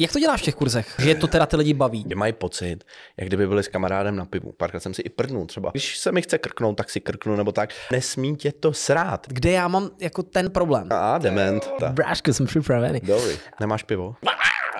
Jak to děláš v těch kurzech? Že to teda ty lidi baví? Že mají pocit, jak kdyby byli s kamarádem na pivu. Párkrát jsem si i prdnul třeba. Když se mi chce krknout, tak si krknu nebo tak. Nesmí tě to srát. Kde já mám jako ten problém? A, dement. Brášku Bráško, jsem připravený. Dobrý. Nemáš pivo?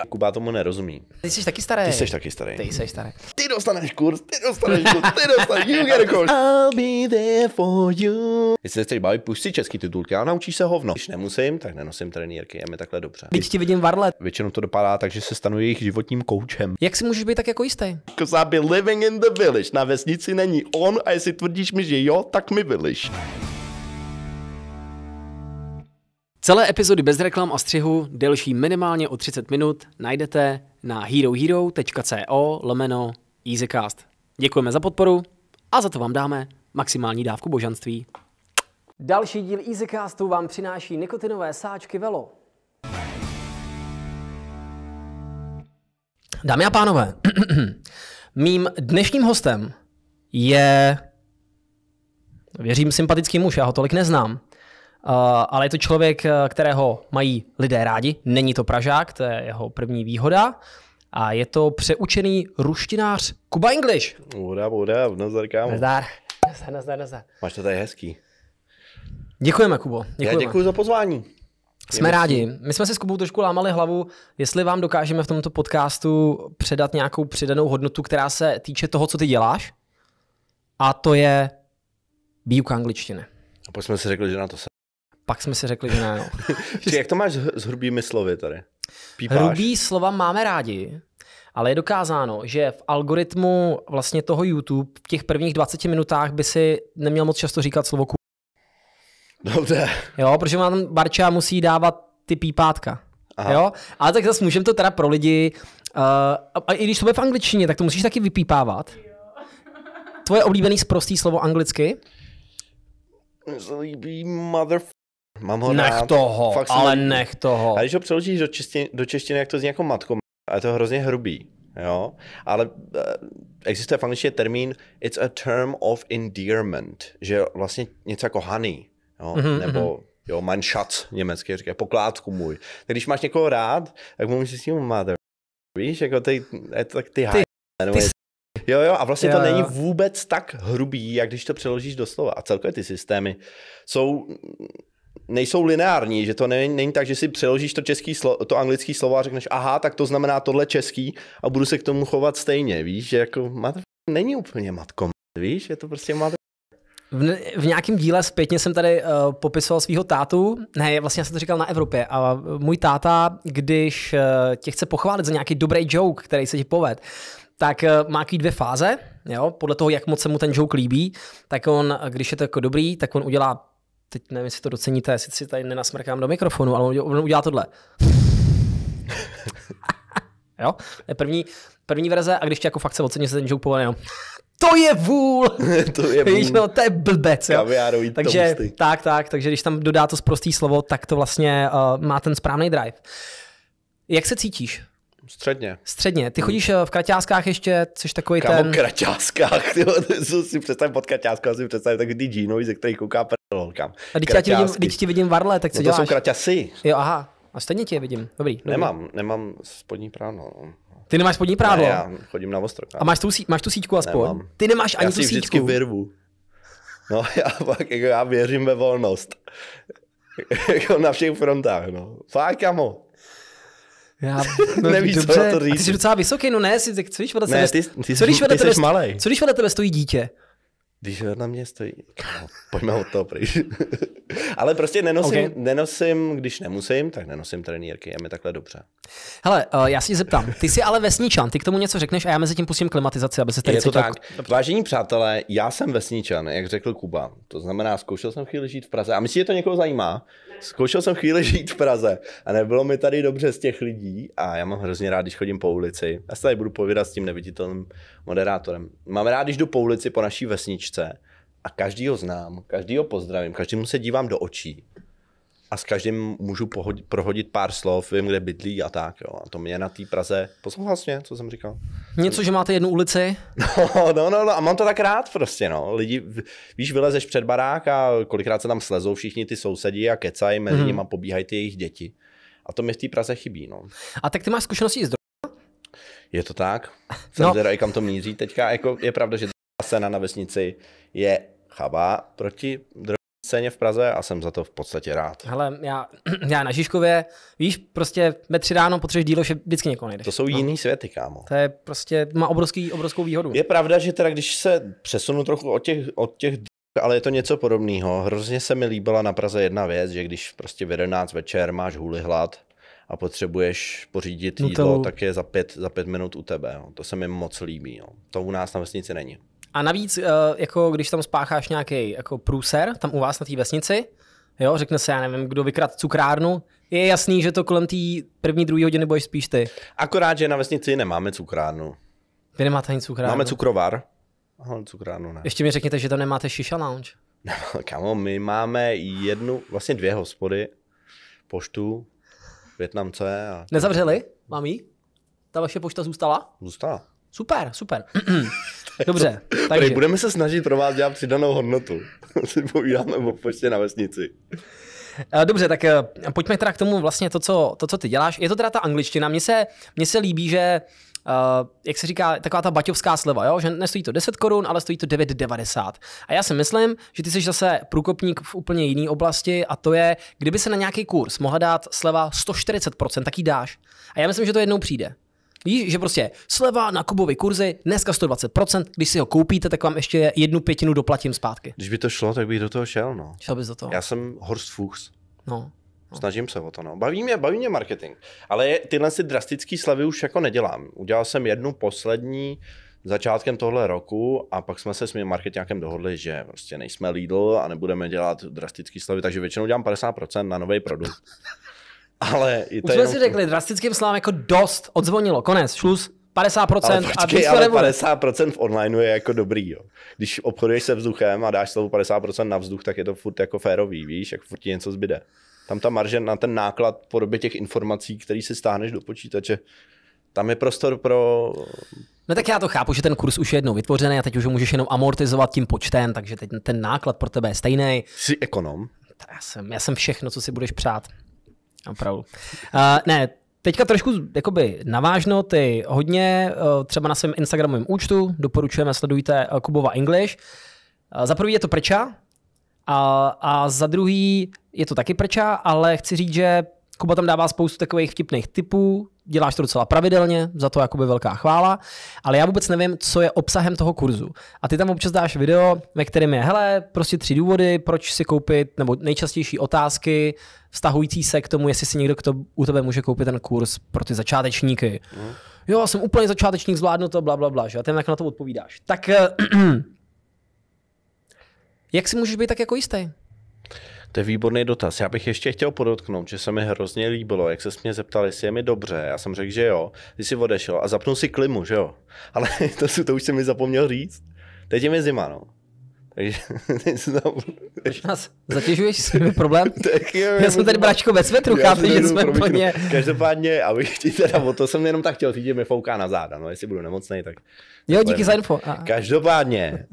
Kuba tomu nerozumí. Ty jsi taky starý. Ty jsi taky starý. Ty jsi starý. Ty dostaneš kurz, ty dostaneš kurz, ty dostaneš, you get a course. I'll be there for you. Jestli se chceš bavit, pusti český titulky a naučíš se hovno. Když nemusím, tak nenosím trenýrky, je mi takhle dobře. Teď ti vidím varlet. Většinou to dopadá tak, že se stanu jejich životním koučem. Jak si můžeš být tak jako jistý? Because I'll be living in the village. Na vesnici není on a jestli tvrdíš mi, že jo, tak mi village. Celé epizody bez reklam a střihu, delší minimálně o 30 minut, najdete na herohero.co lomeno easycast. Děkujeme za podporu a za to vám dáme maximální dávku božanství. Další díl Easycastu vám přináší nikotinové sáčky Velo. Dámy a pánové, mým dnešním hostem je, věřím, sympatický muž, já ho tolik neznám, Eh, ale je to člověk, eh, kterého mají lidé rádi. Není to Pražák, to je jeho první výhoda. A je to přeučený ruštinář Kuba English. Uda, uda, nazdar kámo. Nazdar, nazdar, nazdar, nazdar. Máš to tady hezký. Děkujeme, Kubo. Děkujeme. Já děkuji za pozvání. Jsme rádi. My jsme si s Kubou trošku lámali hlavu, jestli vám dokážeme v tomto podcastu předat nějakou přidanou hodnotu, která se týče toho, co ty děláš. A to je výuka angličtiny. A pak jsme si řekli, že na to se pak jsme si řekli, že ne. No. Či jak to máš s hrubými slovy tady? Pípáš? Hrubý slova máme rádi, ale je dokázáno, že v algoritmu vlastně toho YouTube v těch prvních 20 minutách by si neměl moc často říkat slovo ku. Dobře. Jo, protože vám Barča musí dávat ty pípátka. Aha. Jo? Ale tak zase můžeme to teda pro lidi, uh, a i když to bude v angličtině, tak to musíš taky vypípávat. Tvoje oblíbený sprostý slovo anglicky? se líbí Mám ho nech rád. toho, Fakt ale mám... nech toho. A když ho přeložíš do češtiny, do češtiny, jak to zní jako matko, a je to hrozně hrubý. Jo? Ale uh, existuje v angličtině termín it's a term of endearment, že vlastně něco jako honey, jo? Mm-hmm, nebo mm-hmm. jo, mein Schatz německy říká, pokládku můj. Tak když máš někoho rád, tak mu s tím máte. Víš, jako ty, je to tak ty, ty, high, ty Jo, jo, a vlastně jo, to není vůbec tak hrubý, jak když to přeložíš do slova. A celkově ty systémy jsou nejsou lineární, že to není, není tak, že si přeložíš to, český slo, to anglický slovo a řekneš, aha, tak to znamená tohle český a budu se k tomu chovat stejně, víš, že jako mother není úplně matkom, víš, je to prostě mother v, v nějakém díle zpětně jsem tady uh, popisoval svého tátu, ne, vlastně já jsem to říkal na Evropě, a eh, můj táta, když uh, tě chce pochválit za nějaký dobrý joke, který se ti poved, tak uh, má dvě fáze, jo, podle toho, jak moc se mu ten joke líbí, tak on, když je to jako dobrý, tak on udělá teď nevím, jestli to doceníte, jestli si tady nenasmrkám do mikrofonu, ale on udělá tohle. jo? Je první, první verze a když tě jako fakt se ocení, se ten joke povede, jo. To je vůl! to je vůl. Víš, no, to je blbec, jo. Takže, tak, tak, takže když tam dodá to zprostý slovo, tak to vlastně uh, má ten správný drive. Jak se cítíš? Středně. Středně. Ty chodíš eh, v kraťáskách ještě, což takový Kámo, ten... kraťáskách, ty si představím pod kraťáskou, si představím takový ty džínovi, ze kterých kouká prdol, kam. A když ti, vidím, když ti vidím varle, tak co no to děláš? to jsou kraťasy. Jo, aha. A stejně ti je vidím. Dobrý. dobrý. Nemám, nemám spodní prádlo. No. Ty nemáš spodní prádlo? Ne, já chodím na ostrov. A máš tu, sí, máš tu síťku aspoň? Nemám. Ty nemáš ani já tu síťku. vždycky vyrvu. No, já, pak, jako, já věřím ve volnost. Jako na všech frontách, no. Fakt, kamo. Já no, co dobře. to říct. ty jsi docela vysoký, no ne, jsi, co když vedle tebe, ne, ty, ty, co když vedle tebe, malej. Co když vedle tebe stojí dítě? Když na mě stojí, no, pojďme od toho pryč. Ale prostě nenosím, okay. nenosím, když nemusím, tak nenosím trenýrky, je mi takhle dobře. Hele, uh, já si zeptám, ty jsi ale vesničan, ty k tomu něco řekneš a já mezi tím pustím klimatizaci, aby se tady Je to tak. Jako- Vážení přátelé, já jsem vesničan, jak řekl Kuba. To znamená, zkoušel jsem chvíli žít v Praze a myslím, že to někoho zajímá zkoušel jsem chvíli žít v Praze a nebylo mi tady dobře z těch lidí a já mám hrozně rád, když chodím po ulici. Já se tady budu povídat s tím neviditelným moderátorem. Mám rád, když jdu po ulici po naší vesničce a každý ho znám, každý ho pozdravím, každému se dívám do očí a s každým můžu pohodit, prohodit pár slov, vím, kde bydlí a tak. Jo. A to mě na té Praze, poslouchal vlastně, co jsem říkal. Něco, jsem... že máte jednu ulici? No, no, no, no, a mám to tak rád prostě, no. Lidi, víš, vylezeš před barák a kolikrát se tam slezou všichni ty sousedí a kecají, mezi hmm. nimi pobíhají ty jejich děti. A to mi v té Praze chybí, no. A tak ty máš zkušenosti s drogou? Je to tak. Jsem no. zvědavý, kam to míří teďka. Jako je pravda, že scéna na vesnici je chaba proti drogu scéně v Praze a jsem za to v podstatě rád. Hele, já, já na Žižkově, víš, prostě ve tři ráno potřebuješ dílo, že vždycky někoho nejdeš. To jsou no. jiný světy, kámo. To je prostě, má obrovský, obrovskou výhodu. Je pravda, že teda když se přesunu trochu od těch, od těch ale je to něco podobného. Hrozně se mi líbila na Praze jedna věc, že když prostě v 11 večer máš hůli hlad, a potřebuješ pořídit jídlo, Nutelu. tak je za pět, za pět minut u tebe. Jo. No. To se mi moc líbí. Jo. No. To u nás na vesnici není. A navíc, eh, jako když tam spácháš nějaký jako průser, tam u vás na té vesnici, jo, řekne se, já nevím, kdo vykrad cukrárnu, je jasný, že to kolem té první, druhé hodiny budeš spíš ty. Akorát, že na vesnici nemáme cukrárnu. Vy nemáte ani cukrárnu. Máme cukrovar, ale cukrárnu ne. Ještě mi řekněte, že tam nemáte šiša Lounge. No, kamo, my máme jednu, vlastně dvě hospody, poštu, Větnamce. A... Nezavřeli? Mám jí? Ta vaše pošta zůstala? Zůstala. Super, super. Dobře. takže... Prej, budeme se snažit pro vás dělat přidanou hodnotu. si povídáme o poště na vesnici. Eh, dobře, tak eh, pojďme teda k tomu vlastně to co, to, co ty děláš. Je to teda ta angličtina. Mně se, mně se líbí, že Uh, jak se říká, taková ta baťovská sleva, jo? že nestojí to 10 korun, ale stojí to 9,90. A já si myslím, že ty jsi zase průkopník v úplně jiné oblasti a to je, kdyby se na nějaký kurz mohla dát sleva 140%, tak ji dáš. A já myslím, že to jednou přijde. Víš, že prostě sleva na Kubovi kurzy, dneska 120%, když si ho koupíte, tak vám ještě jednu pětinu doplatím zpátky. Když by to šlo, tak bych do toho šel, no. Šel bys do toho. Já jsem Horst Fuchs. No. No. Snažím se o to, no. Baví mě, baví mě marketing. Ale tyhle si drastické slevy už jako nedělám. Udělal jsem jednu poslední začátkem tohle roku a pak jsme se s mým marketingem dohodli, že prostě nejsme Lidl a nebudeme dělat drastické slevy, takže většinou dělám 50% na nový produkt. Ale i to Už jsme si řekli, drastickým slám jako dost, odzvonilo, konec, šluz, 50%. Ale, počkej, a ale 50% v onlineu je jako dobrý, jo. Když obchoduješ se vzduchem a dáš slovu 50% na vzduch, tak je to furt jako férový, víš, jak furt ti něco zbyde. Tam ta marže na ten náklad v podobě těch informací, které si stáhneš do počítače, tam je prostor pro... No tak já to chápu, že ten kurz už je jednou vytvořený a teď už ho můžeš jenom amortizovat tím počtem, takže teď ten náklad pro tebe je stejný. Jsi ekonom? Já jsem, já jsem všechno, co si budeš přát. Opravdu. Uh, ne, Teďka trošku jakoby navážno, ty hodně eh, třeba na svém Instagramovém účtu, doporučujeme, sledujte eh, Kubova English. Eh, za prvý je to prča a, a za druhý je to taky prča, ale chci říct, že Kuba tam dává spoustu takových vtipných typů, děláš to docela pravidelně, za to jakoby velká chvála, ale já vůbec nevím, co je obsahem toho kurzu. A ty tam občas dáš video, ve kterém je, hele, prostě tři důvody, proč si koupit, nebo nejčastější otázky, vztahující se k tomu, jestli si někdo kdo u tebe může koupit ten kurz pro ty začátečníky. Mm. Jo, jsem úplně začátečník, zvládnu to, bla, bla, bla, že? A ty jak na to odpovídáš. Tak jak si můžeš být tak jako jistý? To je výborný dotaz. Já bych ještě chtěl podotknout, že se mi hrozně líbilo, jak se mě zeptal, jestli je mi dobře. Já jsem řekl, že jo. Ty jsi odešel a zapnul si klimu, že jo. Ale to, to už jsem mi zapomněl říct. Teď je mi zima, no. Takže tam... nás zatěžuješ svým problém? tak jo, já, já jsem tady bračko ve svetru, chápu, že jsme plně... Každopádně, abych ti teda, o to jsem jenom tak chtěl říct, že mi fouká na záda, no jestli budu nemocný, tak... Jo, díky za info. Každopádně,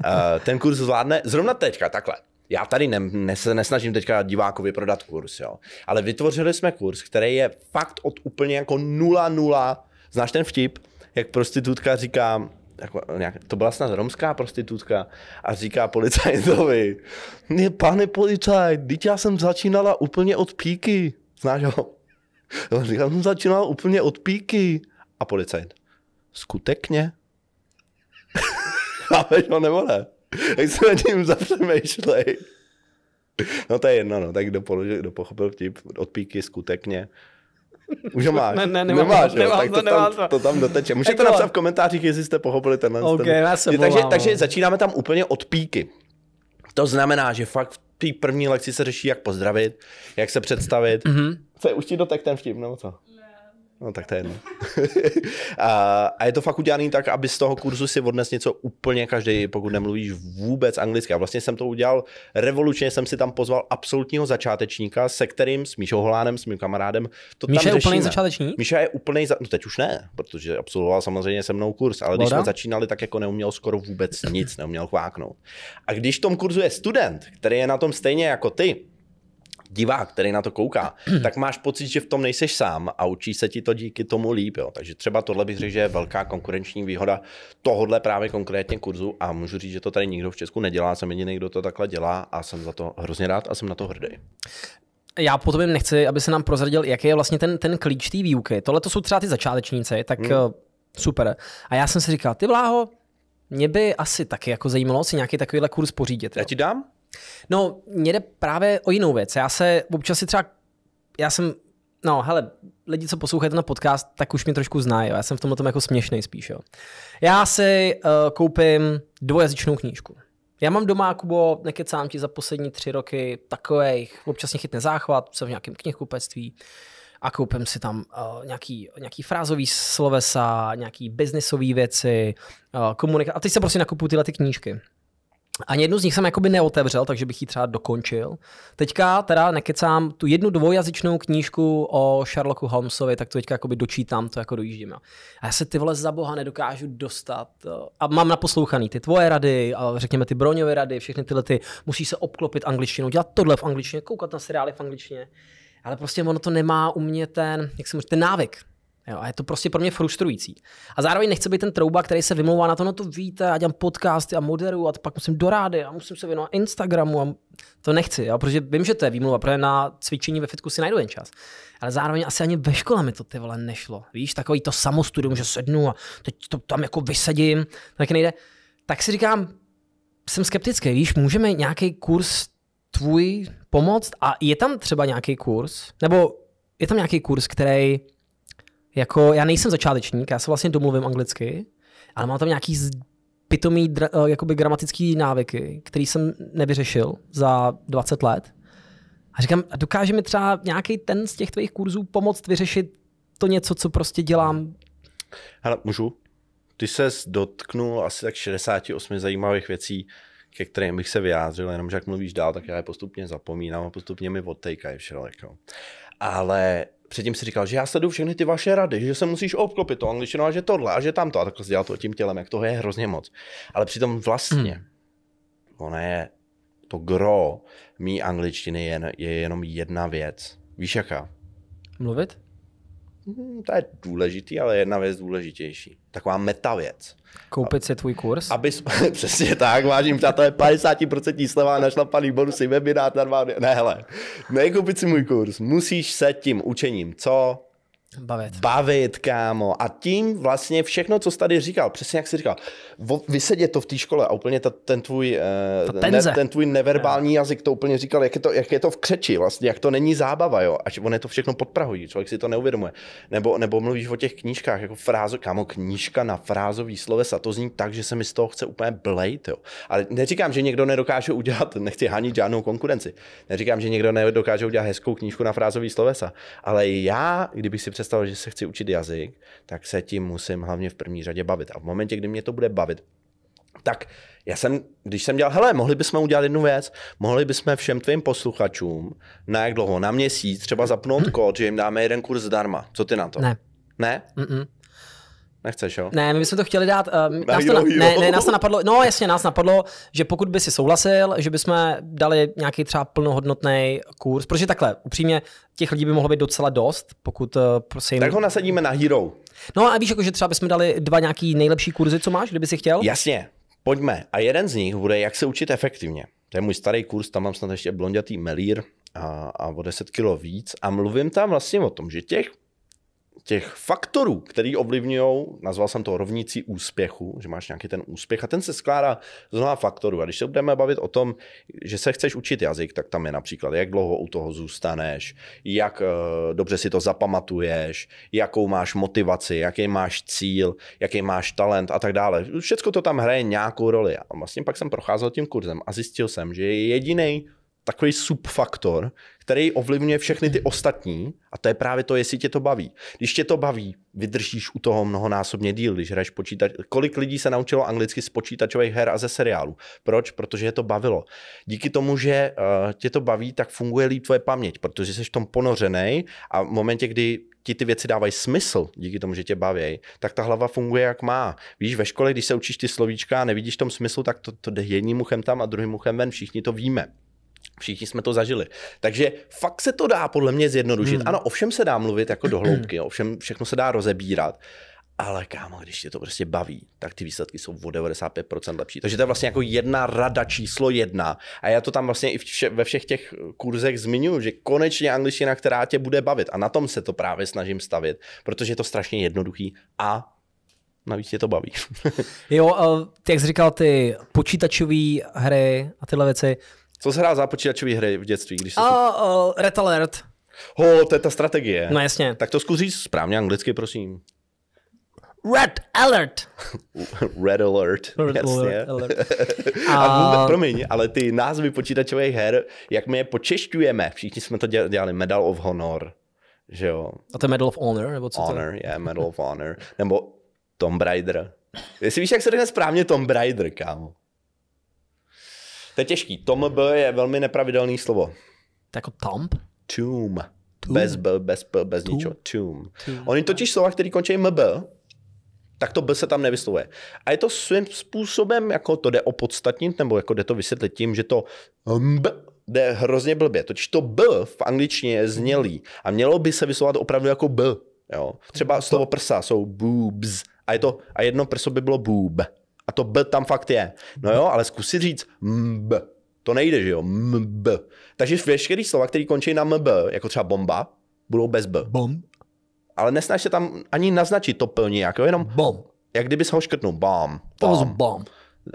ten kurz zvládne zrovna teďka, takhle já tady ne, ne, se nesnažím teďka divákovi prodat kurz, jo. Ale vytvořili jsme kurz, který je fakt od úplně jako nula nula. Znáš ten vtip, jak prostitutka říká, jako nějak, to byla snad romská prostitutka a říká policajtovi, ne, pane policajt, teď já jsem začínala úplně od píky. Znáš ho? Já jsem začínala úplně od píky. A policajt, skutečně? Ale jo, nebo ne? tak se nad tím zapřemýšlej. No to je jedno, no. Tak kdo, položil, kdo pochopil vtip od píky skutekně. Už ho máš. Ne, ne, nemám, Nemáš, nemám, jo? tak to, nemám, tam, to. to tam doteče. Můžete jako- napsat v komentářích, jestli jste pochopili tenhle. Okay, ten... já se takže, takže začínáme tam úplně od píky. To znamená, že fakt v té první lekci se řeší, jak pozdravit, jak se představit. Mm-hmm. Co je, už ti dotek ten vtip, nebo co? No tak to je jedno. a, a je to fakt udělaný tak, aby z toho kurzu si odnes něco úplně každý, pokud nemluvíš vůbec anglicky. A vlastně jsem to udělal revolučně, jsem si tam pozval absolutního začátečníka, se kterým, s Míšou Holánem, s mým kamarádem, to Míša tam je řešíme. úplný začátečník? Míša je úplný, za... no teď už ne, protože absolvoval samozřejmě se mnou kurz, ale Voda? když jsme začínali, tak jako neuměl skoro vůbec nic, neuměl chváknout. A když v tom kurzu je student, který je na tom stejně jako ty, divák, který na to kouká, tak máš pocit, že v tom nejseš sám a učí se ti to díky tomu líp. Jo. Takže třeba tohle bych řekl, že je velká konkurenční výhoda tohohle právě konkrétně kurzu a můžu říct, že to tady nikdo v Česku nedělá, jsem jediný, kdo to takhle dělá a jsem za to hrozně rád a jsem na to hrdý já po tobě nechci, aby se nám prozradil, jaký je vlastně ten, ten klíč té výuky. Tohle to jsou třeba ty začátečníci, tak hmm. Eh, super. A já jsem si říkal, ty vláho, mě by asi taky jako zajímalo si nějaký takovýhle kurz pořídit. Já ti dám? No, mě jde právě o jinou věc. Já se občas si třeba, já jsem, no hele, lidi, co poslouchají na podcast, tak už mě trošku znají. Já jsem v tomhle tom jako směšnej spíš. Jo. Já si uh, koupím dvojazyčnou knížku. Já mám doma, Kubo, nekecám ti za poslední tři roky takových, občas mě chytne záchvat, jsem v nějakém knihkupectví a koupím si tam uh, nějaký, nějaký frázový slovesa, nějaký biznisové věci, uh, komunikace. A teď se prostě nakupuju tyhle ty knížky. Ani jednu z nich jsem jakoby neotevřel, takže bych ji třeba dokončil. Teďka teda nekecám tu jednu dvojjazyčnou knížku o Sherlocku Holmesovi, tak to teďka jakoby dočítám, to jako dojíždím. Jo. A já se ty vole za boha nedokážu dostat. A mám naposlouchaný ty tvoje rady, a řekněme ty broňové rady, všechny tyhle ty. Musí se obklopit angličtinou, dělat tohle v angličtině, koukat na seriály v angličtině. Ale prostě ono to nemá u mě ten, jak se může, ten návyk. Jo, a je to prostě pro mě frustrující. A zároveň nechce být ten trouba, který se vymlouvá na to, no to víte, a dělám podcasty a moderu a pak musím do rády a musím se věnovat Instagramu. A to nechci, jo, protože vím, že to je výmluva, protože na cvičení ve fitku si najdu jen čas. Ale zároveň asi ani ve škole mi to ty vole nešlo. Víš, takový to samostudium, že sednu a teď to tam jako vysadím, tak nejde. Tak si říkám, jsem skeptický, víš, můžeme nějaký kurz tvůj pomoct a je tam třeba nějaký kurz, nebo je tam nějaký kurz, který jako, já nejsem začátečník, já se vlastně domluvím anglicky, ale mám tam nějaký pitomý eh, jakoby gramatický návyky, který jsem nevyřešil za 20 let. A říkám, dokáže mi třeba nějaký ten z těch tvých kurzů pomoct vyřešit to něco, co prostě dělám? Hele, můžu? Ty se dotknul asi tak 68 zajímavých věcí, ke kterým bych se vyjádřil, jenomže jak mluvíš dál, tak já je postupně zapomínám a postupně mi odtejkají všeleko. No. Ale předtím si říkal, že já sleduju všechny ty vaše rady, že se musíš obklopit to angličtinu a že tohle a že tamto a takhle si dělal to tím tělem, jak toho je hrozně moc. Ale přitom vlastně hmm. ona je to gro mý angličtiny je, je jenom jedna věc. Víš jaká? Mluvit? Hmm, to je důležitý, ale jedna věc důležitější. Taková meta věc. Koupit si tvůj kurz? Aby, přesně tak, vážím, to je 50% sleva na šlapaný bonusy, webinář na dva, ne, hele, nekoupit si můj kurz, musíš se tím učením, co Bavit. Bavit, kámo. A tím vlastně všechno, co jsi tady říkal, přesně jak jsi říkal, vysedět to v té škole a úplně ta, ten, tvůj, eh, ta ne, ten tvůj neverbální jo. jazyk to úplně říkal, jak je to, jak je to v křeči, vlastně, jak to není zábava, jo. Až on je to všechno Prahu, člověk si to neuvědomuje. Nebo, nebo mluvíš o těch knížkách, jako frázo, kámo, knížka na frázový slovesa, to zní tak, že se mi z toho chce úplně blejt, jo. Ale neříkám, že někdo nedokáže udělat, nechci hanit žádnou konkurenci, neříkám, že někdo nedokáže udělat hezkou knížku na frázový slovesa, ale já, kdybych si přes stalo, že se chci učit jazyk, tak se tím musím hlavně v první řadě bavit. A v momentě, kdy mě to bude bavit, tak já jsem, když jsem dělal, hele, mohli bychom udělat jednu věc, mohli bychom všem tvým posluchačům na jak dlouho, na měsíc třeba zapnout kód, že jim dáme jeden kurz zdarma. Co ty na to? Ne. Ne? Mm-mm. Nechceš, jo? Ne, my bychom to chtěli dát. Uh, nás to, ne, ne, nás to napadlo, no jasně, nás napadlo, že pokud by si souhlasil, že bychom dali nějaký třeba plnohodnotný kurz, protože takhle, upřímně, těch lidí by mohlo být docela dost, pokud eh, prosím. Tak ho nasadíme na Hero. No a víš, jako, že třeba bychom dali dva nějaký nejlepší kurzy, co máš, kdyby si chtěl? Jasně, pojďme. A jeden z nich bude, jak se učit efektivně. To je můj starý kurz, tam mám snad ještě blondětý melír a, a o 10 kilo víc. A mluvím tam vlastně o tom, že těch těch faktorů, který ovlivňují, nazval jsem to rovnicí úspěchu, že máš nějaký ten úspěch a ten se skládá z mnoha faktorů. A když se budeme bavit o tom, že se chceš učit jazyk, tak tam je například, jak dlouho u toho zůstaneš, jak eh, dobře si to zapamatuješ, jakou máš motivaci, jaký máš cíl, jaký máš talent a tak dále. Všechno to tam hraje nějakou roli. A vlastně pak jsem procházel tím kurzem a zjistil jsem, že je jediný takový subfaktor, který ovlivňuje všechny ty ostatní a to je právě to, jestli tě to baví. Když tě to baví, vydržíš u toho mnohonásobně díl, když hraješ počítač. Kolik lidí se naučilo anglicky z počítačových her a ze seriálu? Proč? Protože je to bavilo. Díky tomu, že eh, tě to baví, tak funguje líp tvoje paměť, protože jsi v tom ponořený a v momentě, kdy ti ty věci dávají smysl díky tomu, že tě baví, tak ta hlava funguje jak má. Víš, ve škole, když se učíš ty slovíčka a nevidíš tom smyslu, tak to, to jde jedním uchem tam a druhým uchem ven, všichni to víme. Všichni jsme to zažili. Takže fakt se to dá podle mě zjednodušit. Hmm. Ano, ovšem se dá mluvit jako do hloubky, ovšem všechno se dá rozebírat. Ale kámo, když tě to prostě baví, tak ty výsledky jsou o 95% lepší. Takže to je vlastně jako jedna rada číslo jedna. A já to tam vlastně i vše, ve všech těch kurzech zmiňuji, že konečně angličtina, která tě bude bavit. A na tom se to právě snažím stavit, protože je to strašně jednoduchý a navíc tě to baví. jo, eh, jak jsi říkal, ty počítačové hry a tyhle věci, co se hrál za počítačové hry v dětství? Když jsi... Oh, oh, Red Alert. Ho, to je ta strategie. No jasně. Tak to zkus říct správně anglicky, prosím. Red Alert. Red Alert, Red jasně. alert. a vůbec, promiň, ale ty názvy počítačových her, jak my je počešťujeme, všichni jsme to dělali, Medal of Honor, že jo. A to je Medal of Honor, nebo co Honor, je? Yeah, Medal of Honor. Nebo Tomb Raider. Jestli víš, jak se řekne správně Tomb Raider, kámo. To je těžký. Tomb je velmi nepravidelný slovo. Tak jako tomb? Tomb. tomb. Bez b, bez p, bez tomb. ničeho. Tomb. tomb. Oni totiž slova, který končí mb, tak to b se tam nevyslovuje. A je to svým způsobem, jako to jde opodstatnit, nebo jako jde to vysvětlit tím, že to mb jde hrozně blbě. Totiž to b v angličtině je znělý a mělo by se vyslovat opravdu jako b. Jo. Třeba slovo prsa jsou boobs a, je to, a jedno prso by bylo boob a to b tam fakt je. No jo, ale zkusit říct mb. To nejde, že jo? Mb. Takže všechny slova, které končí na mb, jako třeba bomba, budou bez b. Bomb. Ale nesnaž se tam ani naznačit to plně, jako jo? jenom bomb. Jak se ho škrtnul. Bomb. Bomb. bomb.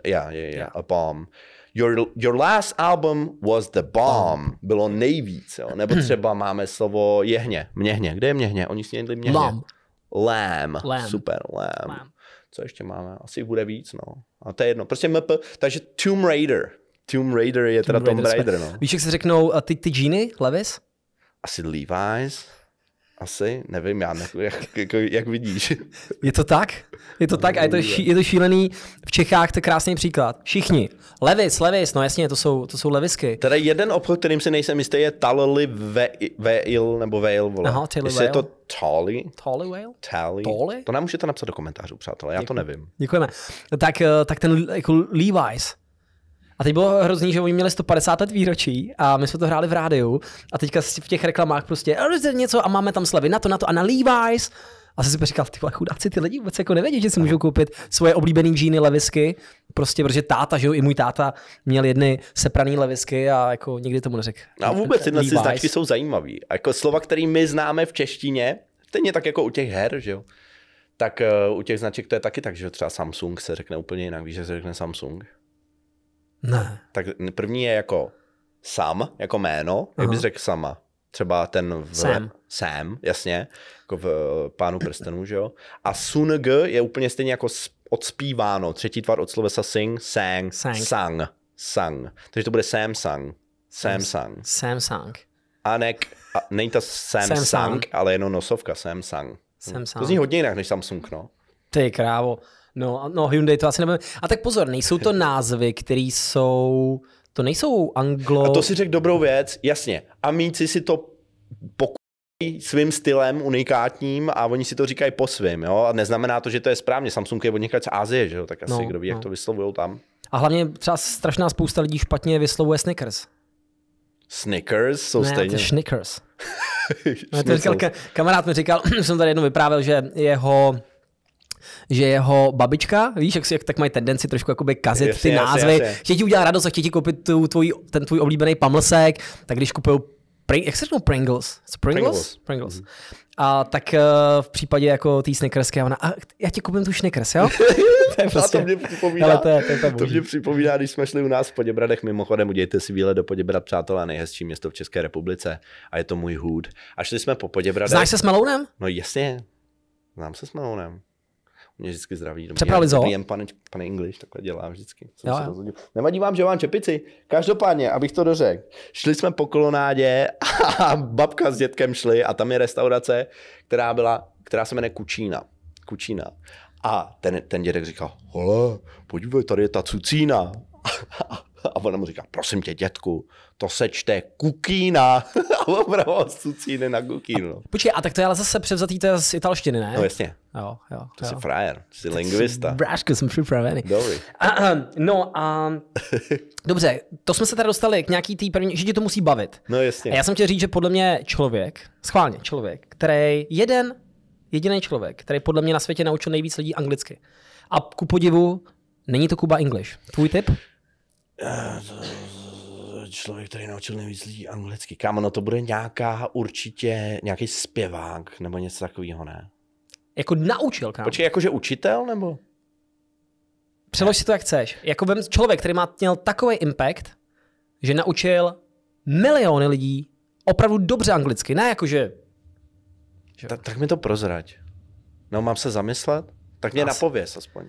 Yeah, yeah, yeah, yeah. A bomb. Your, your last album was the bomb. bomb. Bylo nejvíc, jo? Nebo třeba máme slovo jehně, měhně. Kde je měhně? Oni snědli měhně. Lamb. Lamb. Lamb. Super, lamb. lamb. Co ještě máme? Asi bude víc, no. A to je jedno. Prostě MP, takže Tomb Raider. Tomb Raider je Tomb teda Raider Tomb Raider, jsme. no. Víš, jak se řeknou ty, ty džíny, Levis? Asi Levi's. Asi, nevím, já ne, jak, jako, jak vidíš. Je to tak? Je to tak a je to, ší, je to šílený. V Čechách to je krásný příklad. Všichni. Levis, Levis, no jasně, to jsou, to jsou levisky. Teda jeden obchod, kterým si nejsem jistý, je Tally Veil, nebo Veil, vole. Aha, Tally Veil. je to Tally? Tally Veil? Tally. Tally? To nám můžete napsat do komentářů, přátelé, já Děkuji. to nevím. Děkujeme. Tak, eh, tak ten eh, jako Levi's, a teď bylo hrozný, že oni měli 150 let výročí a my jsme to hráli v rádiu a teďka v těch reklamách prostě eh, něco a máme tam slevy na to, na to a na Levi's. A jsem si říkal, ty vole, chudáci, ty lidi vůbec jako nevědí, že si můžou koupit svoje oblíbené džíny, levisky, prostě protože táta, že jo, i můj táta měl jedny sepraný levisky a jako nikdy tomu neřekl. No a jako vůbec tyhle si značky jsou zajímavé. Jako slova, který my známe v češtině, stejně tak jako u těch her, že jo, tak eh, u těch značek to je taky tak, že třeba Samsung se řekne úplně jinak, víš, že se řekne Samsung. Ne. Tak první je jako sam, jako jméno, Aha. jak bys řekl sama. Třeba ten v... Sam. Sam, jasně, jako v eh, Pánu prstenů, že jo. A sung je úplně stejně jako odspíváno, třetí tvar od slovesa sing, sang, sang. sang. Sang. Takže to bude Samsung. Samsung. Samsung. A ne, a není to Samsung, Samsung, ale jenom nosovka, Samsung. Samsung. To zní hodně jinak než Samsung, no. Ty krávo. No, no, Hyundai to asi nebude. A tak pozor, nejsou to názvy, které jsou... To nejsou anglo... A to si řekl dobrou věc, jasně. Amíci si to pokud svým stylem unikátním a oni si to říkají po svým, jo? A neznamená to, že to je správně. Samsung je od z Azie, že jo? Tak asi no, kdo ví, no. jak to vyslovují tam. A hlavně třeba strašná spousta lidí špatně vyslovuje Snickers. Snickers jsou ne, stejně. To Snickers. no, to říkal, kamarád mi říkal, jsem tady jednou vyprávěl, že jeho že jeho babička, víš, jak, si, jak tak mají tendenci trošku jakoby kazit jasně, ty názvy, jasně, jasně. ti udělá radost a chtějí ti koupit tu, tvojí, ten tvůj oblíbený pamlsek, tak když kupují Pring, jak se řeknou Pringles? Pringles? Pringles. Pringles. mm A tak uh, v případě jako tý Snickersky, a ona, a já ti koupím tu Snickers, jo? to, je prostě, a to prostě- mě připomíná, ale to, je, to, je to, to mě připomíná, když jsme šli u nás v Poděbradech, mimochodem udějte si výlet do Poděbrad, přátelé, nejhezčí město v České republice a je to můj hůd. A šli jsme po Poděbradech. Znáš se s Melounem? No jasně, znám se s Melounem mě vždycky zdraví. Přepravili zo? Jem pane, pane English, takhle dělá vždycky. Jo, jo. Nevadí vám, že mám čepici. Každopádně, abych to dořekl, šli jsme po kolonádě a babka s dětkem šli a tam je restaurace, která, byla, která se jmenuje Kučína. Kučína. A ten, ten dědek říkal, hele, podívej, tady je ta cucína. A ona mu říká, prosím tě, dětku, to se čte kukína. a opravdu od cucíny na kukínu. No. Počkej, a tak to je ale zase převzatý to z italštiny, ne? No jasně. Jo, jo, to jo. jsi frajer, jsi to lingvista. Brášku, jsem připravený. Dobrý. A, no a dobře, to jsme se tady dostali k nějaký té první, že tě to musí bavit. No jasně. A já jsem chtěl říct, že podle mě člověk, schválně člověk, který jeden, jediný člověk, který podle mě na světě naučil nejvíc lidí anglicky. A ku podivu, není to Kuba English. Tvůj tip? Eh, člověk, který naučil nejvíc lidí anglicky. Kámo, no to bude nějaká určitě, nějaký zpěvák nebo něco takového, ne? Jako naučil, kámo. Počkej, jakože učitel nebo? Přelož si to, jak chceš. Jako vem člověk, který má, měl takový impact, že naučil miliony lidí opravdu dobře anglicky. Ne jakože... Že... Ta, tak mi to prozrať. No mám se zamyslet? Tak mě Asi. napověz aspoň.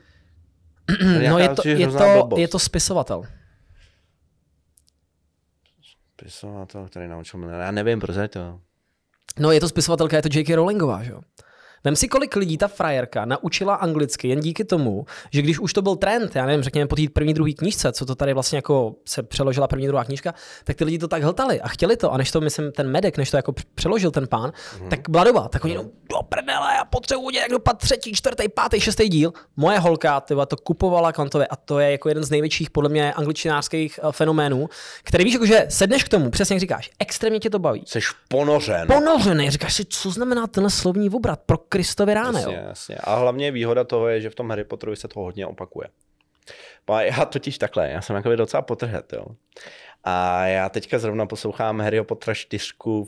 no je to, je, to, je to spisovatel. Spisovatel, který naučil milionů. Já nevím, proč je to. No, je to spisovatelka, je to J.K. Rowlingová, že jo? Vem si, kolik lidí ta frajerka naučila anglicky jen díky tomu, že když už to byl trend, já nevím, řekněme po té první, druhé knížce, co to tady vlastně jako se přeložila první, druhá knížka, tak ty lidi to tak hltali a chtěli to. A než to, myslím, ten medek, než to jako přeložil ten pán, mm-hmm. tak byla doba. Tak oni, no, do prdele, já potřebuji udělat dopad třetí, čtvrtý, pátý, šestý díl. Moje holka tyba, to kupovala kvantově a to je jako jeden z největších podle mě angličtinářských eh, fenoménů, který víš, jako, že sedneš k tomu, přesně jak říkáš, extrémně tě to baví. Jsi ponořen. Ponořený, říkáš si, co znamená tenhle slovní obrat, pro Kristovi ráne. Jasně, jasně. A hlavně výhoda toho je, že v tom Harry Potterovi se to hodně opakuje. Já totiž takhle, já jsem jakoby docela potrhet, jo. A já teďka zrovna poslouchám Harry Potter 4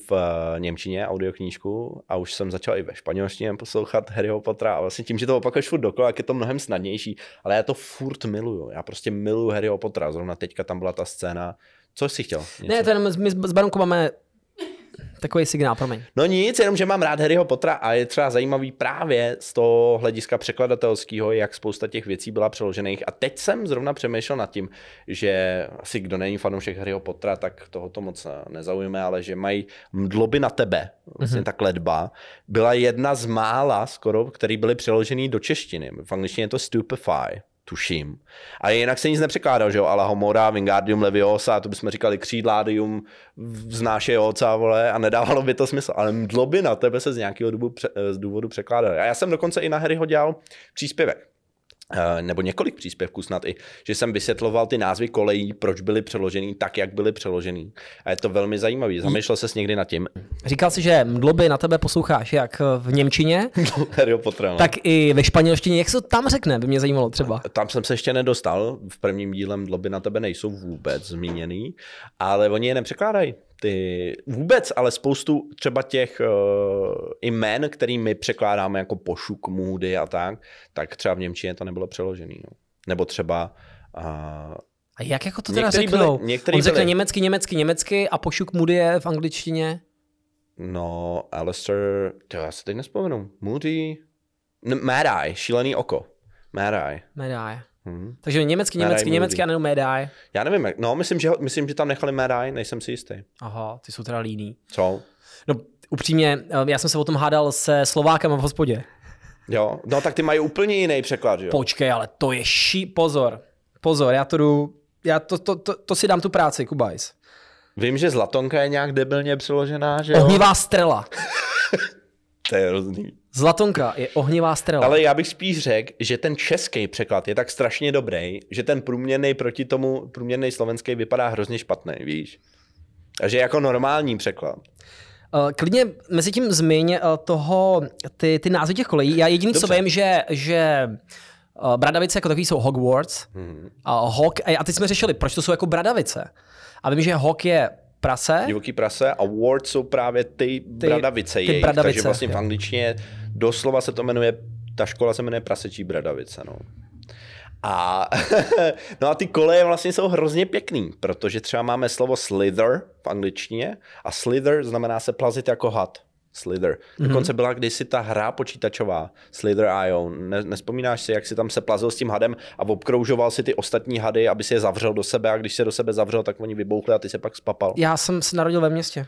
v eh, Němčině, audioknížku, a už jsem začal i ve španělštině poslouchat Harry Potter. A vlastně tím, že to opakuješ furt dokola, je to mnohem snadnější, ale já to furt miluju. Já prostě miluju Harry Potter. Zrovna teďka tam byla ta scéna, co jsi chtěl? Něco? Ne, ten, my s Baronkou máme takový signál, promiň. No nic, jenom, že mám rád Harryho Pottera a je třeba zajímavý právě z toho hlediska překladatelského, jak spousta těch věcí byla přeložených. A teď jsem zrovna přemýšlel nad tím, že asi kdo není fanoušek Harryho Pottera, tak tohoto moc nezaujme, ale že mají mdloby na tebe, vlastně mm-hmm. ta kledba, byla jedna z mála skoro, které byly přeložené do češtiny. V angličtině je to stupefy tuším. A jinak se nic nepřekládal, že jo, Alahomora, Wingardium Leviosa, to bychom říkali křídládium vznáše oca, vole, a nedávalo by to smysl. Ale mdloby na tebe se z nějakého důvodu, pře- důvodu A já jsem dokonce i na hry dělal příspěvek. Eh, nebo několik příspěvků snad i, že jsem vysvětloval ty názvy kolejí, proč byly přeložený tak, jak byly přeložený. A je to velmi zajímavý. Zamýšlel ses někdy nad tím. Říkal jsi, že mdloby na tebe posloucháš jak v Němčině, no, no. tak i ve španělštině. Jak se to tam řekne, by mě zajímalo třeba. Tam jsem se ještě nedostal. V prvním díle mdloby na tebe nejsou vůbec zmíněný, ale oni je nepřekládají ty vůbec, ale spoustu třeba těch uh, eh, jmen, který my překládáme jako pošuk, můdy a tak, tak třeba v Němčině to nebylo přeložené. No. Nebo třeba uh, a jak jako to teda řeknou? Byli, On řekne byli... německy, německy, německy a pošuk Moody je v angličtině? No, Alistair, to já se teď nespomenu. Moody, N- Mad Eye, šílený oko. Mad Eye. Mad Eye. Hmm. Takže německy, německy, německy a nebo médaj. Já nevím, no myslím, že, myslím, že tam nechali médaj, nejsem si jistý. Aha, ty jsou teda líní. Co? No upřímně, eh, já jsem se o tom hádal se slovákem v hospodě. Jo, no tak ty mají úplně jiný překlad, jo? Počkej, ale to je ší... Pozor, pozor, já to jdu... Já to, to, to, to si dám tu práci, Kubajs. Vím, že Zlatonka je nějak debilně přeložená, že jo? Ohnivá strela. to je různý. Zlatonka je ohnivá strela. Ale já bych spíš řekl, že ten český překlad je tak strašně dobrý, že ten průměrný proti tomu průměrný slovenský vypadá hrozně špatný, víš? A že jako normální překlad. Eh, klidně mezi tím zmiň eh, toho, ty, ty názvy těch kolejí. Já jediný, Dobře. co vím, že, že eh, Bradavice jako takový jsou Hogwarts. Hmm. A, Hawk, a teď jsme řešili, proč to jsou jako Bradavice. A vím, že Hawk je prase. Divoký prase a Ward jsou právě ty, ty bradavice ty jejich, bradavice. takže vlastně v angličtině Doslova se to jmenuje, ta škola se jmenuje Prasečí Bradavice. No. A, no a ty koleje vlastně jsou hrozně pěkný, protože třeba máme slovo slither v angličtině a slither znamená se plazit jako had. Slither. Mhm. Dokonce byla kdysi ta hra počítačová, Slither IO. Ne, nespomínáš si, jak si tam se plazil s tím hadem a obkroužoval si ty ostatní hady, aby si je zavřel do sebe a když se do sebe zavřel, tak oni vybouchli a ty se pak spapal. Já jsem se narodil ve městě.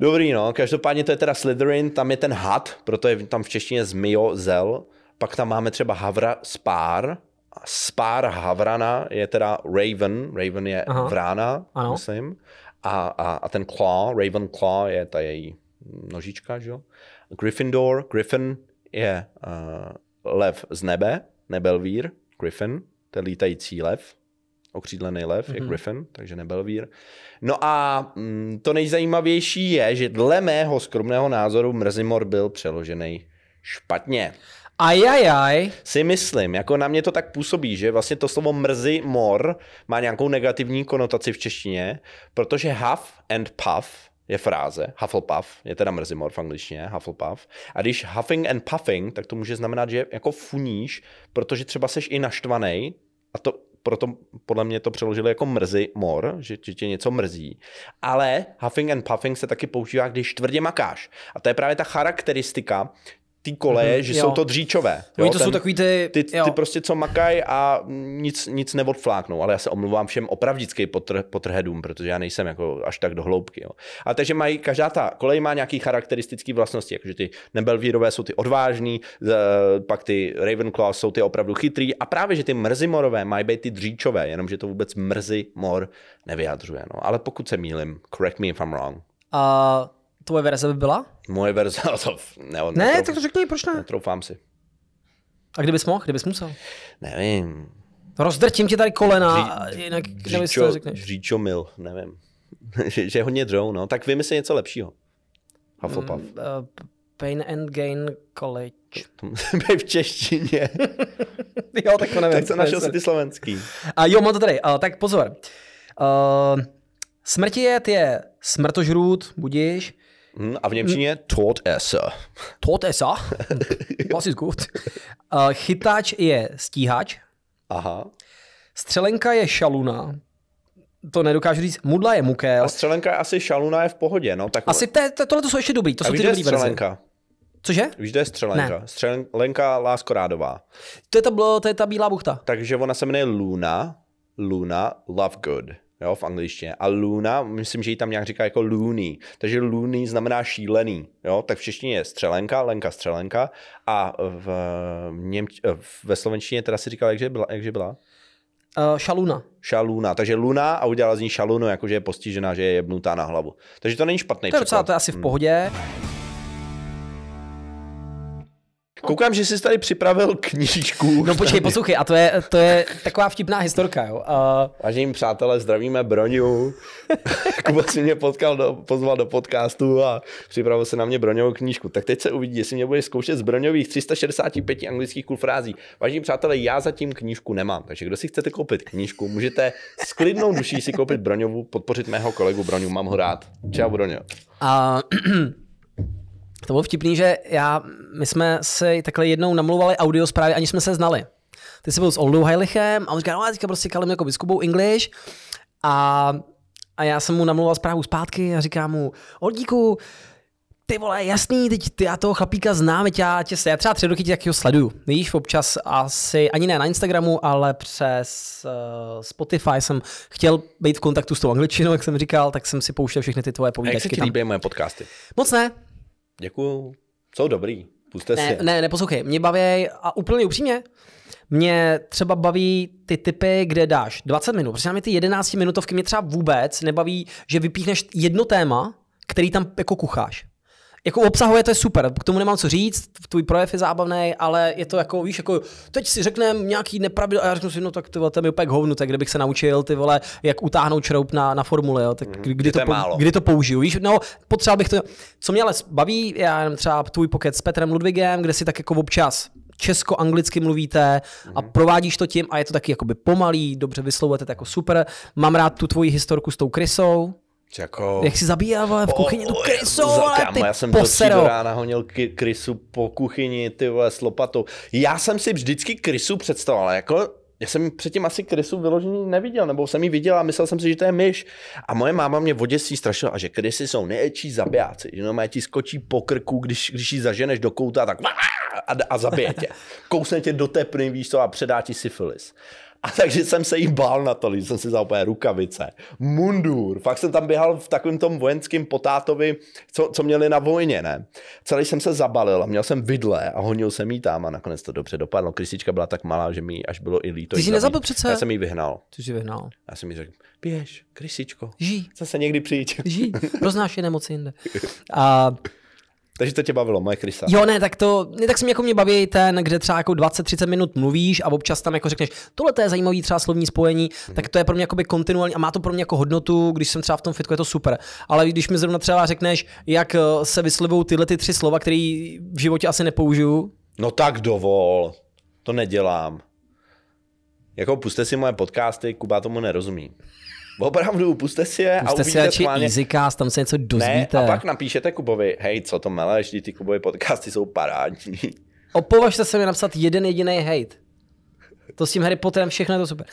Dobrý, no. Každopádně to je teda Slytherin, tam je ten had, proto je tam v češtině zel, Pak tam máme třeba Havra Spár. Spár Havrana je teda Raven. Raven je Aha. vrána, ano. myslím. A, a, a ten Claw, Raven Claw je ta její nožička, že jo? Gryffindor, Griffin je uh, lev z nebe, nebelvír, Griffin, to je lítající lev okřídlený lev, mm-hmm. jak mhm. Griffin, takže nebyl vír. No a mm, to nejzajímavější je, že dle mého skromného názoru Mrzimor byl přeložený špatně. Ajajaj. Si myslím, jako na mě to tak působí, že vlastně to slovo mrzí mor má nějakou negativní konotaci v češtině, protože huff and puff je fráze, Hufflepuff, je teda mor v angličtině, Hufflepuff. A když huffing and puffing, tak to může znamenat, že jako funíš, protože třeba seš i naštvaný, a to proto podle mě to přeložili jako mrzy mor, že, že tě něco mrzí. Ale huffing and puffing se taky používá, když tvrdě makáš. A to je právě ta charakteristika té koleje, mm-hmm, že jo. jsou to dříčové. Jo, Oni to ten, jsou takový ty... Ty, jo. ty prostě co makaj a nic, nic neodfláknou, ale já se omluvám všem opravdický potr, potrhedům, protože já nejsem jako až tak do hloubky. Jo. A takže mají, každá ta kolej má nějaký charakteristický vlastnosti, jakože ty Nebelvírové jsou ty odvážní, pak ty Ravenclaw jsou ty opravdu chytrý a právě, že ty mrzimorové mají být ty dříčové, jenomže to vůbec mrzimor nevyjadřuje. No. Ale pokud se mýlim, correct me if I'm wrong. A tvoje verze by byla? Moje verze, to, ne, ne netrouf, tak to řekni, proč ne? Netroufám si. A kdybys mohl, kdybys musel? Nevím. Rozdrtím ti tady kolena, Ří, jinak nevím, co řekneš. Říčo mil, nevím. že, je hodně drou, no. Tak vymysli něco lepšího. Hufflepuff. Mm, uh, pain and Gain College. To v češtině. jo, tak to nevím. Tak jsem našel si ty slovenský. A jo, mám to tady. Uh, tak pozor. Uh, eh, smrtijet je smrtožrůd, budíš. Hm, a v Němčině Tot esa? Was ist gut. Uh, chytáč je stíhač. Aha. Střelenka je šaluna. To nedokážu říct. Mudla je mukel. A střelenka asi šaluna je v pohodě, no. tak. Asi te, te, tohle to jsou ještě dobrý. To A jsou ty dobrý střelenka? Verze. Cože? Víš, kde je střelenka? Ne. Střelenka Láskorádová. To je, ta, to je ta bílá buchta. Takže ona se jmenuje Luna. Luna Lovegood jo, v angličtině. A luna, myslím, že ji tam nějak říká jako luny. Takže luny znamená šílený. Jo? Tak v češtině je střelenka, lenka střelenka a v Němč- ve slovenštině teda si říkal, jakže byla? Jakže byla? Uh, šaluna. Šaluna, takže luna a udělala z ní šalunu, jakože je postižená, že je jebnutá na hlavu. Takže to není špatný To je docela, to je asi v hmm. pohodě. Hmm. Koukám, že jsi tady připravil knížku. No počkej, poslouchej, a to je, to je taková vtipná historka, jo. Uh... Vážení přátelé, zdravíme Broňu. Kuba si mě potkal do, pozval do podcastu a připravil se na mě Broňovou knížku. Tak teď se uvidí, jestli mě bude zkoušet z Broňových 365 anglických frází. Vážení přátelé, já zatím knížku nemám, takže kdo si chcete koupit knížku, můžete s klidnou duší si koupit Broňovu, podpořit mého kolegu Broňu, mám ho rád. Čau Broňo. Uh... To bylo vtipný, že já, my jsme si takhle jednou namluvali audio zprávy, ani jsme se znali. Ty jsi byl s Oldou Heilichem a on říkal, no já teďka prostě kalím jako biskupou English a, a já jsem mu namluval zprávu zpátky a říkám mu, Oldíku, ty vole, jasný, teď ty já toho chlapíka znám, já tě se, já třeba tři roky tě taky sleduju. Víš, občas asi, ani ne na Instagramu, ale přes uh, Spotify jsem chtěl být v kontaktu s tou angličtinou, jak jsem říkal, tak jsem si pouštěl všechny ty tvoje povídačky. A jak se ti líbí moje podcasty? Moc ne, Děkuju. Jsou dobrý. Puste ne, si. Ne, neposlouchej. Mě baví, a úplně upřímně, mě třeba baví ty typy, kde dáš 20 minut. Protože mi ty 11 minutovky mě třeba vůbec nebaví, že vypíchneš jedno téma, který tam jako kucháš jako obsahuje to je super, k tomu nemám co říct, tvůj projev je zábavný, ale je to jako, víš, jako teď si řekneme nějaký nepravidel, a já řeknu si, no tak ty vole, to je úplně hovnu, tak kdybych se naučil ty vole, jak utáhnout šroub na, na formule, jo, tak mhm, kdy, kdy, to, po, kdy to použiju, víš, no potřeboval bych to, co mě ale baví, já jenom třeba tvůj pocket s Petrem Ludvigem, kde si tak jako občas česko-anglicky mluvíte a mhm. provádíš to tím a je to taky jakoby pomalý, dobře vyslovujete to jako super. Mám rád tu tvoji historku s tou Krysou, jako... Jak si zabíjel, vole, v kuchyni oh, tu krysu, vole, ty Já jsem posero. do rána honil k- krysu po kuchyni, ty vole, s lopatou. Já jsem si vždycky krysu představoval, jako já jsem předtím asi krysu vyložený neviděl, nebo jsem ji viděl a myslel jsem si, že to je myš. A moje máma mě v dětství strašila, a že krysy jsou nejčí zabijáci, že no, má ti skočí po krku, když, když ji zaženeš do kouta, tak a, a zabije tě. Kousne tě do tepny, víš to, a předá ti syfilis. A takže jsem se jí bál na to, že jsem si zaopět rukavice, mundur. Fakt jsem tam běhal v takovém tom vojenském potátovi, co, co měli na vojně, ne? Celý jsem se zabalil a měl jsem vidle a honil jsem jí tam a nakonec to dobře dopadlo. Krysička byla tak malá, že mi až bylo i líto. Ty jsi nezabil přece. Já jsem jí vyhnal. Ty jsi vyhnal. Já jsem jí řekl, běž, krysičko, Žij. Zase někdy přijď. Žij. Roznáš je nemoci jinde. A takže to tě bavilo, moje krysa. Jo, ne, tak to, ne, tak se mě jako mě baví ten, kde třeba jako 20-30 minut mluvíš a občas tam jako řekneš, tohle to je zajímavý třeba slovní spojení, mm-hmm. tak to je pro mě jako kontinuální a má to pro mě jako hodnotu, když jsem třeba v tom fitku, je to super. Ale když mi zrovna třeba řekneš, jak eh, se vyslovují tyhle ty tři slova, které v životě asi nepoužiju. No tak dovol, to nedělám. Jako puste si moje podcasty, Kuba tomu nerozumí. Opravdu, puste si je puste a uvidíte si radši schválně... tam se něco dozvíte. Ne, a pak napíšete Kubovi, hej, co to ještě ty Kubovi podcasty jsou parádní. Opovažte se mi napsat jeden jediný hate. To s tím Harry Potterem všechno je to super.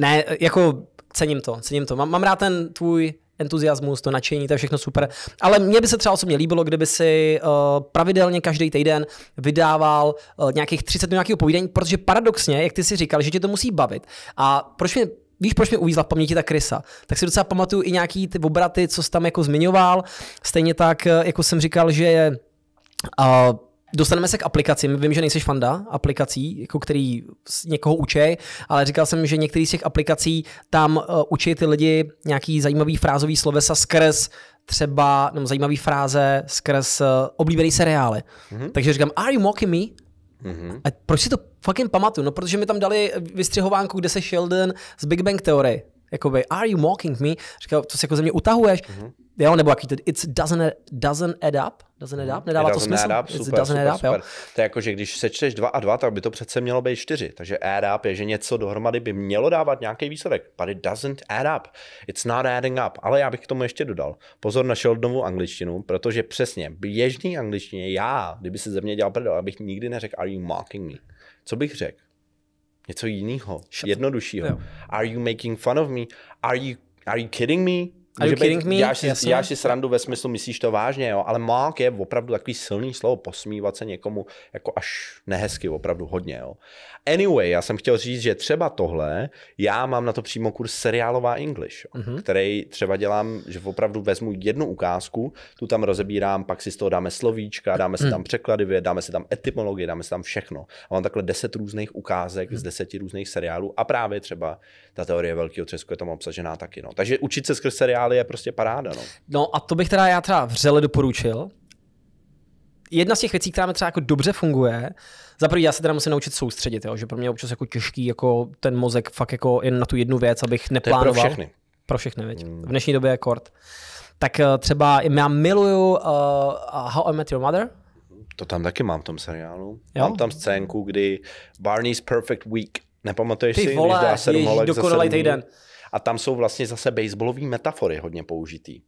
Ne, jako cením to, cením to. Mám, mám rád ten tvůj entuziasmus, to nadšení, to je všechno super. Ale mně by se třeba osobně líbilo, kdyby si uh, pravidelně každý týden vydával uh, nějakých 30 minut nějakého povídání, protože paradoxně, jak ty si říkal, že tě to musí bavit. A proč mi víš, proč mi uvízla v paměti ta krysa, tak si docela pamatuju i nějaký ty obraty, co jsi tam jako zmiňoval. Stejně tak, eh, jako jsem říkal, že uh, Dostaneme se k aplikacím. Vím, že nejsi fanda aplikací, jako který někoho učí, ale říkal jsem, že některý z těch aplikací tam uh, učí ty lidi nějaký zajímavý frázový slovesa skrz třeba, nebo zajímavý fráze skrz uh, oblíbený seriály. Mm-hmm. Takže říkám, are you mocking me? Mm-hmm. A proč si to fucking pamatuju? No, protože mi tam dali vystřihovánku, kde se Sheldon z Big Bang Theory jakoby, are you mocking me? Říkal, to se jako ze mě utahuješ, mm-hmm. jo, nebo jaký to, it doesn't, doesn't add up, doesn't add up, mhm. nedává to smysl. up, super, doesn't super, add up, super. Jo. To je jako, že když sečteš dva a dva, tak by to přece mělo být čtyři. takže add up je, že něco dohromady by mělo dávat nějaký výsledek, but it doesn't add up, it's not adding up, ale já bych k tomu ještě dodal, pozor na Sheldonovu angličtinu, protože přesně, běžný angličtině, já, kdyby si ze mě dělal prdel, abych nikdy neřekl, are you mocking me, co bych řekl? něco jiného, jednoduššího. Are you making fun of me? Are you, are you kidding me? Are you kidding me? Děláš si, Jasně. děláš si srandu ve smyslu, myslíš to vážně, jo? ale mák je opravdu takový silný slovo, posmívat se někomu jako až nehezky, opravdu hodně. Jo? Anyway, já jsem chtěl říct, že třeba tohle, já mám na to přímo kurz seriálová English, Mm-hmm. který třeba dělám, že opravdu vezmu jednu ukázku, tu tam rozebírám, pak si z toho dáme slovíčka, dáme si mm. tam překlady, dáme si tam etymologie, dáme si tam všechno. A mám takhle deset různých ukázek mm. z mhm. deseti různých seriálů a právě třeba ta teorie velkého třesku je tam obsažená taky. No. Takže učit se skrz seriál Itálie je prostě paráda. No. no a to bych teda já třeba vřele doporučil. Jedna z těch věcí, která mi třeba jako dobře funguje, za prvý já se teda musím naučit soustředit, jo, že pro mě je občas jako těžký jako ten mozek fakt jako jen na tu jednu věc, abych neplánoval. To je pro všechny. Pro všechny, viď? Hmm. V dnešní době je kort. Tak eh, třeba já miluju uh, How I Met Your Mother, to tam taky mám v tom seriálu. Jo? Mám tam scénku, kdy Barney's Perfect Week. Nepamatuješ Ty si, vole, když dá sedm holek dokonalý týden. Dní. A tam jsou vlastně zase baseballové metafory hodně použitý.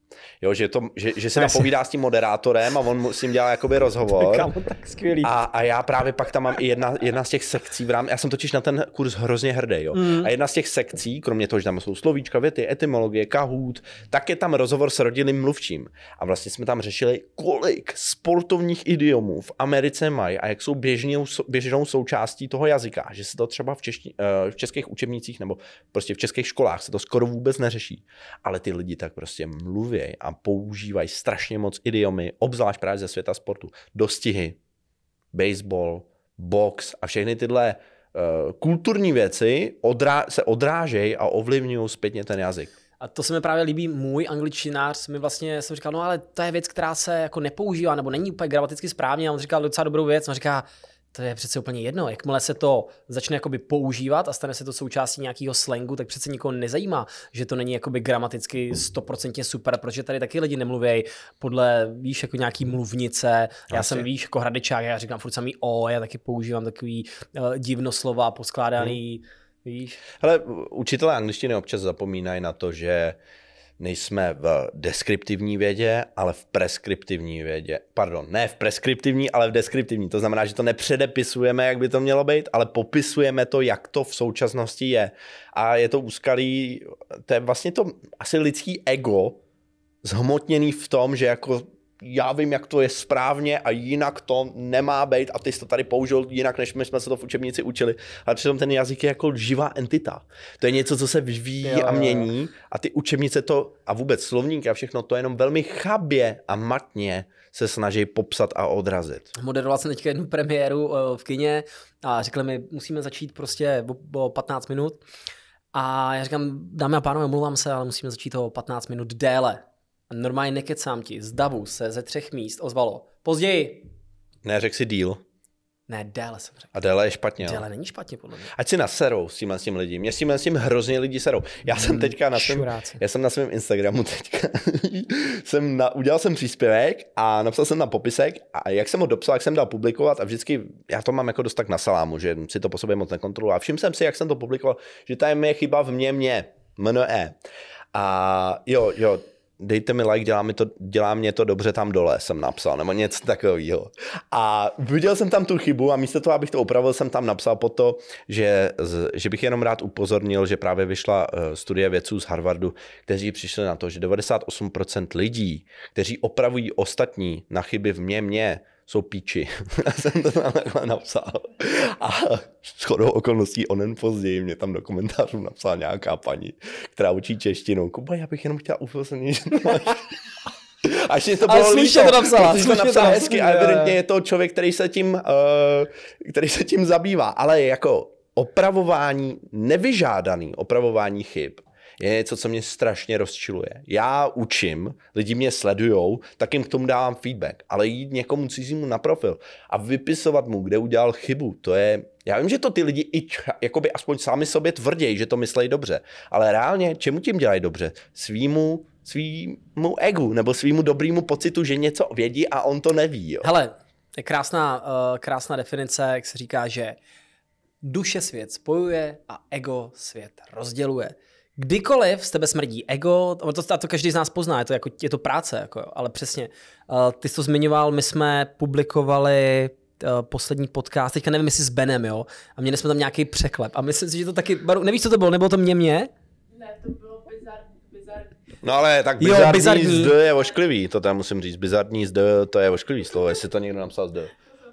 Jo, že, to, že, že se napovídá s tím moderátorem a on s ním dělá jakoby rozhovor. Kámo, tak skvělý. A, a, já právě pak tam mám i jedna, jedna z těch sekcí v rámci, já jsem totiž na ten kurz hrozně hrdý, jo. Mm. A jedna z těch sekcí, kromě toho, že tam jsou slovíčka, věty, etymologie, kahůd, tak je tam rozhovor s rodinným mluvčím. A vlastně jsme tam řešili, kolik sportovních idiomů v Americe mají a jak jsou běžnou, běžnou součástí toho jazyka. Že se to třeba v, čeští, eh, v českých učebnicích nebo prostě v českých školách se to skoro vůbec neřeší. Ale ty lidi tak prostě mluví a používají strašně moc idiomy, obzvlášť právě ze světa sportu. Dostihy, baseball, box a všechny tyhle uh, kulturní věci odrá- se odrážejí a ovlivňují zpětně ten jazyk. A to se mi právě líbí, můj angličtinář mi vlastně jsem říkal, no ale to je věc, která se jako nepoužívá, nebo není úplně gramaticky správně. A on říkal docela dobrou věc, on říká, to je přece úplně jedno. Jakmile se to začne jakoby používat a stane se to součástí nějakého slangu, tak přece nikoho nezajímá, že to není jakoby gramaticky stoprocentně super, protože tady taky lidi nemluví podle, víš, jako nějaký mluvnice. Já Asi. jsem, víš, jako hradečák, já říkám furt samý o, já taky používám takový uh, eh, divnoslova poskládaný, hmm. víš. učitelé angličtiny občas zapomínají na to, že nejsme v deskriptivní vědě, ale v preskriptivní vědě. Pardon, ne v preskriptivní, ale v deskriptivní. To znamená, že to nepředepisujeme, jak by to mělo být, ale popisujeme to, jak to v současnosti je. A je to úskalý. to je vlastně to asi lidský ego, zhmotněný v tom, že jako já vím, jak to je správně a jinak to nemá být a ty jsi to tady použil jinak, než my jsme se to v učebnici učili. A přitom ten jazyk je jako živá entita. To je něco, co se vyvíjí jo, a mění a ty učebnice to a vůbec slovník a všechno to jenom velmi chabě a matně se snaží popsat a odrazit. Moderoval jsem teďka jednu premiéru eh, v kině a řekli mi, musíme začít prostě o 15 minut. A já říkám, dámy a pánové, omlouvám se, ale musíme začít o 15 minut déle normálně nekecám ti, z davu se ze třech míst ozvalo. Později. Ne, řekl si díl. Ne, déle jsem řekl. A déle je špatně. Déle není špatně, podle mě. Ať si naserou s tímhle s tím lidí. Mě s tímhle s tím hrozně lidí serou. Já hmm, jsem mm, teďka na svém, já jsem na svém Instagramu teďka. jsem na, udělal jsem příspěvek a napsal jsem na popisek a jak jsem ho dopsal, jak jsem dal publikovat a vždycky, já to mám jako dost tak na salámu, že si to po sobě moc nekontroluji. A všiml jsem si, jak jsem to publikoval, že tam je chyba v mě, mě, E. A jo, jo, dejte mi like, dělá, mi to, dělá mě to dobře tam dole, jsem napsal, nebo něco takového. A viděl jsem tam tu chybu a místo toho, abych to opravil, jsem tam napsal po to, že, že bych jenom rád upozornil, že právě vyšla eh, studie vědců z Harvardu, kteří přišli na to, že 98% lidí, kteří opravují ostatní na chyby v mě, mě, jsou píči. Já jsem to tam takhle napsal. A shodou okolností onen později mě tam do komentářů napsala nějaká paní, která učí češtinu. Kuba, já bych jenom chtěla upozornit, že to máš. Až to bylo ale líto, to napsala. Slušně to napsala, to hezky a evidentně je to člověk, který se tím, uh, který se tím zabývá. Ale jako opravování, nevyžádaný opravování chyb je něco, co mě strašně rozčiluje. Já učím, lidi mě sledujou, tak jim k tomu dávám feedback, ale jít někomu cizímu na profil a vypisovat mu, kde udělal chybu, to je, já vím, že to ty lidi i jakoby aspoň sami sobě tvrdí, že to myslejí dobře, ale reálně čemu tím dělají dobře? Svýmu svýmu egu nebo svýmu dobrýmu pocitu, že něco vědí a on to neví. Jo. Hele, krásná, uh, krásná definice, jak se říká, že duše svět spojuje a ego svět rozděluje kdykoliv z tebe smrdí ego, to, a to každý z nás pozná, je to, jako, je to práce, jako, ale přesně. Uh, ty jsi to zmiňoval, my jsme publikovali eh, poslední podcast, teďka nevím, jestli s Benem, jo, a měli jsme tam nějaký překlep. A myslím si, že to taky, Baru, nevíš, co to bylo, nebylo to mě mě? Ne, to bylo bizarní, No ale tak bizarní, jo, bizarní. zde je ošklivý, to tam musím říct. Bizarní zde, to je ošklivý slovo, jestli to někdo napsal zde.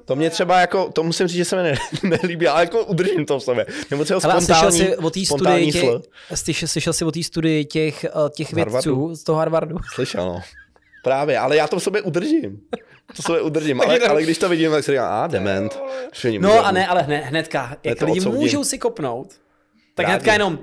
To mě třeba jako, to musím říct, že se mi ne, nelíbí, ale jako udržím to v sobě. Nebo třeba Hele, spontánní, slyšel jsi o tý studii, tě, slyšel, slyšel jsi o té studii těch, eh, těch vědců z toho Harvardu? Slyšel, no. Právě, ale já to v sobě udržím. To sobě udržím, ale, ale když to vidím, tak si říkám, a dement. No a ne, ale hned, hnedka, jak lidi můžou si kopnout, tak Rádi. hnedka jenom,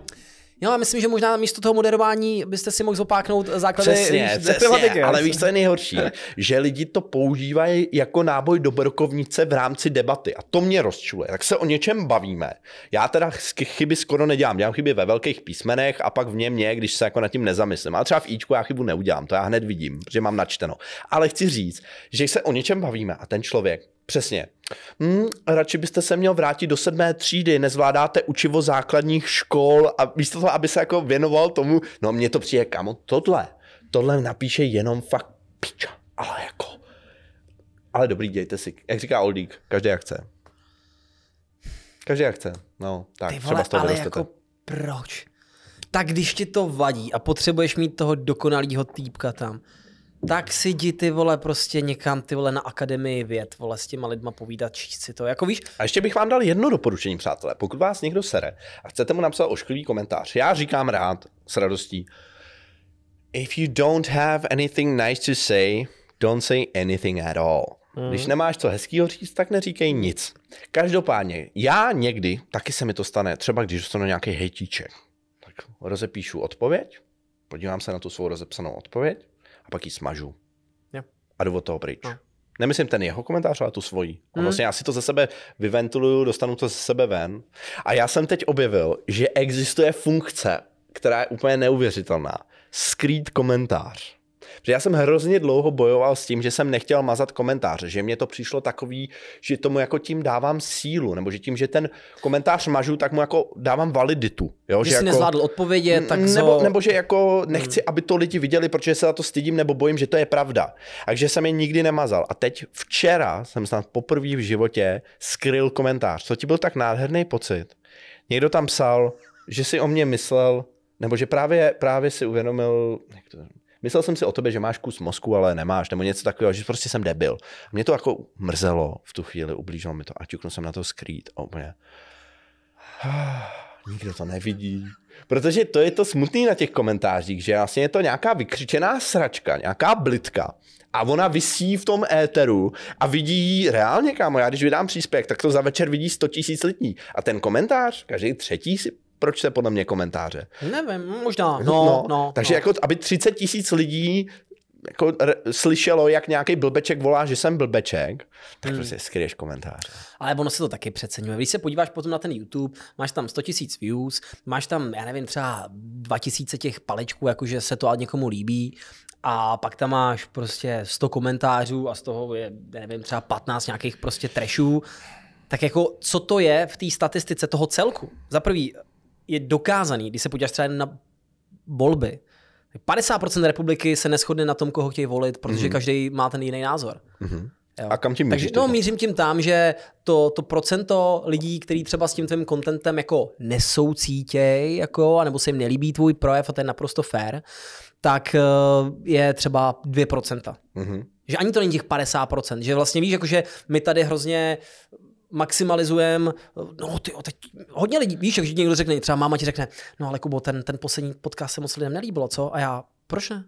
Jo, a myslím, že možná místo toho moderování byste si mohl zopáknout základy přesně, víš, přesně, Ale víš, co je nejhorší? že lidi to používají jako náboj do brokovnice v rámci debaty. A to mě rozčuluje. Tak se o něčem bavíme. Já teda chyby skoro nedělám. Dělám chyby ve velkých písmenech a pak v něm mě, když se jako nad tím nezamyslím. A třeba v Ičku já chybu neudělám, to já hned vidím, že mám načteno. Ale chci říct, že se o něčem bavíme a ten člověk Přesně. Hmm, radši byste se měl vrátit do sedmé třídy, nezvládáte učivo základních škol a místo toho, aby se jako věnoval tomu, no mně to přijde, kamo, tohle, tohle napíše jenom fakt piča, ale jako, ale dobrý, dějte si, jak říká Oldík, každý jak chce. Každý jak chce, no, tak, Ty vole, třeba z toho ale vyrostete. jako proč? Tak když ti to vadí a potřebuješ mít toho dokonalého týpka tam, tak si jdi ty vole prostě někam ty vole na akademii věd, vole s těma lidma povídat, číst si to, jako víš. A ještě bych vám dal jedno doporučení, přátelé, pokud vás někdo sere a chcete mu napsat ošklivý komentář, já říkám rád, s radostí, if you don't have anything nice to say, don't say anything at all. Mm. Když nemáš co hezkýho říct, tak neříkej nic. Každopádně, já někdy, taky se mi to stane, třeba když dostanu nějaký hejtíček, tak rozepíšu odpověď, podívám se na tu svou rozepsanou odpověď, pak ji smažu. Yeah. A jdu od toho pryč. No. Nemyslím ten jeho komentář, ale tu svojí. A mhm. vlastně já si to ze sebe vyventuluju, dostanu to ze sebe ven. A já jsem teď objevil, že existuje funkce, která je úplně neuvěřitelná. Skrýt komentář. Protože já jsem hrozně dlouho bojoval s tím, že jsem nechtěl mazat komentáře, že mě to přišlo takový, že tomu jako tím dávám sílu, nebo že tím, že ten komentář mažu, tak mu jako dávám validitu. Jo? Že, že jsi jako, nezvládl odpovědět, mm, tak nebo, zo... nebo že jako nechci, aby to lidi viděli, protože se za to stydím nebo bojím, že to je pravda. Takže jsem je nikdy nemazal. A teď včera jsem snad poprvé v životě skryl komentář. Co ti byl tak nádherný pocit. Někdo tam psal, že si o mě myslel, nebo že právě, právě si uvědomil, jak to, myslel jsem si o tobě, že máš kus mozku, ale nemáš, nebo něco takového, že prostě jsem debil. Mě to jako mrzelo v tu chvíli, ublížilo mi to a ťuknul jsem na to skrýt a úplně. Nikdo to nevidí. Protože to je to smutný na těch komentářích, že vlastně je to nějaká vykřičená sračka, nějaká blitka a ona vysí v tom éteru a vidí reálně, kámo, já když vydám příspěvek, tak to za večer vidí 100 tisíc lidí. A ten komentář, každý třetí si proč se podle mě komentáře? Nevím, možná. No, no, no, no takže no. jako, aby 30 tisíc lidí jako re, slyšelo, jak nějaký blbeček volá, že jsem blbeček, tak hmm. prostě skryješ komentář. Ale ono se to taky přeceňuje. Když se podíváš potom na ten YouTube, máš tam 100 tisíc views, máš tam, já nevím, třeba 2000 těch palečků, jakože se to někomu líbí, a pak tam máš prostě 100 komentářů a z toho je, nevím, třeba 15 nějakých prostě trešů. tak jako co to je v té statistice toho celku? Za prvý, je dokázaný, když se podíváš třeba na volby, 50% republiky se neschodne na tom, koho chtějí volit, protože mm-hmm. každý má ten jiný názor. Mm-hmm. Jo. A kam tím Takže no, mířím tím tam, že to, to procento lidí, který třeba s tím tvým kontentem jako nesoucítěj, jako, anebo se jim nelíbí tvůj projev, a to je naprosto fair, tak eh, je třeba 2%. Mm-hmm. Že ani to není těch 50%. Že vlastně víš, jako, že my tady hrozně maximalizujeme, no ty, teď hodně lidí, víš, když někdo řekne, třeba máma ti řekne, no ale Kubo, ten, ten poslední podcast se moc lidem nelíbilo, co? A já, proč ne?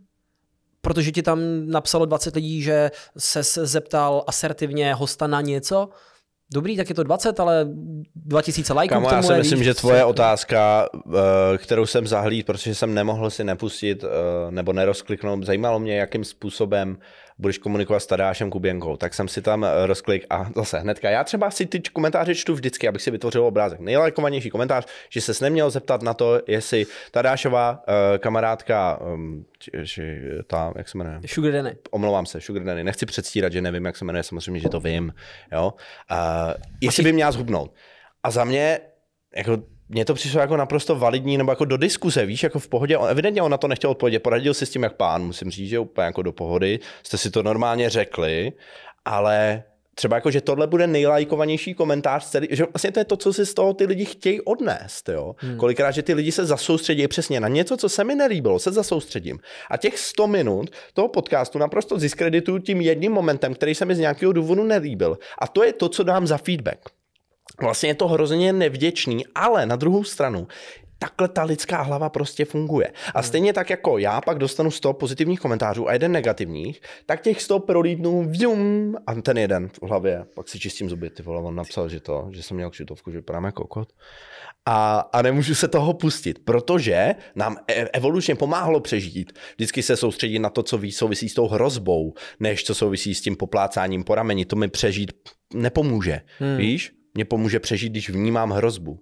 Protože ti tam napsalo 20 lidí, že se zeptal asertivně hosta na něco, Dobrý, tak je to 20, ale 2000 lajků Kamu k tomu já si je, myslím, že tvoje otázka, eh, kterou jsem zahlíd, protože jsem nemohl si nepustit eh, nebo nerozkliknout, zajímalo mě, jakým způsobem budeš komunikovat s Tadášem Kuběnkou, tak jsem si tam eh, rozklik a zase hnedka. Já třeba si ty komentáře čtu vždycky, abych si vytvořil obrázek. Nejlajkovanější komentář, že se neměl zeptat na to, jestli Tadášová uh, eh, kamarádka, um, či, ta, jak se jmenuje? Sugar Danny. Omlouvám se, Sugar Danny. Nechci předstírat, že nevím, jak se jmenuje, samozřejmě, že to vím. Jo? Uh, jestli by měla zhubnout. A za mě, jako mně to přišlo jako naprosto validní, nebo jako do diskuze, víš, jako v pohodě. On, evidentně on na to nechtěl odpovědět, poradil si s tím jak pán, musím říct, že úplně jako do pohody, jste si to normálně řekli, ale třeba jako, že tohle bude nejlajkovanější komentář celý, že vlastně to je to, co si z toho ty lidi chtějí odnést, jo. Hmm. Kolikrát, že ty lidi se zasoustředí přesně na něco, co se mi nelíbilo, se zasoustředím. A těch 100 minut toho podcastu naprosto diskredituju tím jedním momentem, který se mi z nějakého důvodu nelíbil. A to je to, co dám za feedback. Vlastně je to hrozně nevděčný, ale na druhou stranu takhle ta lidská hlava prostě funguje. A hmm. stejně tak jako já pak dostanu 100 pozitivních komentářů a jeden negativních, tak těch 100 prolídnu vďum a ten jeden v hlavě, pak si čistím zuby, ty vole, on napsal, že to, že jsem měl křitovku, že vypadám jako kokot. A, a nemůžu se toho pustit, protože nám e, evolučně pomáhlo přežít. Vždycky se soustředit na to, co ví, souvisí s tou hrozbou, než co souvisí s tím poplácáním po rameni. To mi přežít nepomůže, hmm. víš? mě pomůže přežít, když vnímám hrozbu.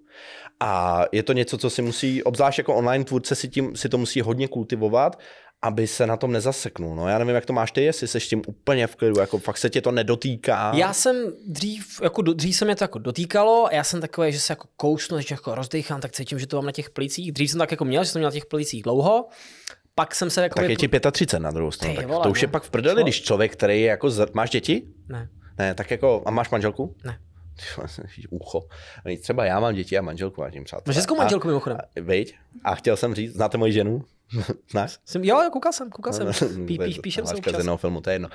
A je to něco, co si musí, obzvlášť jako online tvůrce si, tím, si to musí hodně kultivovat, aby se na tom nezaseknul. No, já nevím, jak to máš ty, jestli se s tím úplně v klidu, jako fakt se tě to nedotýká. Já jsem dřív, jako dřív se mě to jako dotýkalo, já jsem takový, že se jako kousnu, že jako rozdechám, tak cítím, že to mám na těch plicích. Dřív jsem tak jako měl, že jsem měl na těch plicích dlouho, pak jsem se jako... Tak je jako- ti 35 na druhou stranu, tak vole, to už ne. je no. pak v prdeli, když člověk, který je jako... Z... Máš děti? Ne. Ne, tak jako... A máš manželku? Ne ucho. Ani třeba já mám děti a manželku, vážím přátelé. Máš hezkou manželku mimochodem. Veď? A chtěl jsem říct, znáte moji ženu? Znáš? Jsem, jo, koukal jsem, koukal jsem. Pí, pí, píšem se občas. z jednoho filmu, to je jedno.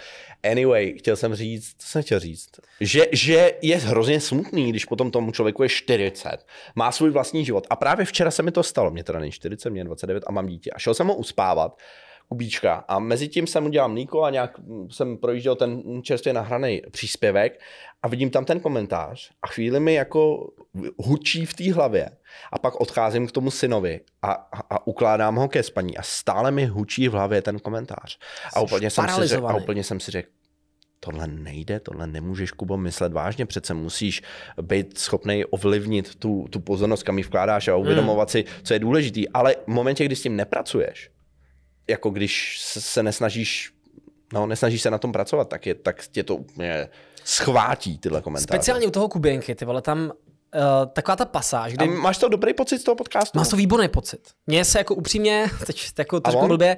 Anyway, chtěl jsem říct, co jsem chtěl říct? Že, že je hrozně smutný, když potom tomu člověku je 40, má svůj vlastní život. A právě včera se mi to stalo, mě teda není 40, mě je 29 a mám dítě. A šel jsem ho uspávat kubíčka. A mezi tím jsem udělal mlíko a nějak jsem projížděl ten čerstvě nahraný příspěvek a vidím tam ten komentář a chvíli mi jako hučí v té hlavě. A pak odcházím k tomu synovi a, a, a ukládám ho ke spaní a stále mi hučí v hlavě ten komentář. A úplně, jsem si řekl, a úplně jsem si řekl, tohle nejde, tohle nemůžeš, Kubo, myslet vážně, přece musíš být schopný ovlivnit tu, tu pozornost, kam ji vkládáš a uvědomovat hmm. si, co je důležitý. Ale v momentě, kdy s tím nepracuješ, jako když se nesnažíš, no, nesnažíš se na tom pracovat, tak, je, tak tě to úplně schvátí tyhle komentáře. Speciálně u toho Kuběnky, ty vole, tam Uh, taková ta pasáž. Kdy... A máš to dobrý pocit z toho podcastu? Máš to výborný pocit. Mně se jako upřímně, teď jako trošku blbě,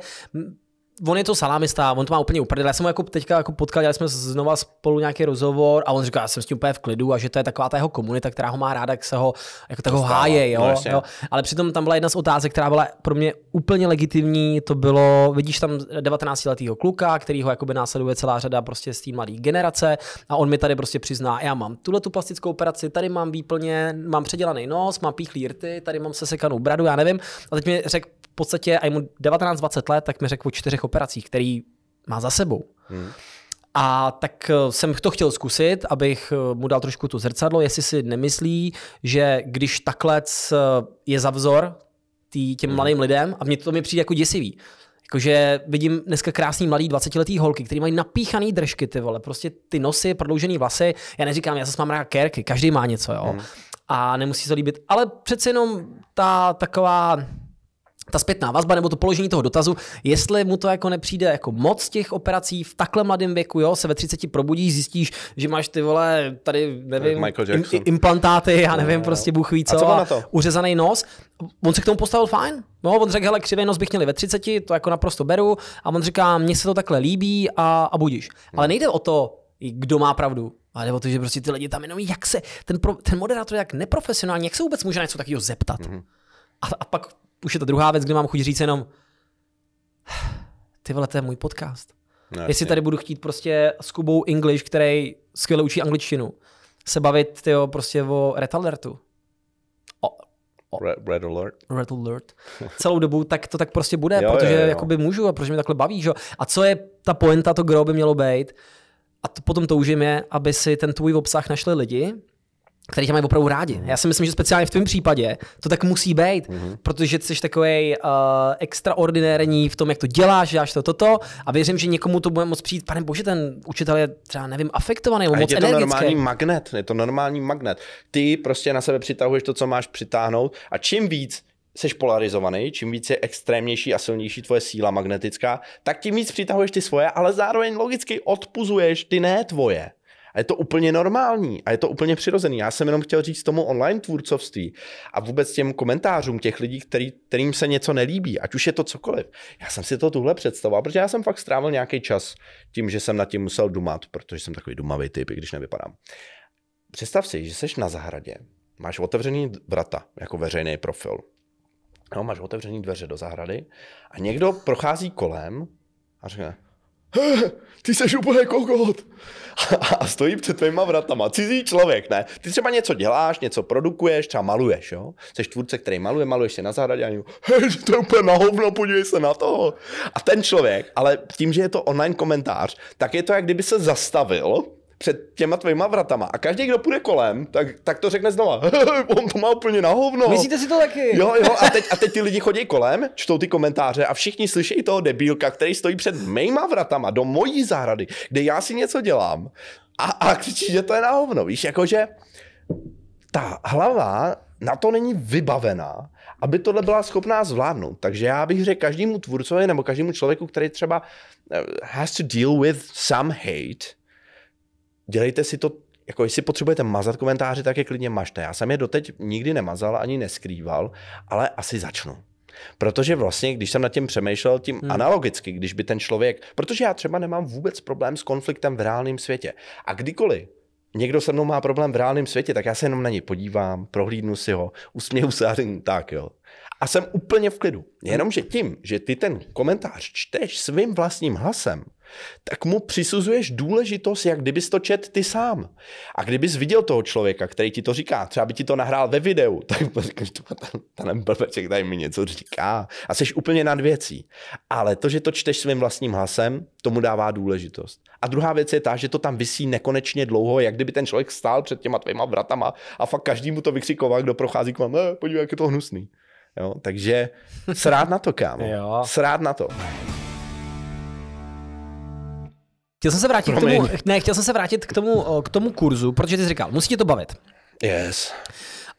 on je to salámista, on to má úplně uprdele. Já jsem ho jako teďka jako potkal, dělali jsme znova spolu nějaký rozhovor a on říká, já jsem s tím úplně v klidu a že to je taková ta jeho komunita, která ho má ráda, jak se ho, jako tak ho háje, jo, no, jo. Ale přitom tam byla jedna z otázek, která byla pro mě úplně legitimní, to bylo, vidíš tam 19-letého kluka, který ho jakoby následuje celá řada prostě z té mladé generace a on mi tady prostě přizná, já mám tuhle tu plastickou operaci, tady mám výplně, mám předělaný nos, mám píchlý rty, tady mám sesekanou bradu, já nevím. A teď mi řekl v podstatě, a mu 19-20 let, tak mi řekl o čtyřech operacích, který má za sebou. Hmm. A tak eh, jsem to chtěl zkusit, abych eh, mu dal trošku to zrcadlo, jestli si nemyslí, že když takhle eh, je za vzor tý, těm hmm. mladým lidem, a mně to mi přijde jako děsivý, Jakože vidím dneska krásný mladý 20-letý holky, který mají napíchaný držky, ty vole, prostě ty nosy, prodloužený vlasy. Já neříkám, já zase mám rád kerky, každý má něco, jo. Hmm. A nemusí se líbit, ale přece jenom ta taková ta zpětná vazba nebo to položení toho dotazu, jestli mu to jako nepřijde jako moc těch operací v takhle mladém věku, jo, se ve 30 probudíš, zjistíš, že máš ty vole, tady nevím, eh, im, implantáty, já nevím, no, prostě bůh ví co, a, co a to? uřezaný nos. On se k tomu postavil fajn. No, on řekl, hele, křivý nos bych měl ve 30, to jako naprosto beru. A on říká, mně se to takhle líbí a, a budíš. Hmm. Ale nejde o to, kdo má pravdu. Ale nebo to, že prostě ty lidi tam jenom, jak se, ten, pro, ten moderátor jak neprofesionální, jak se vůbec může na něco takového zeptat. Hmm. A, a pak už je ta druhá věc, kdy mám chuť říct jenom ty vole, to je můj podcast. No, Jestli tady budu chtít prostě s Kubou English, který skvěle učí angličtinu, se bavit tyjo, prostě o Red Alertu. O, o, Red, Red Alert. Red Alert. Celou dobu, tak to tak prostě bude, jo, protože jo, jo. jakoby můžu a protože mě takhle baví. Že? A co je ta poenta, to gro by mělo být. A to, potom toužím je, aby si ten tvůj obsah našli lidi, který tě mají opravdu rádi. Já si myslím, že speciálně v tvém případě to tak musí být, mm-hmm. protože jsi takový uh, eh, extraordinární v tom, jak to děláš, děláš to toto a věřím, že někomu to bude moc přijít, pane bože, ten učitel je třeba, nevím, afektovaný, nebo moc je to energický. normální magnet, je to normální magnet. Ty prostě na sebe přitahuješ to, co máš přitáhnout a čím víc seš polarizovaný, čím víc je extrémnější a silnější tvoje síla magnetická, tak tím víc přitahuješ ty svoje, ale zároveň logicky odpuzuješ ty ne tvoje. A je to úplně normální a je to úplně přirozený. Já jsem jenom chtěl říct tomu online tvůrcovství a vůbec těm komentářům těch lidí, který, kterým se něco nelíbí, ať už je to cokoliv. Já jsem si to tuhle představoval, protože já jsem fakt strávil nějaký čas tím, že jsem nad tím musel dumat, protože jsem takový dumavý typ, i když nevypadám. Představ si, že jsi na zahradě, máš otevřený vrata jako veřejný profil. No, máš otevřený dveře do zahrady a někdo prochází kolem a řekne, ty seš úplně kokot. A stojí před tvýma vratama. Cizí člověk, ne? Ty třeba něco děláš, něco produkuješ, třeba maluješ, jo? Jsi tvůrce, který maluje, maluješ se na zahradě a jim, hej, to je úplně na hovno, podívej se na to. A ten člověk, ale tím, že je to online komentář, tak je to, jak kdyby se zastavil před těma tvýma vratama. A každý, kdo půjde kolem, tak, tak to řekne znova. On to má úplně na hovno. Myslíte si to taky? Jo, jo, a teď, a teď ty lidi chodí kolem, čtou ty komentáře a všichni slyší toho debílka, který stojí před mýma vratama do mojí zahrady, kde já si něco dělám a, a křičí, že to je na hovno. Víš, jakože ta hlava na to není vybavená, aby tohle byla schopná zvládnout. Takže já bych řekl každému tvůrcovi nebo každému člověku, který třeba eh, has to deal with some hate, dělejte si to, jako jestli potřebujete mazat komentáře, tak je klidně mažte. Já jsem je doteď nikdy nemazal ani neskrýval, ale asi začnu. Protože vlastně, když jsem nad tím přemýšlel tím hmm. analogicky, když by ten člověk, protože já třeba nemám vůbec problém s konfliktem v reálném světě. A kdykoliv někdo se mnou má problém v reálném světě, tak já se jenom na něj podívám, prohlídnu si ho, usměju se a tak jo. A jsem úplně v klidu. Jenomže tím, že ty ten komentář čteš svým vlastním hlasem, tak mu přisuzuješ důležitost, jak kdybys to čet ty sám. A kdybys viděl toho člověka, který ti to říká, třeba by ti to nahrál ve videu, tak říkáš, ten blbeček tady mi něco říká a jsi úplně nad věcí. Ale to, že to čteš svým vlastním hlasem, tomu dává důležitost. A druhá věc je ta, že to tam vysí nekonečně dlouho, jak kdyby ten člověk stál před těma tvýma vratama a fakt každý mu to vykřikoval, kdo prochází k vám, eh, podívej, jak je to hnusný. Jo, takže srát na to, kámo. Srát na to. Chtěl jsem se vrátit Promiň. k tomu, ne, chtěl jsem se vrátit k tomu, eh, k tomu kurzu, protože ty jsi říkal, musí tě to bavit. Yes.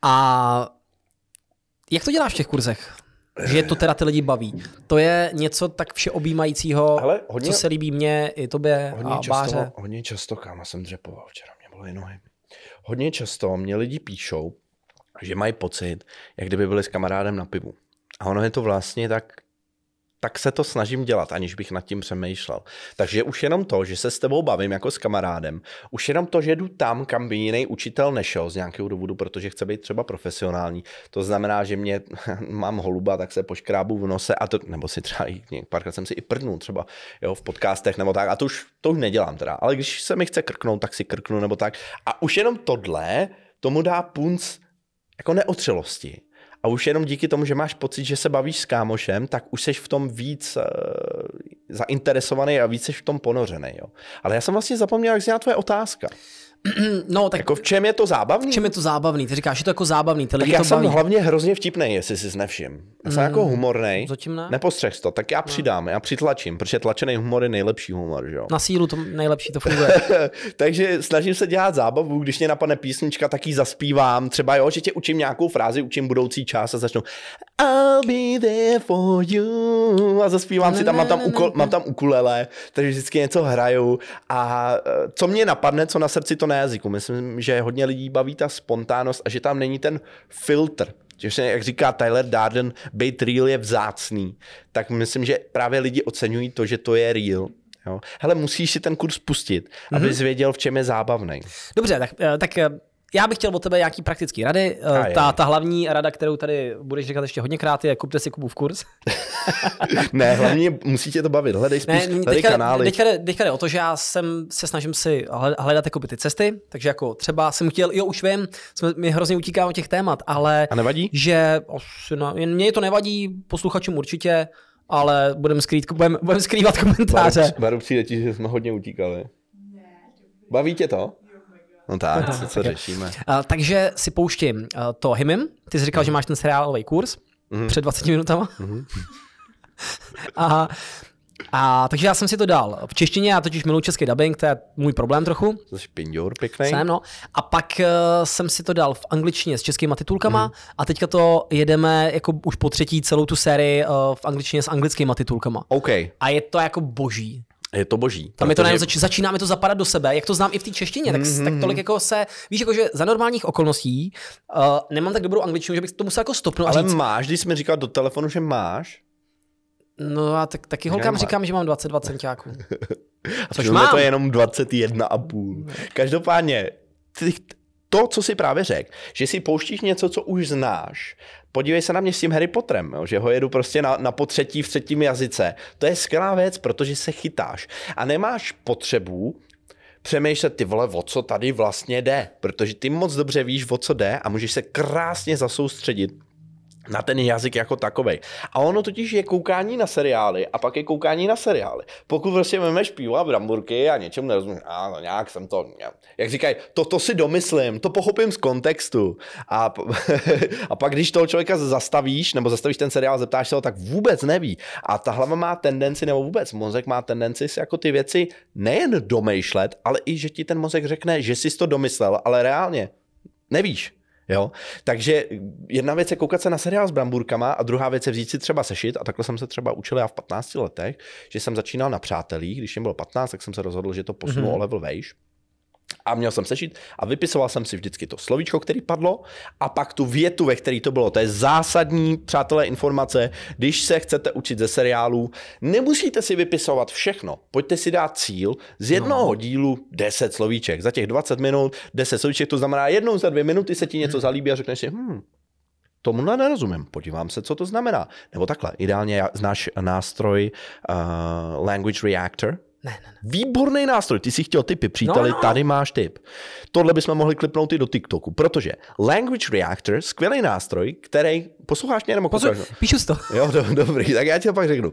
A jak to děláš v těch kurzech? Že to teda ty lidi baví. To je něco tak všeobjímajícího, Ale hodně, co se líbí mně i tobě hodně a často, báře. Hodně často, káma, jsem dřepoval včera, mě byly nohy. Hodně často mě lidi píšou, že mají pocit, jak kdyby byli s kamarádem na pivu. A ono je to vlastně tak tak se to snažím dělat, aniž bych nad tím přemýšlel. Takže už jenom to, že se s tebou bavím jako s kamarádem, už jenom to, že jdu tam, kam by jiný učitel nešel z nějakého důvodu, protože chce být třeba profesionální, to znamená, že mě mám holuba, tak se poškrábu v nose a to, nebo si třeba i párkrát jsem si i prdnul třeba jo, v podcastech nebo tak a to už, to už nedělám teda, ale když se mi chce krknout, tak si krknu nebo tak a už jenom tohle tomu dá punc jako neotřelosti a už jenom díky tomu, že máš pocit, že se bavíš s kámošem, tak už jsi v tom víc uh, zainteresovaný a víc jsi v tom ponořený. Jo. Ale já jsem vlastně zapomněl, jak zněla tvoje otázka. No, tak... Jako v čem je to zábavný? V čem je to zábavný? Ty říkáš, že to jako zábavný, ty lidi tak já to jsem baví. hlavně hrozně vtipný, jestli jsi nevšim. Já jsem mm, jako humorný. Zatím ne? Nepostřeh to, tak já no. přidám, no. já přitlačím, protože tlačený humor je nejlepší humor, že jo? Na sílu to nejlepší to funguje. Takže snažím se dělat zábavu, když mě napadne písnička, tak ji zaspívám. Třeba jo, že tě učím nějakou frázi, učím budoucí čas a začnu I'll be there for you a zaspívám si tam, mám tam, ukol, mám tam ukulele, takže vždycky něco hraju a e, co mě napadne, co na srdci to na jazyku. Myslím, že hodně lidí baví ta spontánnost a že tam není ten filtr. Že se, jak říká Tyler Darden, být real je vzácný. Tak myslím, že právě lidi oceňují to, že to je real. Jo. Hele, musíš si ten kurz pustit, aby mm-hmm. věděl, v čem je zábavný. Dobře, tak, eh, tak eh, já bych chtěl od tebe nějaký praktický rady. Eh, ta, ta hlavní rada, kterou tady budeš říkat ještě hodněkrát, je kupte si Kubu v kurz. ne, hlavně musí tě to bavit. Hledej spíš ne, hledej teďka, kanály. Teďka, jde, teďka jde o to, že já jsem se snažím si hledat jako ty cesty, takže jako třeba jsem chtěl, jo už vím, jsme, mi hrozně utíká od těch témat, ale... A nevadí? Že, no, mně to nevadí, posluchačům určitě, ale budeme skrýt, budem, budem skrývat komentáře. Baru, baru přijde ti, že jsme hodně utíkali. Baví tě to? No tak, co, co řešíme. Uh, takže si pouštím uh, to Himim. Ty jsi říkal, mm. že mhm. máš ten seriálový kurz mm. před 20 minutama. Mm. a, a, takže já jsem si to dal v češtině, já totiž miluji český dubbing, to je můj problém trochu. Jsi pěkný. Jsem, no. A pak uh, jsem si to dal v angličtině s českýma titulkama mm. a teďka to jedeme jako už po třetí celou tu sérii uh, v angličtině s anglickýma titulkama. Okay. A je to jako boží. Je to boží. Tam je to najednou zač- začínáme to zapadat do sebe, jak to znám i v té češtině, tak, mm-hmm. tak tolik jako se, víš, jako že za normálních okolností uh, nemám tak dobrou angličtinu, že bych to musel jako stopnout. Ale a říct, máš, když jsi mi říkal do telefonu, že máš. No a tak, taky holkám Nemá. říkám, že mám 22 centiáků. a což mám. to je jenom 21 a půl. No. Každopádně, ty, to, co si právě řekl, že si pouštíš něco, co už znáš podívej se na mě s tím Harry Potterem, jo, že ho jedu prostě na, na potřetí v třetím jazyce. To je skvělá věc, protože se chytáš a nemáš potřebu přemýšlet ty vole, o co tady vlastně jde, protože ty moc dobře víš, o co jde a můžeš se krásně zasoustředit na ten jazyk jako takovej. A ono totiž je koukání na seriály a pak je koukání na seriály. Pokud prostě vemeš pivo a bramburky a něčemu nerozumíš, a no nějak jsem to, jak říkají, to, to si domyslím, to pochopím z kontextu. A, a pak když toho člověka zastavíš, nebo zastavíš ten seriál, zeptáš se ho, tak vůbec neví. A ta hlava má tendenci, nebo vůbec mozek má tendenci si jako ty věci nejen domýšlet, ale i že ti ten mozek řekne, že jsi to domyslel, ale reálně nevíš. Jo? Takže jedna věc je koukat se na seriál s bramburkama a druhá věc je vzít si třeba sešit. A takhle jsem se třeba učil já v 15 letech, že jsem začínal na přátelích, když jim bylo 15, tak jsem se rozhodl, že to posunu mm-hmm. o level vejš a měl jsem sešit a vypisoval jsem si vždycky to slovíčko, který padlo a pak tu větu, ve které to bylo. To je zásadní, přátelé, informace. Když se chcete učit ze seriálů, nemusíte si vypisovat všechno. Pojďte si dát cíl z no. jednoho no. dílu 10 slovíček. Za těch 20 minut 10 slovíček, to znamená jednou za dvě minuty se ti něco hmm. zalíbí a řekneš si, hmm, tomu no nerozumím, podívám se, co to znamená. Nebo takhle, ideálně znáš nástroj uh, Language Reactor, ne, ne, Výborný nástroj, ty si chtěl typy, příteli, no, no. tady máš tip. Tohle bychom mohli klipnout i do TikToku, protože Language Reactor, skvělý nástroj, který posloucháš mě nebo Poslu... Píšu si to. Jo, do, dobrý, tak já ti to pak řeknu.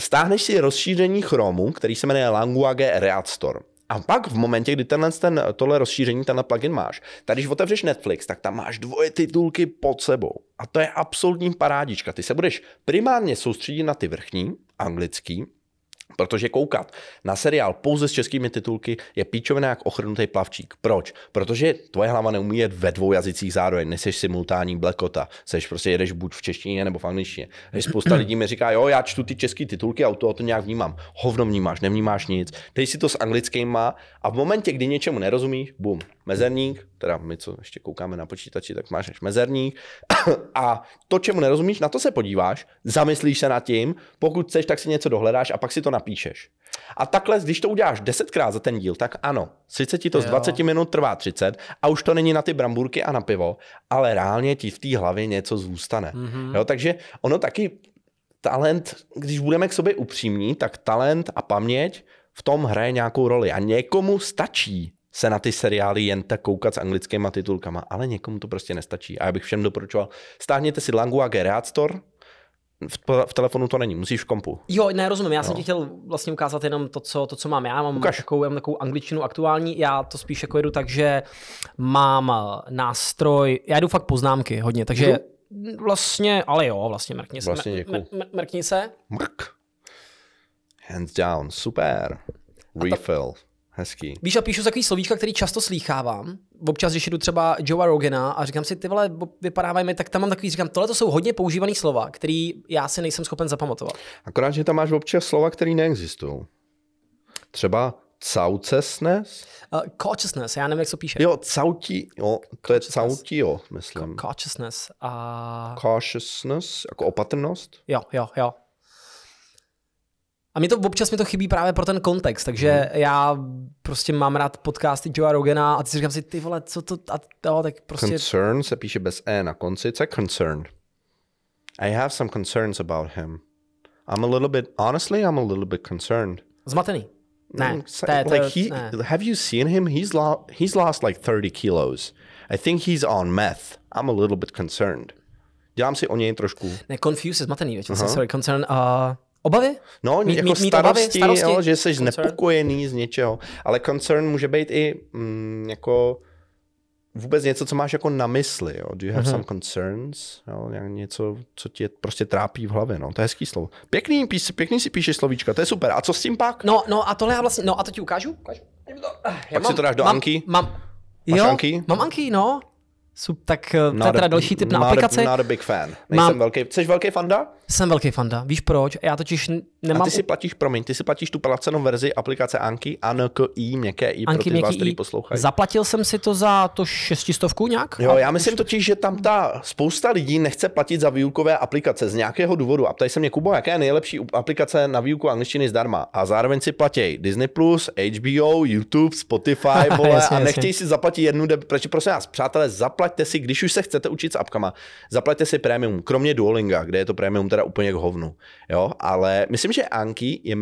Stáhneš si rozšíření Chromu, který se jmenuje Language Reactor. A pak v momentě, kdy tenhle, ten, tohle rozšíření, tenhle plugin máš, tak když otevřeš Netflix, tak tam máš dvoje titulky pod sebou. A to je absolutní parádička. Ty se budeš primárně soustředit na ty vrchní, anglický, Protože koukat na seriál pouze s českými titulky je píčovina jak ochrnutý plavčík. Proč? Protože tvoje hlava neumí jet ve dvou jazycích zároveň, Neseš simultánní blekota, seš prostě jedeš buď v češtině nebo v angličtině. Takže spousta lidí mi říká, jo, já čtu ty české titulky a to nějak vnímám. Hovno vnímáš, nevnímáš nic. Teď si to s anglickým má. a v momentě, kdy něčemu nerozumíš, bum, mezerník, teda my, co ještě koukáme na počítači, tak máš mezerník. a to, čemu nerozumíš, na to se podíváš, zamyslíš se nad tím, pokud chceš, tak si něco dohledáš a pak si to na napíšeš. A takhle, když to uděláš desetkrát za ten díl, tak ano, sice ti to jo. z 20 minut trvá 30 a už to není na ty bramburky a na pivo, ale reálně ti v té hlavě něco zůstane. Mm-hmm. Jo, takže ono taky, talent, když budeme k sobě upřímní, tak talent a paměť v tom hraje nějakou roli. A někomu stačí se na ty seriály jen tak koukat s anglickýma titulkama, ale někomu to prostě nestačí. A já bych všem doporučoval, stáhněte si Langua Gereactor, Store, v, v telefonu to není, musíš v kompu. Jo, ne, rozumím, já no. jsem ti chtěl vlastně ukázat jenom to, co, to, co mám já. Mám Ukaž. takovou, mám takovou angličtinu aktuální, já to spíš jako jedu tak, že mám eh, nástroj, já jdu fakt poznámky hodně, takže Jdu? vlastně, ale jo, vlastně mrkni se. Vlastně mr, mr, mr, mrkni se. Mrk. Hands down, super. Refill. Hezký. Víš, a píšu takový slovíčka, který často slýchávám. Občas, když jdu třeba Joe Rogana a říkám si, ty vole, vypadávají mi, tak tam mám takový, říkám, tohle to jsou hodně používané slova, který já si nejsem schopen zapamatovat. Akorát, že tam máš občas slova, které neexistují. Třeba Caucesnes? Uh, eh, cautiousness, já nevím, jak se píše. Jo, cauti, jo, to je cauti, jo, myslím. Cautiousness. A... Cautiousness, jako opatrnost? Jo, jo, jo. A mě to, občas mi to chybí právě pro ten kontext, takže mm. já prostě mám rád podcasty Joea Rogana a ty si říkám si, ty vole, co to, a to, tak prostě... Concern se píše bez E na konci, co je concern. I have some concerns about him. I'm a little bit, honestly, I'm a little bit concerned. Zmatený. Mm, ne, to je, to, like he, ne. Have you seen him? He's, lo he's lost like 30 kilos. I think he's on meth. I'm a little bit concerned. Dělám si o něj trošku. Ne, confused zmatený, věď, uh-huh. sorry, concern, uh, Obavy? No, mít, jako mít, mít starosti, obavy, starosti. Jo, že jsi concern. znepokojený z něčeho. Ale concern může být i mm, jako vůbec něco, co máš jako na mysli. Jo. Do you have mm-hmm. some concerns? Jo, něco, co tě prostě trápí v hlavě. No. To je hezký slovo. Pěkný, pís, pěkný si píšeš slovíčka, to je super. A co s tím pak? No, no a tohle já vlastně, no a to ti ukážu? ukážu. To, pak mám, si to dáš do mám, Anky? Mám, Máš jo, Anky? mám Anky, no. Sub, tak eh, to je teda další typ na not A, not a big fan. Nejsem mám, velký. Jsi velký fanda? Jsem velký fanda. Víš proč? Já totiž nemám... A ty si platíš, promiň, ty si platíš tu placenou verzi aplikace Anki, ANKI, měkké I, Anky, pro ty vás, který poslouchají. Zaplatil jsem si to za to šestistovku nějak? Jo, já myslím prostě- totiž, že tam ta spousta lidí nechce platit za výukové aplikace z nějakého důvodu. A ptají se mě, Kubo, jaké je nejlepší aplikace na výuku angličtiny zdarma? A zároveň si platí Disney+, HBO, YouTube, Spotify, vole, jasně, a nechtějí jasně. si zaplatit jednu, de... protože prosím vás, přátelé, zaplaťte si, když už se chcete učit s apkama, zaplaťte si premium, kromě Duolinga, kde je to premium teda úplně k hovnu. Jo? Ale myslím, že Anki je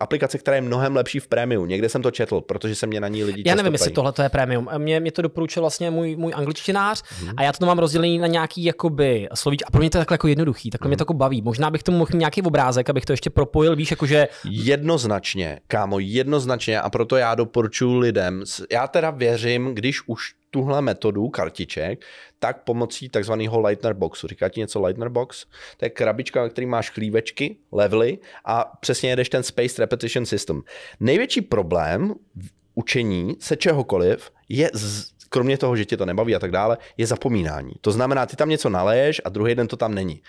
aplikace, která je mnohem lepší v prémiu. Někde jsem to četl, protože se mě na ní lidi Já nevím, jestli tohle je prémium. Mě, mě to doporučil vlastně můj, můj angličtinář hmm. a já to mám rozdělený na nějaký jakoby slovíč. A pro mě to je takhle jako jednoduchý, takhle hmm. mě to jako baví. Možná bych tomu mohl nějaký obrázek, abych to ještě propojil, víš, jakože... Jednoznačně, kámo, jednoznačně a proto já doporučuji lidem. Já teda věřím, když už tuhle metodu kartiček, tak pomocí takzvaného Lightner Boxu. Říká ti něco Lightner Box? To je krabička, na který máš klívečky, levely a přesně jedeš ten Space Repetition System. Největší problém učení se čehokoliv je z, kromě toho, že tě to nebaví a tak dále, je zapomínání. To znamená, ty tam něco naleješ a druhý den to tam není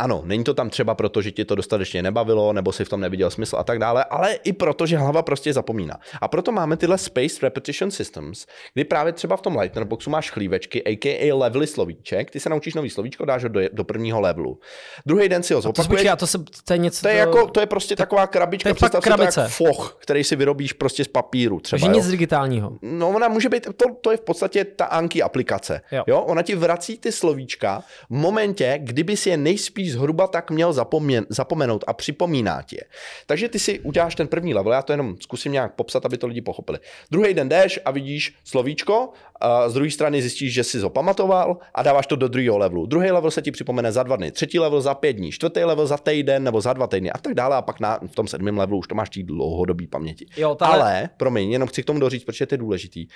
ano, není to tam třeba proto, že ti to dostatečně nebavilo, nebo si v tom neviděl smysl a tak dále, ale i proto, že hlava prostě zapomíná. A proto máme tyhle Space Repetition Systems, kdy právě třeba v tom Lightner Boxu máš chlívečky, a.k.a. levely slovíček, ty se naučíš nový slovíčko, dáš ho do, do prvního levelu. Druhý den si ho zopakuješ. To, to, se, to, je něco, to, je jako, to je prostě to, taková krabička, to je pak krabice. to jak foch, který si vyrobíš prostě z papíru. Třeba, Takže nic digitálního. No ona může být, to, to je v podstatě ta Anki aplikace. Jo. jo. Ona ti vrací ty slovíčka v momentě, kdyby si je nejspíš zhruba tak měl zapomen, zapomenout a připomíná ti je. Takže ty si uděláš ten první level, já to jenom zkusím nějak popsat, aby to lidi pochopili. Druhý den jdeš a vidíš slovíčko, a z druhé strany zjistíš, že si zapamatoval a dáváš to do druhého levelu. Druhý level se ti připomene za dva dny, třetí level za pět dní, čtvrtý level za týden nebo za dva týdny a tak dále. A pak na, v tom sedmém levelu už to máš tý dlouhodobý paměti. Jo, tady... Ale, promiň, jenom chci k tomu doříct, protože to je důležitý.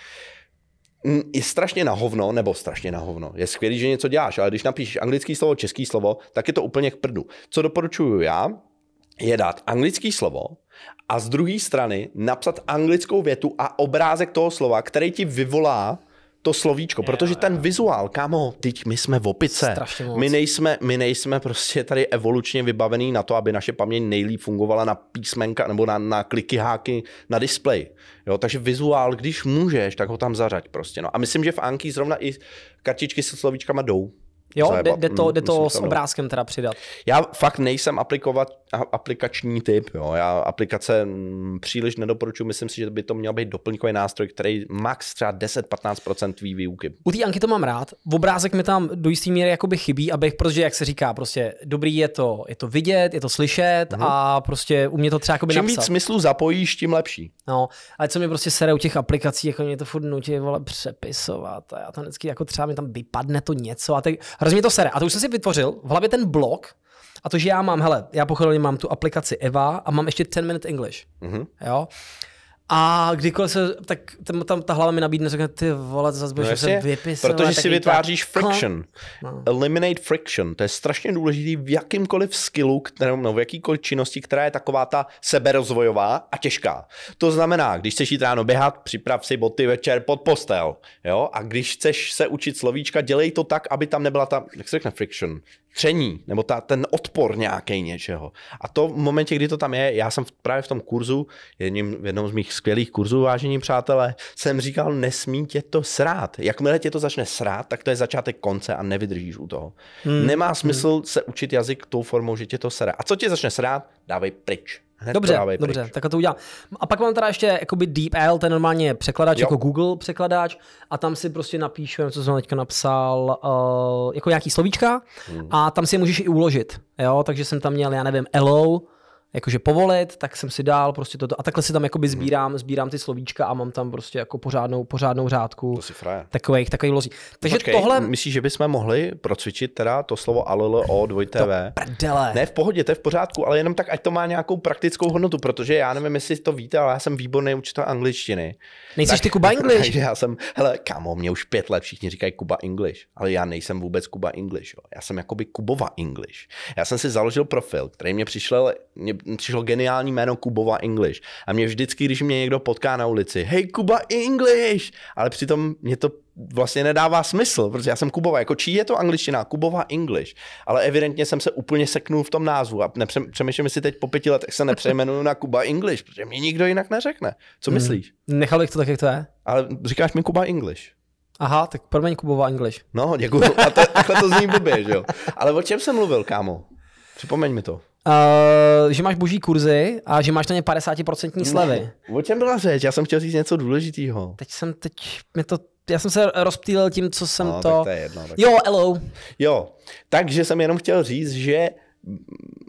Mm, je strašně na hovno, nebo strašně na hovno. Je skvělý, že něco děláš, ale když napíšeš anglický slovo, český slovo, tak je to úplně k prdu. Co doporučuju já, je dát anglický slovo a z druhé strany napsat anglickou větu a obrázek toho slova, který ti vyvolá to slovíčko, je, protože je, ten vizuál, kámo, teď my jsme v opice. My nejsme, my nejsme prostě tady evolučně vybavený na to, aby naše paměť nejlíp fungovala na písmenka nebo na, na kliky háky na display. Jo, takže vizuál, když můžeš, tak ho tam zařaď prostě. No. A myslím, že v Anki zrovna i kartičky se slovíčkama jdou. Jo, jde to, jde to s obrázkem teda přidat. Já fakt nejsem aplikovat, aplikační typ. Jo. Já aplikace mm, příliš nedoporučuji. Myslím si, že by to měl být doplňkový nástroj, který max třeba 10-15% tvý výuky. U té anky to mám rád. V obrázek mi tam do jisté míry jakoby chybí, abych, protože jak se říká, prostě dobrý je to, je to vidět, je to slyšet mm-hmm. a prostě u mě to třeba jakoby Čím napsat. víc smyslu zapojíš, tím lepší. No, ale co mi prostě sere u těch aplikací, jako mě to furt nutí vole přepisovat a já to vždycky jako třeba mi tam vypadne to něco a teď Hrozně to sere. A to už jsem si vytvořil v hlavě ten blok, a to, že já mám, hele, já pochopitelně mám tu aplikaci Eva a mám ještě 10 Minute English. Mm-hmm. Jo? A kdykoliv se, tak tam, tam ta hlava mi nabídne, řekne, ty vole, zase no budeš no, se vypisovat. Protože si vytváříš ta... friction. No. Eliminate friction. To je strašně důležitý v jakýmkoliv skillu, kterou, no, v jakýkoliv činnosti, která je taková ta seberozvojová a těžká. To znamená, když chceš jít ráno běhat, připrav si boty večer pod postel. Jo? A když chceš se učit slovíčka, dělej to tak, aby tam nebyla ta, jak se řekne, friction tření, nebo ta, ten odpor nějaký něčeho. A to v momentě, kdy to tam je, já jsem v, právě v tom kurzu, jedním, v jednom z mých skvělých kurzů, vážení přátelé, jsem říkal, nesmí tě to srát. Jakmile tě to začne srát, tak to je začátek konce a nevydržíš u toho. Hmm. Nemá hmm. smysl hmm. se učit jazyk tou formou, že tě to sere. A co tě začne srát, dávej pryč. Hned dobře, dobře, pryč. tak to udělám. A pak mám teda ještě jakoby DeepL, ten normálně překladač, jo. jako Google překladač, a tam si prostě napíšu, co jsem teďka napsal, uh, jako nějaký slovíčka, hmm. a tam si je můžeš i uložit, jo, takže jsem tam měl, já nevím, hello, jakože povolit, tak jsem si dal prostě toto. A takhle si tam jakoby sbírám, sbírám ty slovíčka a mám tam prostě jako pořádnou, pořádnou řádku. To si fraje. Takových, takových lozí. Takže Počkej, tohle... Myslíš, že bychom mohli procvičit teda to slovo o 2 TV? Ne, v pohodě, to je v pořádku, ale jenom tak, ať to má nějakou praktickou hodnotu, protože já nevím, jestli to víte, ale já jsem výborný učitel angličtiny. Nejsi ty Kuba English? Takže já jsem, hele, kamo, mě už pět let všichni říkají Kuba English, ale já nejsem vůbec Kuba English. Jo. Já jsem jakoby Kubova English. Já jsem si založil profil, který mě přišel, mě přišlo geniální jméno Kubova English. A mě vždycky, když mě někdo potká na ulici, hej Kuba English, ale přitom mě to vlastně nedává smysl, protože já jsem Kubova, jako čí je to angličtina, Kubova English, ale evidentně jsem se úplně seknul v tom názvu a nepře- přemýšlím, si teď po pěti letech se nepřejmenuju na Kuba English, protože mě nikdo jinak neřekne. Co hmm. myslíš? Nechal bych to tak, jak to je. Ale říkáš mi Kuba English. Aha, tak promiň Kubova English. No, děkuji. A to, takhle to zní blbě, že jo. Ale o čem jsem mluvil, kámo? Připomeň mi to. Uh, že máš boží kurzy a že máš na ně 50% slevy. Ne, o čem byla řeč? Já jsem chtěl říct něco důležitého. Teď jsem, teď mi to já jsem se rozptýlil tím, co jsem no, to... Tak to je jedno, tak... Jo, hello. Jo, takže jsem jenom chtěl říct, že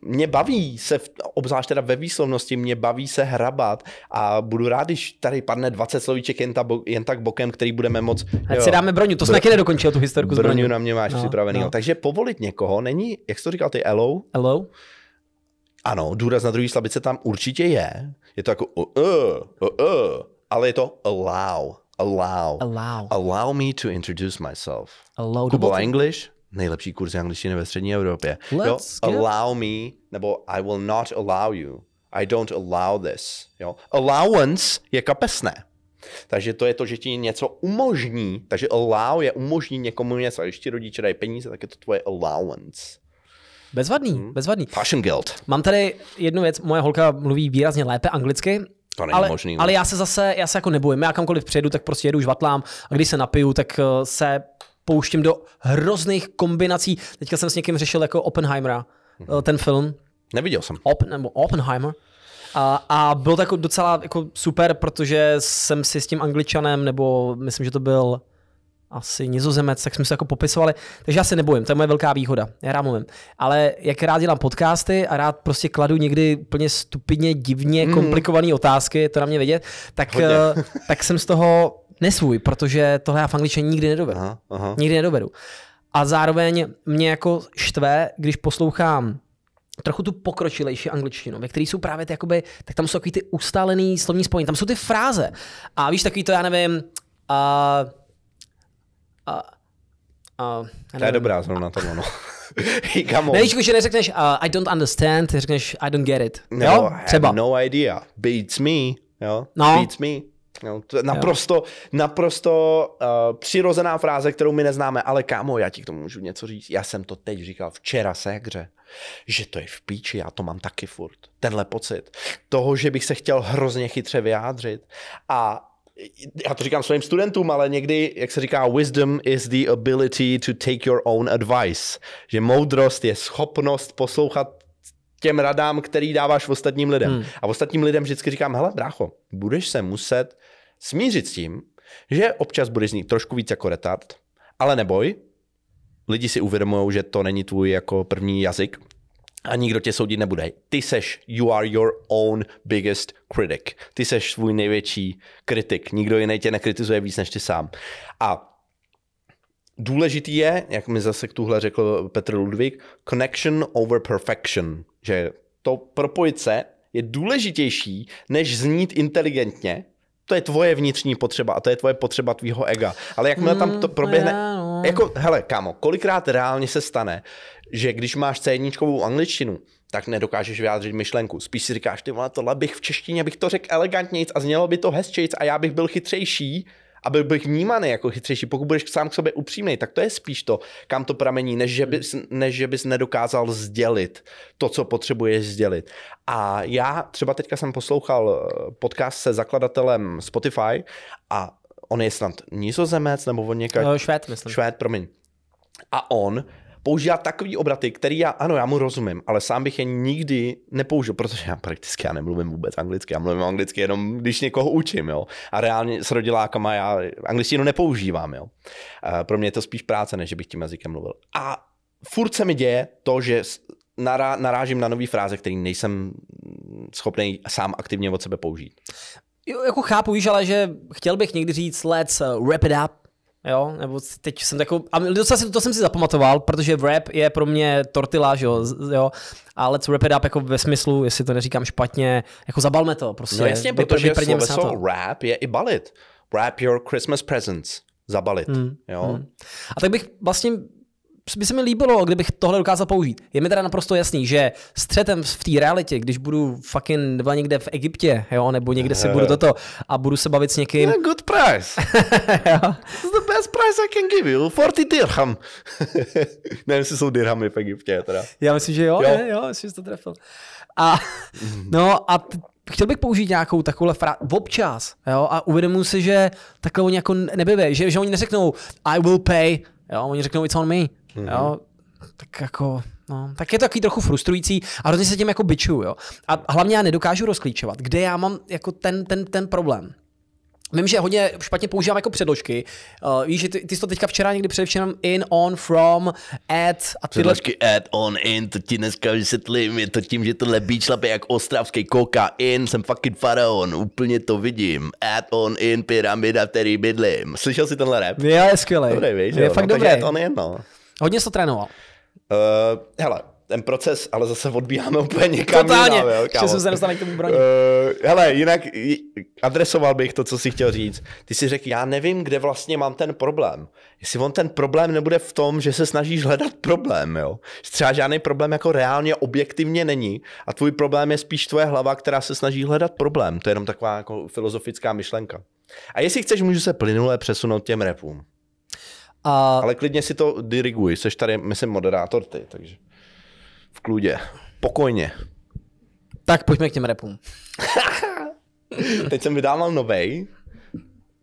mě baví se, obzvlášť teda ve výslovnosti, mě baví se hrabat a budu rád, když tady padne 20 slovíček jen, ta bo, jen tak bokem, který budeme moc... Ať si dáme broňu, to jsme taky nedokončil tu historiku. broňu broňu. na mě máš no, připravený. No. Takže povolit někoho není, jak jsi to říkal ty, Hello. Elou. Ano, důraz na druhý slabice tam určitě je. Je to jako uh, uh, uh, uh, ale je to allow. Allow. Allow. Allow me to introduce myself. Allow Kubo English, nejlepší kurz angličtiny ve střední Evropě. Let's jo, allow me, nebo I will not allow you. I don't allow this. Jo. Allowance je kapesné. Takže to je to, že ti něco umožní. Takže allow je umožní někomu něco. A když ti rodiče dají peníze, tak je to tvoje allowance. Bezvadný, hmm. bezvadný. Passion Guild. Mám tady jednu věc, moje holka mluví výrazně lépe anglicky, to není ale, možný. Ne? Ale já se zase, já se jako nebojím. Já kamkoliv přijedu, tak prostě jedu žvatlám a když se napiju, tak eh, se pouštím do hrozných kombinací. Teďka jsem s někým řešil jako Oppenheimera, mm-hmm. ten film. Neviděl jsem. Op, nebo Oppenheimer. A, a bylo to jako docela jako super, protože jsem si s tím angličanem, nebo myslím, že to byl asi nizozemec, tak jsme se jako popisovali. Takže já se nebojím, to je moje velká výhoda. Já rád mluvím. Ale jak rád dělám podcasty a rád prostě kladu někdy úplně stupidně, divně, mm. komplikované otázky, to na mě vědět, tak, uh, tak jsem z toho nesvůj, protože tohle já v angličtině nikdy nedovedu, Aha, aha. Nikdy nedovedu. A zároveň mě jako štve, když poslouchám trochu tu pokročilejší angličtinu, ve které jsou právě ty, jakoby, tak tam jsou takový ty ustálený slovní spojení, tam jsou ty fráze. A víš, takový to, já nevím, uh, a, a, to je dobrá zrovna to, no. hey, come že neřekneš uh, I don't understand, řekneš I don't get it. No, jo? Třeba. no idea. Beats me. Jo? No. Beats me. Jo, to je naprosto, jo. naprosto uh, přirozená fráze, kterou my neznáme, ale kámo, já ti k tomu můžu něco říct. Já jsem to teď říkal včera hře, že to je v píči, já to mám taky furt. Tenhle pocit toho, že bych se chtěl hrozně chytře vyjádřit a já to říkám svým studentům, ale někdy, jak se říká, wisdom is the ability to take your own advice. Že moudrost je schopnost poslouchat těm radám, který dáváš ostatním lidem. Hmm. A ostatním lidem vždycky říkám, hele brácho, budeš se muset smířit s tím, že občas budeš znít trošku víc jako retard, ale neboj, lidi si uvědomují, že to není tvůj jako první jazyk, a nikdo tě soudit nebude. Ty seš, you are your own biggest critic. Ty seš svůj největší kritik. Nikdo jiný tě nekritizuje víc než ty sám. A důležitý je, jak mi zase k tuhle řekl Petr Ludvík, connection over perfection. Že to propojit se je důležitější, než znít inteligentně, to je tvoje vnitřní potřeba a to je tvoje potřeba tvýho ega. Ale jakmile mm, tam hmm, to proběhne, já, no. jako, hele, kámo, kolikrát reálně se stane, že když máš c angličtinu, tak nedokážeš vyjádřit myšlenku. Spíš si říkáš, ty vole, tohle bych v češtině bych to řekl elegantnějc a znělo by to hezčejc a já bych byl chytřejší, a byl bych vnímaný jako chytřejší. Pokud budeš sám k sobě upřímný, tak to je spíš to, kam to pramení, než že bys, než že bys nedokázal sdělit to, co potřebuješ sdělit. A já třeba teďka jsem poslouchal eh, podcast se zakladatelem Spotify a on je snad nízozemec nebo on někde... Eh, no, švéd, myslím. Švéd, promiň. A on používá takový obraty, který já, ano, já mu rozumím, ale sám bych je nikdy nepoužil, protože já prakticky já nemluvím vůbec anglicky, já mluvím anglicky jenom, když někoho učím, jo. A reálně s rodilákama já angličtinu nepoužívám, jo. Pro mě je to spíš práce, než bych tím jazykem mluvil. A furt se mi děje to, že nará, narážím na nové fráze, které nejsem schopný sám aktivně od sebe použít. Jo, jako chápu, víš, ale že chtěl bych někdy říct let's wrap it up, Jo, nebo teď jsem takový, a docela si, to jsem si zapamatoval, protože rap je pro mě tortila, že jo, jo a let's rap it up jako ve smyslu, jestli to neříkám špatně, jako zabalme to prostě. No jasně, vypr- protože sloveso rap je i balit. Wrap your Christmas presents zabalit. Hmm. Jo? Hmm. A tak bych vlastně by se mi líbilo, kdybych tohle dokázal použít. Je mi teda naprosto jasný, že střetem v té realitě, když budu fucking dva někde v Egyptě, jo, nebo někde si budu toto a budu se bavit s někým. Yeah, good price. It's the best price I can give you. 40 dirham. Nevím, jestli jsou dirhamy v Egyptě teda. Já myslím, že jo, jo, ne, jo myslím, že to trefil. A, mhm. no a t- chtěl bych použít nějakou takovou fra- občas, jo, a uvědomuji si, že takhle oni jako že, že oni neřeknou I will pay, jo, oni řeknou it's on me, Mm-hmm. Jo? Tak jako, no, tak je to takový trochu frustrující a hrozně se tím jako bičuju, jo. A hlavně já nedokážu rozklíčovat, kde já mám jako ten, ten, ten problém. Vím, že hodně špatně používám jako předložky. Uh, víš, že ty, ty jsi to teďka včera někdy především in, on, from, at a tyhle... Předložky at, on, in, to ti dneska vysvětlím. Je to tím, že tohle beach je jak ostravský koka. In, jsem fucking faraon, úplně to vidím. At, on, in, pyramida, který bydlím. Slyšel jsi tenhle rap? Je, je skvělý. Dobrý, víš, je jo? fakt no, dobrý. At, on, in, no. Hodně se trénoval. Uh, hele, ten proces, ale zase odbíháme úplně někam Totálně, jinam, jsem se nedostal k tomu Uh, hele, jinak adresoval bych to, co si chtěl říct. Ty si řekl, já nevím, kde vlastně mám ten problém. Jestli on ten problém nebude v tom, že se snažíš hledat problém, jo. Třeba žádný problém jako reálně objektivně není a tvůj problém je spíš tvoje hlava, která se snaží hledat problém. To je jenom taková jako filozofická myšlenka. A jestli chceš, můžu se plynule přesunout těm repům. A... Ale klidně si to diriguj, jsi tady, myslím, moderátor ty, takže v kludě, pokojně. Tak pojďme k těm repům. Teď jsem vydával novej,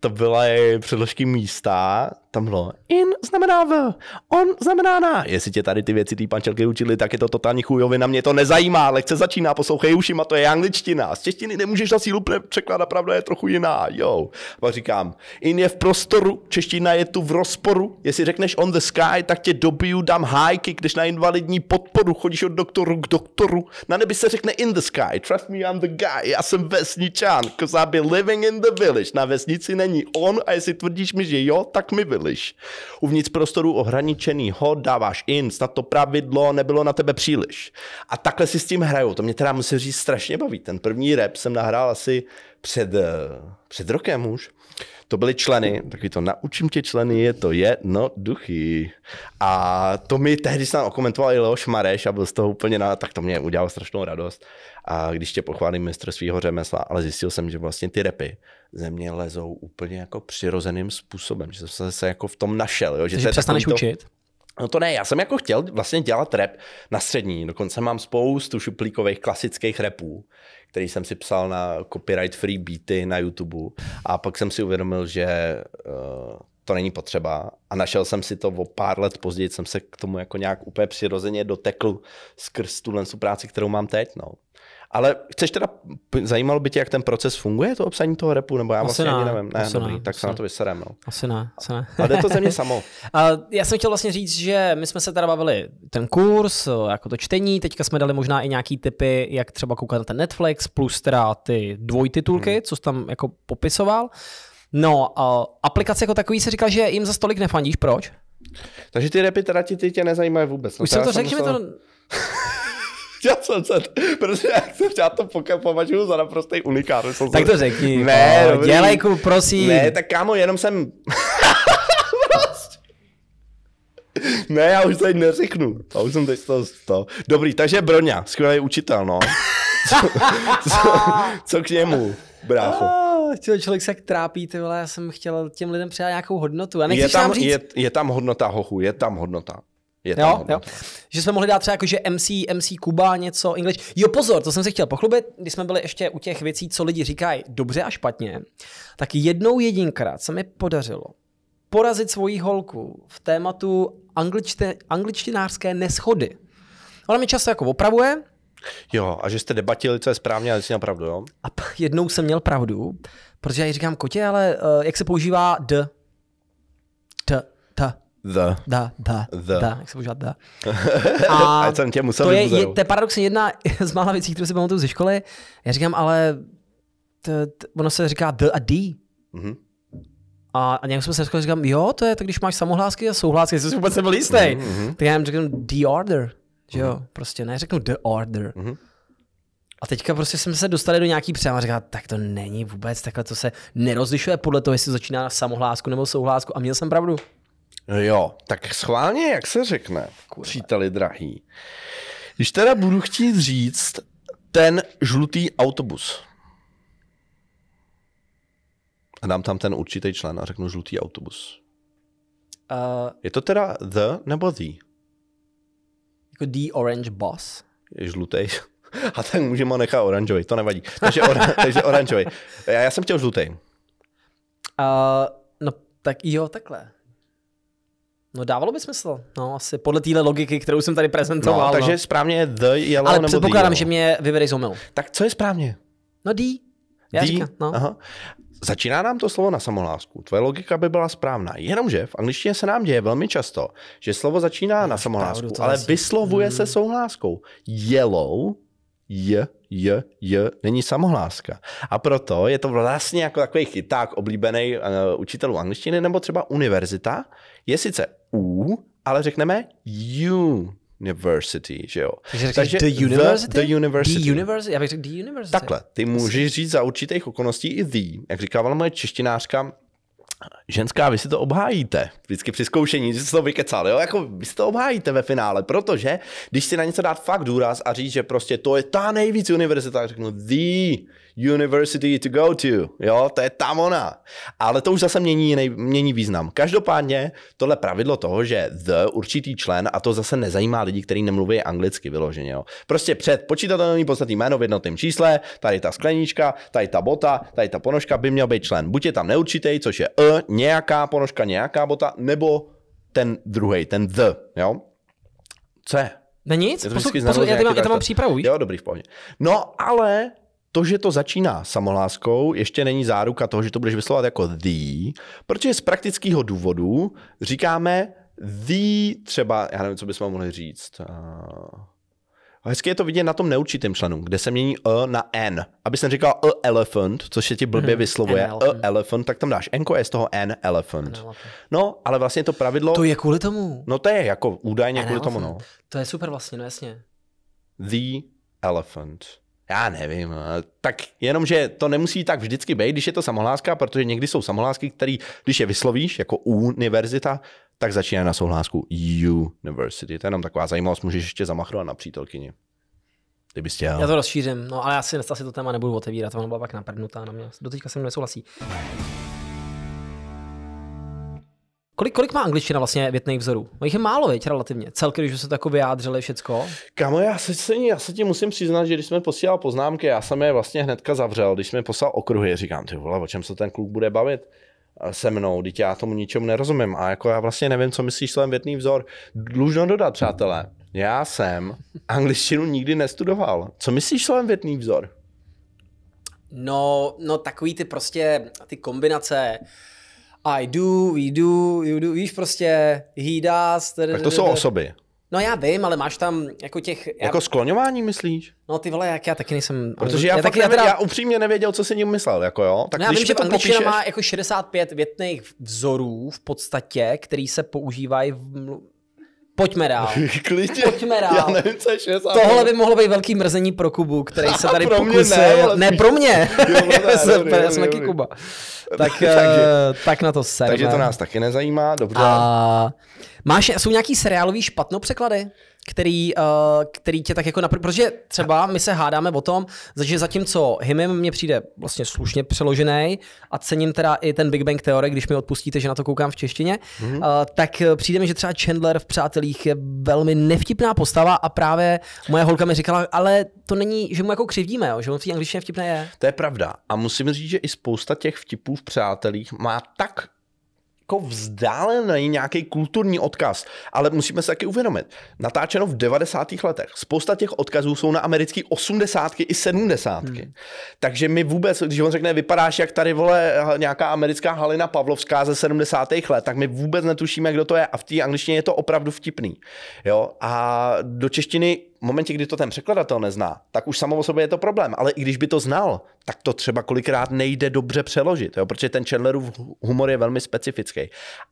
to byla předložky místa tam bylo in znamená v, on znamená na. Jestli tě tady ty věci ty pančelky učili, tak je to totální chujovina, mě to nezajímá, lekce začíná, poslouchej a to je angličtina, z češtiny nemůžeš na sílu překládat, pravda je trochu jiná, jo. Pak říkám, in je v prostoru, čeština je tu v rozporu, jestli řekneš on the sky, tak tě dobiju, dám hajky, když na invalidní podporu chodíš od doktoru k doktoru, na nebi se řekne in the sky, trust me, I'm the guy, já jsem vesničan, cause I be living in the village, na vesnici není on a jestli tvrdíš mi, že jo, tak mi byl příliš. Uvnitř prostoru ohraničený. Ho dáváš in, snad to pravidlo nebylo na tebe příliš. A takhle si s tím hrajou, to mě teda musím říct strašně baví. Ten první rap jsem nahrál asi před, eh, před rokem už. To byly členy, takový to naučím tě členy, je to jednoduchý. A to mi tehdy snad okomentoval i Leoš Mareš a byl z toho úplně na, tak to mě udělalo strašnou radost. A když tě pochválím mistr svého řemesla, ale zjistil jsem, že vlastně ty repy země lezou úplně jako přirozeným způsobem, že jsem se jako v tom našel. Jo? Že Takže to přestaneš to... učit? No to ne, já jsem jako chtěl vlastně dělat rep na střední, dokonce mám spoustu šuplíkových klasických repů, který jsem si psal na copyright free beaty na YouTube a pak jsem si uvědomil, že uh, to není potřeba a našel jsem si to o pár let později, jsem se k tomu jako nějak úplně přirozeně dotekl skrz tu práci, kterou mám teď. No. Ale chceš teda, zajímalo by tě, jak ten proces funguje, to obsaní toho repu, nebo já asi vlastně ne, ani nevím. Ne, asi dobrý, ne, tak se na to vysadám. No. Asi ne, asi ne. Ale jde to ze mě samo. A já jsem chtěl vlastně říct, že my jsme se teda bavili ten kurz, jako to čtení, teďka jsme dali možná i nějaký typy, jak třeba koukat na ten Netflix, plus teda ty dvojtitulky, hmm. co jsi tam jako popisoval. No, a aplikace jako takový se říká, že jim za stolik nefandíš, proč? Takže ty repy teda ti, tě nezajímají vůbec. No, Už jsem to řekl, že mi to... chtěl jsem se, protože já, jsem já to považuji za naprostý unikát. Tak to řekni. Ne, no, dělej, ku, prosím. Ne, tak kámo, jenom jsem... Prostě. Ne, já už tady neřeknu. Já už jsem teď to, to. Dobrý, takže Broňa, skvělý učitel, no. Co, co, co k němu, brácho? Oh, člověk se trápí, ty vole, já jsem chtěl těm lidem přidat nějakou hodnotu. A je tam, říct... je, je tam hodnota, hochu, je tam hodnota. Je jo, jo. Že jsme mohli dát třeba jako, že MC, MC Kuba, něco, English. Jo, pozor, to jsem se chtěl pochlubit, když jsme byli ještě u těch věcí, co lidi říkají dobře a špatně, tak jednou jedinkrát se mi podařilo porazit svoji holku v tématu angličte, angličtinářské neschody. Ona mi často jako opravuje. Jo, a že jste debatili, co je správně, ale jsi měl pravdu, jo? A jednou jsem měl pravdu, protože já jí říkám, kotě, ale eh, jak se používá d The. Da, da, the. da, jak se pořád da. A, a jsem tě musel to je, je, to je paradoxně jedna z mála věcí, kterou si pamatuju ze školy. Já říkám, ale t, t, ono se říká the a d. Mm-hmm. A, a nějak jsem se řekli, říkám, jo, to je, to, když máš samohlásky a souhlásky, jsi vůbec nebyl jistý. Mm-hmm. Tak já jim řeknu the order, že jo, mm-hmm. prostě ne, řeknu the order. Mm-hmm. A teďka prostě jsme se dostali do nějaký přeháma a tak to není vůbec takhle, to se nerozlišuje podle toho, jestli začíná na samohlásku nebo souhlásku. A měl jsem pravdu. Eh, jo, tak schválně, jak se řekne, Kurva. příteli drahý. Když teda budu chtít říct ten žlutý autobus. A dám tam ten určitý člen a řeknu žlutý autobus. Uh, je to teda the nebo the? Jako the orange boss? Je žlutý. A ten můžeme ho nechat oranžový, to nevadí. Takže, or, takže oranžový. Já, já jsem chtěl žlutý. Uh, no tak jo, takhle. No dávalo by smysl, no asi podle téhle logiky, kterou jsem tady prezentoval. No, takže no. správně je the yellow Ale nebo předpokládám, the že mě vyvedeš z omylu. Tak co je správně? No D. Já D? Říkám, no. Aha. Začíná nám to slovo na samohlásku. Tvoje logika by byla správná. Jenomže v angličtině se nám děje velmi často, že slovo začíná no, na samohlásku, pravdu, ale asi. vyslovuje hmm. se mm. souhláskou. Yellow, j, j, j, není samohláska. A proto je to vlastně jako takový chyták oblíbený uh, učitelů angličtiny nebo třeba univerzita. Je sice u, ale řekneme University, že jo. Takže, Takže the university? The, the university. The university, já bych řekl the university. Takhle, ty můžeš říct za určitých okolností i the. Jak říkávala moje češtinářka, ženská, vy si to obhájíte. Vždycky při zkoušení, že se to vykecal, jo? Jako vy si to obhájíte ve finále, protože když si na něco dát fakt důraz a říct, že prostě to je ta nejvíc univerzita, tak řeknu the University to go to, jo, to je tam ona. Ale to už zase mění, nej, mění význam. Každopádně tohle pravidlo toho, že the určitý člen, a to zase nezajímá lidi, kteří nemluví anglicky vyloženě, jo. Prostě před počítatelným podstatným jméno v jednotném čísle, tady ta sklenička, tady ta bota, tady ta ponožka by měl být člen. Buď je tam neurčitý, což je e, nějaká ponožka, nějaká bota, nebo ten druhý, ten the, jo. Co je? Není nic, posluch, posluch, já, tam mám, já tam mám přípravu, víš? Jo, dobrý, v pohodě. No, ale to, že to začíná samoláskou, ještě není záruka toho, že to budeš vyslovovat jako the, protože z praktického důvodu říkáme the třeba, já nevím, co bychom mohli říct. Eh, hezky je to vidět na tom neurčitém členu, kde se mění e na n. Aby jsem říkal a e elephant, což se ti blbě mhm, vyslovuje, e a elephant, tak tam dáš n je z toho n elephant. No, ale vlastně to pravidlo... To je kvůli tomu. No to je jako údajně kvůli tomu, no. To je super vlastně, no jasně. The elephant já nevím, tak jenom, že to nemusí tak vždycky být, když je to samohláska, protože někdy jsou samohlásky, které, když je vyslovíš jako univerzita, tak začíná na souhlásku university. To je jenom taková zajímavost, můžeš ještě zamachrovat na přítelkyni. Kdyby chtěl. Já to rozšířím, no ale já si, asi to téma nebudu otevírat, ono byla pak naprdnutá na mě. Doteďka se mnou nesouhlasí. Kolik, kolik má angličtina vlastně větných vzorů? No jich je málo, věď, relativně. Celky, když se to vyjádřili všecko. Kamo, já se, se, já se ti musím přiznat, že když jsme posílal poznámky, já jsem je vlastně hnedka zavřel. Když jsme poslal okruhy, říkám, ty vole, o čem se ten kluk bude bavit se mnou, teď já tomu ničemu nerozumím a jako já vlastně nevím, co myslíš slovem větný vzor. Dlužno dodat, přátelé, já jsem angličtinu nikdy nestudoval. Co myslíš slovem větný vzor? No, no takový ty prostě, ty kombinace, i do, we do, you do, víš prostě, he does. tak to jsou osoby. No já vím, ale máš tam jako těch... Já... Jako skloňování myslíš? No ty vole, jak já taky nejsem... Protože já, já, taky, nevěděl, já, teda... já upřímně nevěděl, co si ním myslel, jako jo. Tak no, když já vím, že to angličtina popíšeš... má jako 65 větných vzorů v podstatě, který se používají v Pojďme dál. Klidně. Pojďme dál. Já nevím, co je Tohle by mohlo být velký mrzení pro Kubu, který se tady pro pokusil. Ne, ale... Vlastně. ne, pro mě. jo, ne, dobrý, já jsem taky Kuba. Tak, takže, eh, tak na to se. Takže to nás taky nezajímá, dobře. A Máš, jsou nějaký seriálový špatno překlady? Který, uh, který tě tak jako napr- Protože třeba my se hádáme o tom, že zatímco Himim mě přijde vlastně slušně přeložený a cením teda i ten Big Bang Theory, když mi odpustíte, že na to koukám v češtině, mm-hmm. uh, tak eh, přijde mi, že třeba Chandler v Přátelích je velmi nevtipná postava a právě moje holka mi říkala, ale to není, že mu jako křivdíme, jo? že on v té angličtině vtipné je. To je pravda. A musím říct, že i spousta těch vtipů v Přátelích má tak jako vzdálený nějaký kulturní odkaz, ale musíme se taky uvědomit. Natáčeno v 90. letech. Spousta těch odkazů jsou na americký 80. i 70. Hmm. Takže my vůbec, když on řekne, vypadáš jak tady vole nějaká americká Halina Pavlovská ze 70. let, tak my vůbec netušíme, kdo to je. A v té angličtině je to opravdu vtipný. Jo? A do češtiny v momentě, kdy to ten překladatel nezná, tak už samo o sobě je to problém, ale i když by to znal, tak to třeba kolikrát nejde dobře přeložit, jo? protože ten Chandlerův humor je velmi specifický.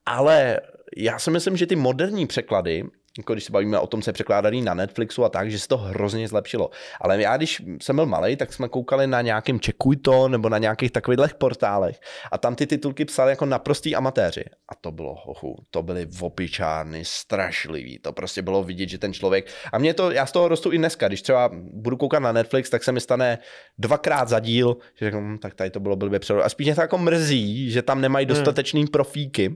Ale já si myslím, že ty moderní překlady jako když se bavíme o tom, co je překládaný na Netflixu a tak, že se to hrozně zlepšilo. Ale já, když jsem byl malý, tak jsme koukali na nějakém Čekuj to nebo na nějakých takových portálech a tam ty titulky psali jako naprostý amatéři. A to bylo hochu, to byly vopičárny, strašlivý, to prostě bylo vidět, že ten člověk. A mě to, já z toho rostu i dneska, když třeba budu koukat na Netflix, tak se mi stane dvakrát za díl, že řeknu, hm, tak tady to bylo blbě přerodit. A spíš mě to jako mrzí, že tam nemají hmm. dostatečný hmm. profíky,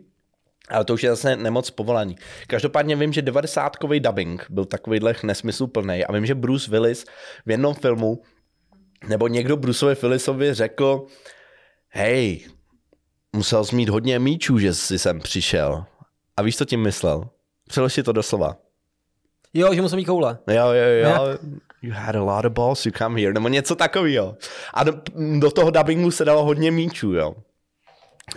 ale to už je zase nemoc povolání. Každopádně vím, že 90 dubbing byl takovýhle nesmysl plný a vím, že Bruce Willis v jednom filmu nebo někdo Bruceovi Willisovi řekl, hej, musel jsi mít hodně míčů, že jsi sem přišel. A víš, co tím myslel? si to doslova. Jo, že musel mít koule. Jo, jo, jo. You had a lot of balls, you come here. Nebo něco takového. A do, do toho dubbingu se dalo hodně míčů, jo.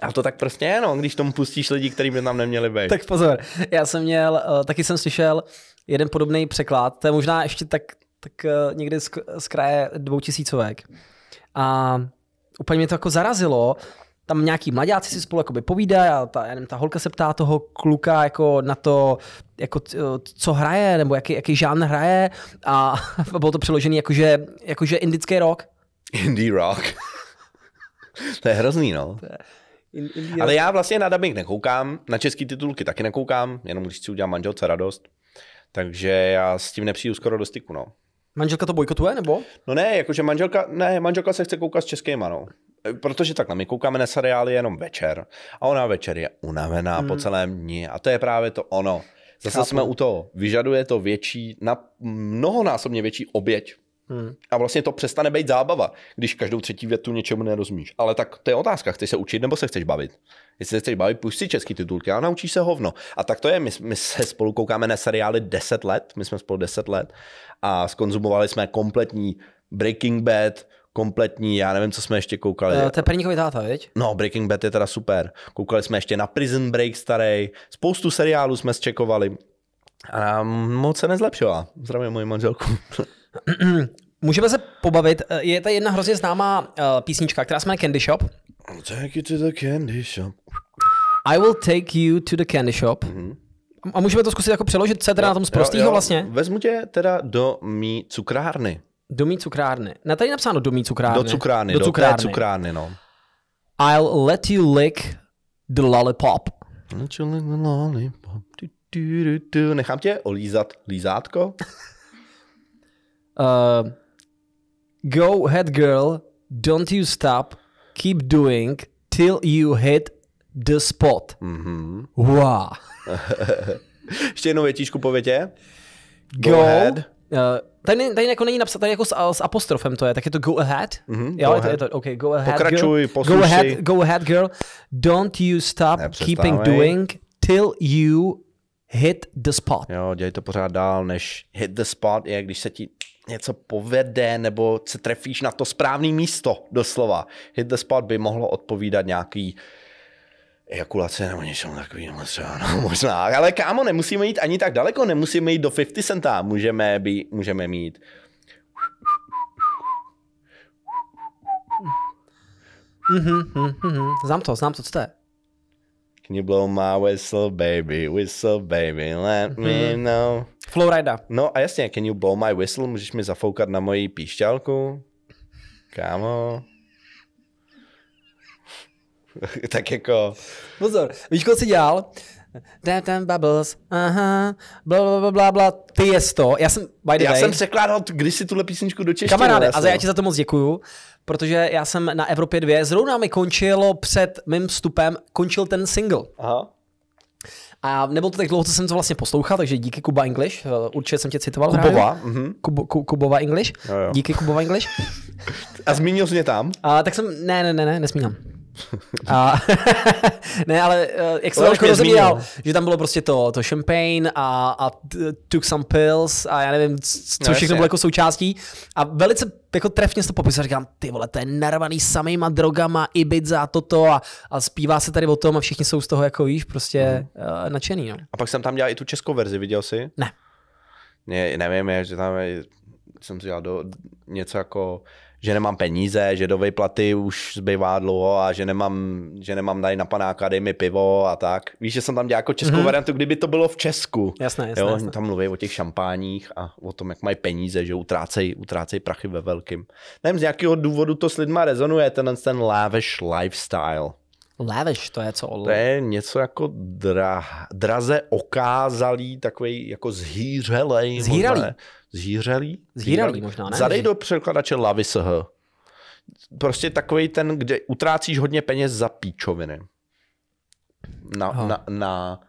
A to tak prostě je, no, když tomu pustíš lidi, kteří by tam neměli být. Tak pozor, já jsem měl, eh, taky jsem slyšel jeden podobný překlad, to je možná ještě tak, tak eh, někdy z, z kraje dvou tisícovek. A úplně mě to jako zarazilo, tam nějaký mladáci si spolu jakoby povídají a ta, já nevím, ta holka se ptá toho kluka jako na to, jako, eh, co hraje, nebo jaký, jaký žán hraje a bylo to přeložený jakože, jakože indický rock. Indie rock. to je hrozný, no. To je... India. Ale já vlastně na dubbing nekoukám, na český titulky taky nekoukám, jenom když si udělám manželce radost. Takže já s tím nepřijdu skoro do styku, no. Manželka to bojkotuje, nebo? No ne, jakože manželka, ne, manželka se chce koukat s českým no. Protože takhle, my koukáme na seriály jenom večer a ona večer je unavená hmm. po celém dni a to je právě to ono. Zase Chápu. jsme u toho. Vyžaduje to větší, na mnohonásobně větší oběť Hmm. A vlastně to přestane být zábava, když každou třetí větu něčemu nerozumíš. Ale tak to je otázka, chceš se učit nebo se chceš bavit? Jestli se chceš bavit, půjč si český titulky a naučíš se hovno. A tak to je, my, my se spolu koukáme na seriály 10 let, my jsme spolu 10 let a skonzumovali jsme kompletní Breaking Bad, kompletní, já nevím, co jsme ještě koukali. No, to je Perníkovi táta, viď? No, Breaking Bad je teda super. Koukali jsme ještě na Prison Break starý, spoustu seriálů jsme zčekovali. A moc se nezlepšila. Zdravím moji manželku. Můžeme se pobavit. Je tady jedna hrozně známá eh, písnička, která se jmenuje Candy Shop. I'll take you to the candy shop. I will take you to the candy shop. Mm-hmm. A můžeme to zkusit jako přeložit, co je teda jo, na tom z prostýho vlastně? Vezmu tě teda do mý cukrárny. Do mý cukrárny. Na tady je napsáno do mý cukrárny. Do cukrárny, do, do cukrárny. cukrárny no. I'll let you lick the lollipop. Let you lick the lollipop. Du, du, du, Nechám tě olízat lízátko. Uh, go ahead, girl, don't you stop, keep doing till you hit the spot. Mm-hmm. Wow. Ještě jednou větíčku po větě. Go, go ahead. Uh, tady, tady jako není napsat, tady jako s, s apostrofem to je, tak je to go ahead. Mhm, go ahead Pokračuj, Posluši. Go ahead, go ahead girl, don't you stop keeping doing till you hit the spot. Jo, dělej to pořád dál, než hit the spot je, když se ti něco povede nebo se trefíš na to správné místo, doslova. Hit the spot by mohlo odpovídat nějaký ejakulace nebo něčemu takovým, třeba, no, možná. Ale kámo, nemusíme jít ani tak daleko, nemusíme jít do 50 centa, můžeme, by, můžeme mít Mm-hmm, mm-hmm. Znám to, znám to, co to je? Can you blow my whistle, baby, whistle, baby, let me mhm. know. Flowrider. No a jasně, can you blow my whistle, můžeš mi zafoukat na moji píšťalku? Kámo. tak jako... Pozor, víš, co jsi dělal? Damn Bubbles, aha, bla, bla, bla, bla, bla, ty je to. Já jsem, by the já way, jsem překládal kdysi tuhle písničku do češtiny. Kamaráde, a já ti za to moc děkuju, protože já jsem na Evropě 2, zrovna mi končilo před mým vstupem, končil ten single. Aha. A nebylo to tak dlouho, co jsem to vlastně poslouchal, takže díky Kuba English, eh, určitě jsem tě citoval. Kubova. Mm-hmm. Kubo, ku, Kubova English, jo, jo. díky Kubova English. a zmínil jsi mě tam? A, tak jsem, ne, ne, ne, ne nesmínám. A, ne, ale eh, jak jsem to jako rozuměl, že tam bylo prostě to, to champagne a, a took some pills a já nevím, no, co no, všechno bylo jako součástí. A velice jako trefně se to popisal, říkám, ty vole, to je narvaný samýma drogama, Ibiza a toto a, a zpívá se tady o tom a všichni jsou z toho jako, víš, prostě mm. uh, nadšený. No. A pak jsem tam dělal i tu českou verzi, viděl jsi? Ne. Ne, nevím, je, že tam je, jsem si dělal do, něco jako že nemám peníze, že do vyplaty už zbývá dlouho a že nemám, že nemám tady na panáka, dej mi pivo a tak. Víš, že jsem tam dělal jako českou mm-hmm. variantu, kdyby to bylo v Česku. Jasné, jasné, jo, jasné. Tam mluví o těch šampáních a o tom, jak mají peníze, že utrácejí utrácej prachy ve velkým. Nevím, z nějakého důvodu to s lidma rezonuje, ten, ten lavish lifestyle. Lavish, to je co? To je něco jako dra, draze okázalý, takový jako zhýřelej. Zhýralý. Možná. Zhýřelý? Zhýřelý možná, ne? Zadej do překladače lavish. Prostě takový ten, kde utrácíš hodně peněz za píčoviny. Na, na, na, na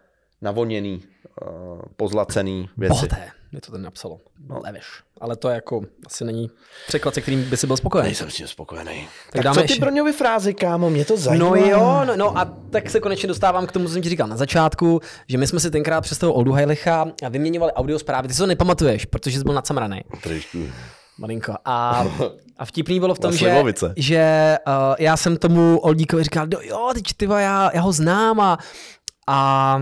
navoněný, uh, eh, pozlacený věci. Bohaté je to ten napsalo. No, leviš. Ale to je jako asi není překlad, se kterým by si byl spokojený. Nejsem s tím spokojený. Tak, tak dáme co ty ještě... frázy, kámo, mě to zajímá. No jo, no, no a tak se konečně dostávám k tomu, co jsem ti říkal na začátku, že my jsme si tenkrát přes toho Oldu Hajlicha vyměňovali audio zprávy. Ty si to nepamatuješ, protože jsi byl nacamraný. Trošku. Malinko. A, a vtipný bylo v tom, že, že uh, já jsem tomu Oldíkovi říkal, no jo, teď tyva, já, já ho znám a, a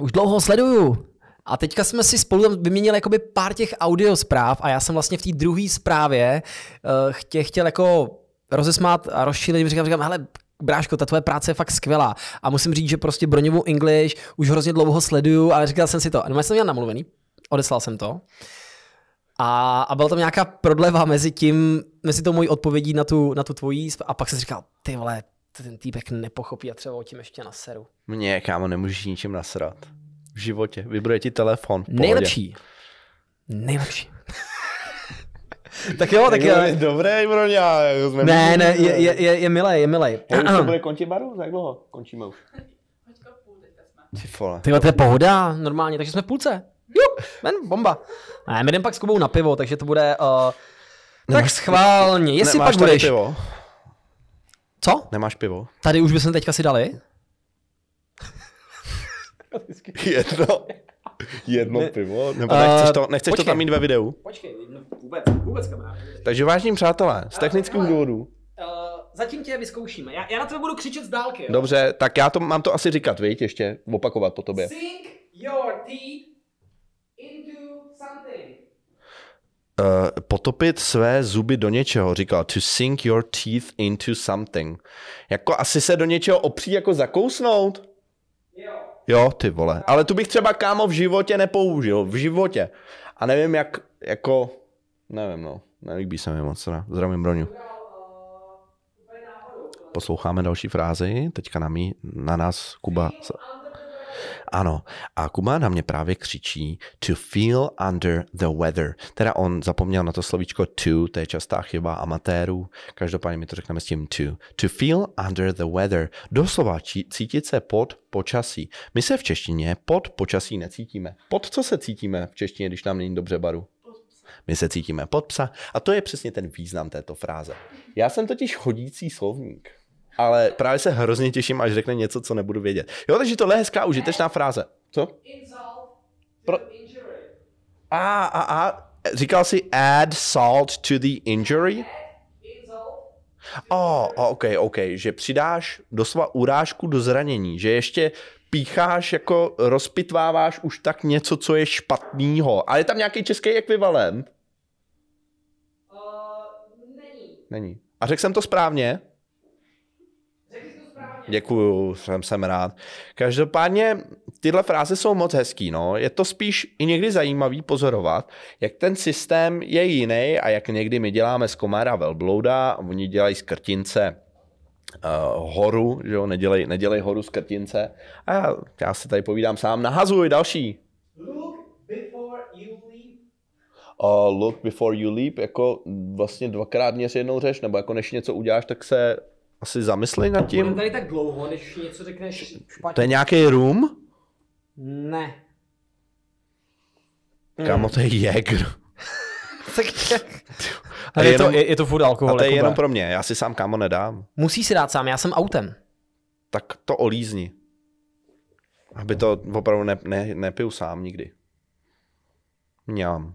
už dlouho sleduju. A teďka jsme si spolu tam vyměnili jakoby pár těch audio zpráv a já jsem vlastně v té druhé zprávě uh, eh, tě chtěl jako rozesmát a rozšílit, říkám, říkám, hele, Bráško, ta tvoje práce je fakt skvělá. A musím říct, že prostě Broňovou English už hrozně dlouho sleduju, ale říkal jsem si to. No, já jsem měl namluvený, odeslal jsem to. A, a byla tam nějaká prodleva mezi tím, mezi tou mojí odpovědí na tu, na tu tvojí. A pak jsem říkal, ty vole, ten týpek nepochopí a třeba o tím ještě naseru. Mně, kámo, nemůžeš ničím nasrat v životě. Vybruje ti telefon. Nejlepší. Nejlepší. tak jo, tak jo. Je... Dobré, jsme Ne, ne, je, je, je, je milé, je milé. Už to bude končit baru? Za dlouho? Končíme už. Ty vole. Tyhle, to je pohoda normálně, takže jsme v půlce. Jo, men, bomba. Ne, my jdeme pak s Kubou na pivo, takže to bude... Uh, tak schválně, jestli pak budeš... pivo? Co? Nemáš pivo? Tady už bychom teďka si dali. Jedno. Jedno ne, pivo? Nebo nechceš to, nechceš počkej, to tam mít ve videu? Počkej, no vůbec, vůbec kamarád. Takže vážní přátelé, z technických ale, důvodů. Uh, zatím tě vyzkoušíme. Já, já na tebe budu křičet z dálky. Jo? Dobře, tak já to mám to asi říkat, víš, ještě opakovat po tobě. Sink your teeth into something. Uh, potopit své zuby do něčeho, říkal, to sink your teeth into something. Jako asi se do něčeho opří, jako zakousnout. Jo, ty vole. Ale tu bych třeba kámo v životě nepoužil. V životě. A nevím, jak, jako, nevím, no. Nelíbí se mi moc, ne? Zdravím, Broňu. Posloucháme další frázi, teďka na, mí, na nás Kuba. Ano, a Kuba na mě právě křičí to feel under the weather. Teda on zapomněl na to slovíčko to, to je častá chyba amatérů, každopádně mi to řekneme s tím to. To feel under the weather, doslova cítit se pod počasí. My se v češtině pod počasí necítíme. Pod co se cítíme v češtině, když nám není dobře baru? My se cítíme pod psa a to je přesně ten význam této fráze. Já jsem totiž chodící slovník ale právě se hrozně těším, až řekne něco, co nebudu vědět. Jo, takže tohle je hezká, užitečná fráze. Co? Pro... A, a, a, říkal jsi add salt to the injury? Oh, ok, ok, že přidáš doslova urážku do zranění, že ještě pícháš, jako rozpitváváš už tak něco, co je špatného. A je tam nějaký český ekvivalent? Uh, není. Není. A řekl jsem to správně? Děkuju, jsem, jsem rád. Každopádně tyhle fráze jsou moc hezký. No. Je to spíš i někdy zajímavý pozorovat, jak ten systém je jiný a jak někdy my děláme z komára velblouda, oni dělají z krtince uh, horu, že jo, nedělej, nedělej horu z krtince. A já, já se tady povídám sám, nahazuj další. Look before you leap. Uh, look before you leap, jako vlastně dvakrát měř jednou řeš, nebo jako než něco uděláš, tak se asi zamyslej nad tím. tady tak dlouho, než něco řekneš špatně. To je nějaký rum? Ne. Hmm. Kámo, to je Jäger. tak jak? A je, jenom, to, je, je to furt alkohol. A to je jenom pro mě, já si sám kámo nedám. Musí si dát sám, já jsem autem. Tak to olízni. Aby to opravdu ne, ne, nepiju sám nikdy. Mňám.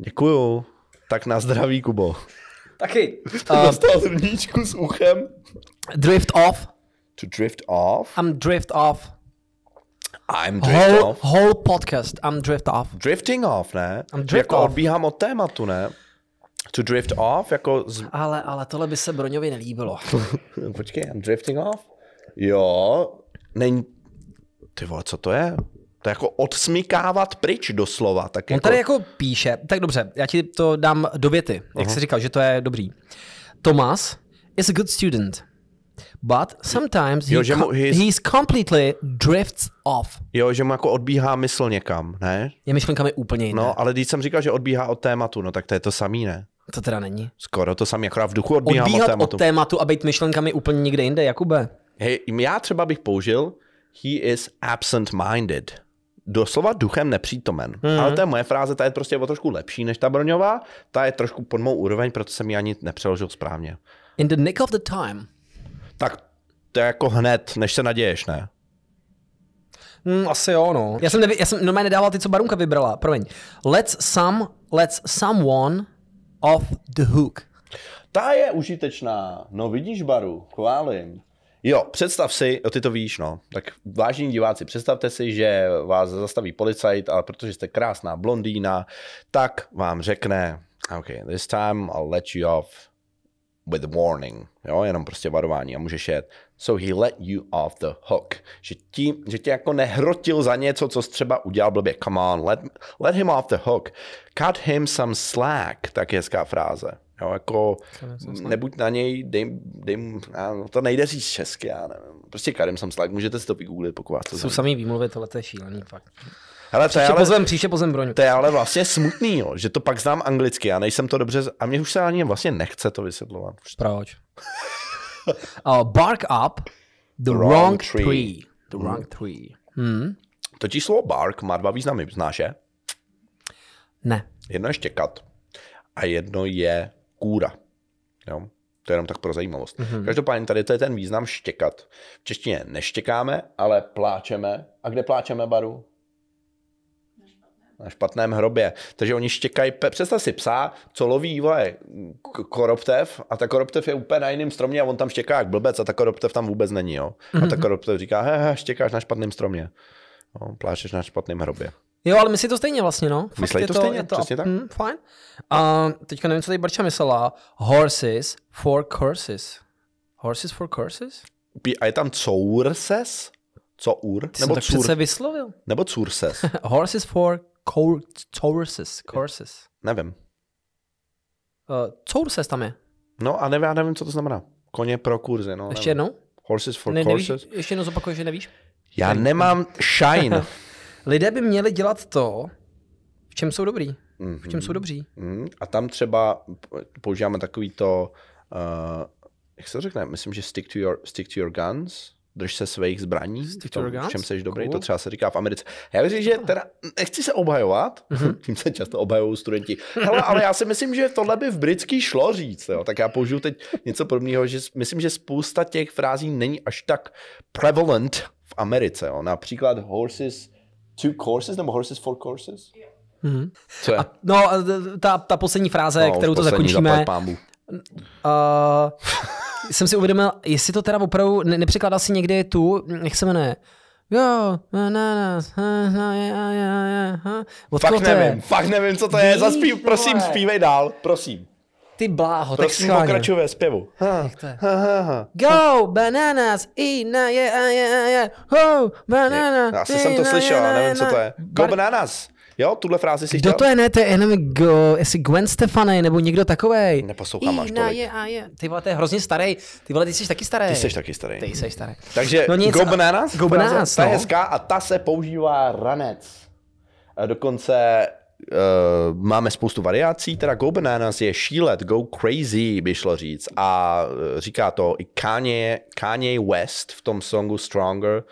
Děkuju. Tak na zdraví, Kubo. Taky. Uh, dostal zrníčku s uchem. Drift off. To drift off? I'm drift off. I'm drift whole, off. Whole podcast, I'm drift off. Drifting off, ne? I'm drift jako off. odbíhám od tématu, ne? To drift off, jako... Z... Ale, ale tohle by se Broňovi nelíbilo. Počkej, I'm drifting off? Jo, není... Ty vole, co to je? to jako odsmykávat pryč doslova. Tak jako... On tady jako píše, tak dobře, já ti to dám do věty, jak uh-huh. jsi říkal, že to je dobrý. Tomas is a good student, but sometimes he, jo, že mu, he's... he's completely drifts off. Jo, že mu jako odbíhá mysl někam, ne? Je myšlenkami úplně jiné. No, ale když jsem říkal, že odbíhá od tématu, no tak to je to samý, ne? To teda není. Skoro to samý, akorát v duchu odbíhá Odbíhat od tématu. od tématu a být myšlenkami úplně někde jinde, Jakube. Hej, já třeba bych použil, he is absent-minded doslova duchem nepřítomen. Mm. Ale to je moje fráze, ta je prostě o trošku lepší než ta Broňová, ta je trošku pod mou úroveň, proto jsem ji ani nepřeložil správně. In the nick of the time. Tak to je jako hned, než se naděješ, ne? Mm, asi jo, no. Já jsem, nevi, já jsem normálně nedával ty, co Barunka vybrala, promiň. Let's some, let's someone off the hook. Ta je užitečná. No vidíš, Baru, chválím. Jo, představ si, jo, ty to víš, no. Tak vážení diváci, představte si, že vás zastaví policajt, ale protože jste krásná blondýna, tak vám řekne, OK, this time I'll let you off with a warning, jo, jenom prostě varování a můžeš jet. So he let you off the hook. Že, ti, že tě jako nehrotil za něco, co jsi třeba udělal blbě. Come on, let, let him off the hook. Cut him some slack, tak je hezká fráze. Jo, jako nebuď na něj, dej, dej já, no to nejde říct česky, já nevím. Prostě Karim Samslák, můžete si to vygooglit, pokud vás to Jsou samý výmluvy, tohle to je šílený fakt. Hele, příště, ale, pozvem, příště pozvem broň. To je ale vlastně smutný, jo, že to pak znám anglicky, já nejsem to dobře, a mě už se ani vlastně nechce to vysvětlovat. Proč? uh, bark up the wrong, wrong tree. tree. The hmm. wrong hmm. tree. Hmm. Totiž slovo bark má dva významy, znáš je? Ne. Jedno je štěkat a jedno je kůra. Jo? To je jenom tak pro zajímavost. Mm-hmm. Každopádně tady to je ten význam štěkat. V češtině neštěkáme, ale pláčeme. A kde pláčeme, Baru? na špatném hrobě. Takže oni štěkají, představ si psa, co loví vole, koroptev a ta koroptev je úplně na jiném stromě a on tam štěká jak blbec a ta koroptev tam vůbec není. Jo? A ta mhm. koroptev říká, he, he, štěkáš na špatném stromě. No, pláčeš na špatném hrobě. Jo, ale myslí to stejně vlastně, no. Fakt myslí to, to stejně, je to, přesně a, tak. Mm, fajn. A teďka nevím, co tady Barča myslela. Horses for curses. Horses for curses? A je tam courses? Co ur? Ty nebo jsem cur... přece vyslovil. Nebo courses? horses for courses. courses. Nevím. Uh, courses tam je. No a nevím, já nevím, co to znamená. Koně pro kurzy, no. Ještě jednou? Horses for ne, courses. Nevíš, ještě jednou zopakuju, že nevíš? Já nemám shine. Lidé by měli dělat to, v čem jsou dobrý. V čem mhm. jsou dobří. Mm-hmm. A tam třeba používáme takový to, uh, jak se to řekne, myslím, že stick to your, stick to your guns drž se svých zbraní, v, tom, v čem seš dobrý, cool. to třeba se říká v Americe. Já říct, že teda nechci se obhajovat, mm-hmm. tím se často obhajují studenti, Hele, ale já si myslím, že tohle by v britský šlo říct, jo. tak já použiju teď něco podobného, že myslím, že spousta těch frází není až tak prevalent v Americe. Jo. Například horses two courses nebo horses for courses? Mm-hmm. Co je? A, no, ta, ta poslední fráze, no, kterou to zakončíme. uh, jsem si uvědomil, jestli to teda opravdu, ne, nepřekládal si někdy tu, jak se jmenuje, Jo, na ha, na ja, ja, ja, ha. Fakt nevím, fakt nevím, co to je, zaspív, prosím, zpívej dál, prosím ty bláho, Prosím, tak pokračuj ve zpěvu. Ha, hm, je? Hm, hm, go, bananas, i na je, a je, a je, ho, banana, Asi jsem to slyšel, ale nevím, co to je. Go bananas. Jo, tuhle frázi si Kdo chtěl? to je, ne, to je jenom go, jestli Gwen Stefani nebo někdo takovej. Neposlouchám až tolik. Je, a je. Ty vole, to je hrozně starý. Ty vole, ty jsi taky starý. Ty jsi taky starý. Ty jsi starý. Takže no nic, go bananas, go bananas ta je no. hezká a ta se používá ranec. Dokonce Uh, máme spoustu variací, teda Go Bananas je šílet, go crazy, by šlo říct. A eh, říká to i Kanye, Kanye West v tom songu Stronger.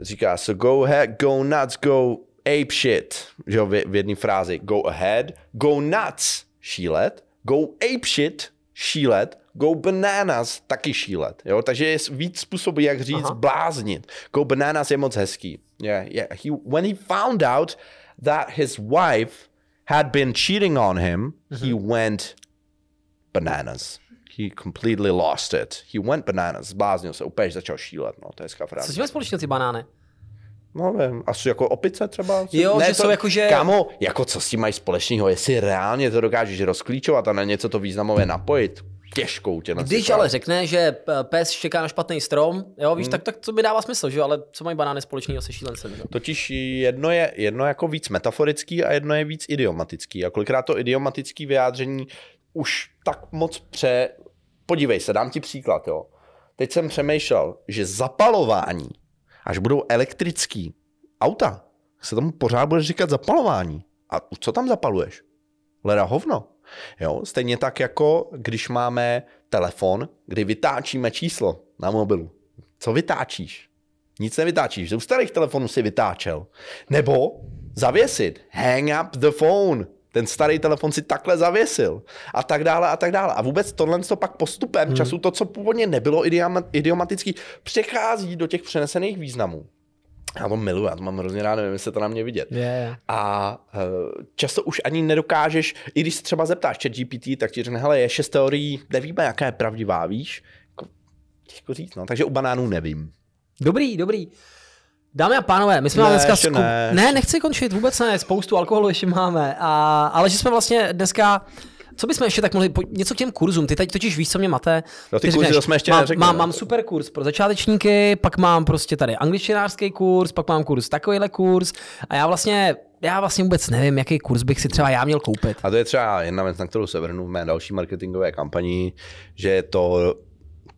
Říká se so go ahead, go nuts, go ape shit. Že jo, v jedné frázi. Go ahead, go nuts, šílet. Go ape shit, šílet. Go bananas, taky šílet. Jo? Takže je víc způsobů, jak říct Aha. bláznit. Go bananas je moc hezký. Yeah, yeah. He, when he found out that his wife had been cheating on him, mm-hmm. he went bananas. He completely lost it. He went bananas. Zbláznil se, úplně začal šílet. No, to je skafra. Co jsme ty banány? No, a jsou jako opice třeba. Jo, ne, že to, jsou jako, že... Kámo, jako co s tím mají společného, jestli reálně to dokážeš rozklíčovat a na něco to významově napojit, těžkou tě nasypá. Když ale řekne, že pes čeká na špatný strom, jo, víš, hmm. tak, tak to by dává smysl, že ale co mají banány společného se šílencem? Že? Totiž jedno je jedno jako víc metaforický a jedno je víc idiomatický. A kolikrát to idiomatický vyjádření už tak moc pře... Podívej se, dám ti příklad, jo. Teď jsem přemýšlel, že zapalování, až budou elektrický auta, se tomu pořád bude říkat zapalování. A co tam zapaluješ? Leda hovno. Jo? Stejně tak jako když máme telefon, kdy vytáčíme číslo na mobilu. Co vytáčíš? Nic nevytáčíš. U starých telefonů si vytáčel. Nebo zavěsit. Hang up the phone. Ten starý telefon si takhle zavěsil. A tak dále, a tak dále. A vůbec tohle to pak postupem hmm. času, to, co původně nebylo idiomatický, přechází do těch přenesených významů. Já to miluji, já to mám hrozně rád, nevím, jestli to na mě vidět. Yeah. A eh, často už ani nedokážeš, i když se třeba zeptáš chat GPT, tak ti řekne, hele, je šest teorií, nevíme, jaká je pravdivá, víš? Jako, těžko říct, no. Takže u banánů nevím. Dobrý, dobrý. Dámy a pánové, my jsme ne, dneska... Zku... Ne. ne, nechci končit, vůbec ne, spoustu alkoholu ještě máme, a, ale že jsme vlastně dneska co bychom ještě tak mohli, po, něco k těm kurzům, ty teď totiž víš, co mě máte. No ty, ty kurzy jsme ještě mám, neřekli. Mám, no. mám super kurz pro začátečníky, pak mám prostě tady angličtinářský kurz, pak mám kurz takovýhle kurz a já vlastně já vlastně vůbec nevím, jaký kurz bych si třeba já měl koupit. A to je třeba jedna věc, na kterou se vrhnu v mé další marketingové kampani, že to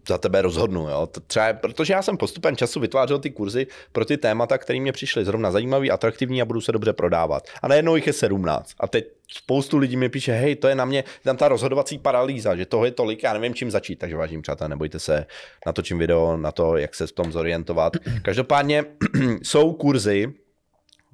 za tebe rozhodnu. Jo? Třeba, protože já jsem postupem času vytvářel ty kurzy pro ty témata, které mě přišly zrovna zajímavý, atraktivní a budu se dobře prodávat. A najednou jich je 17. A teď spoustu lidí mi píše, hej, to je na mě, tam ta rozhodovací paralýza, že toho je tolik, já nevím, čím začít. Takže vážím přátelé, nebojte se, natočím video na to, jak se v tom zorientovat. Každopádně jsou kurzy,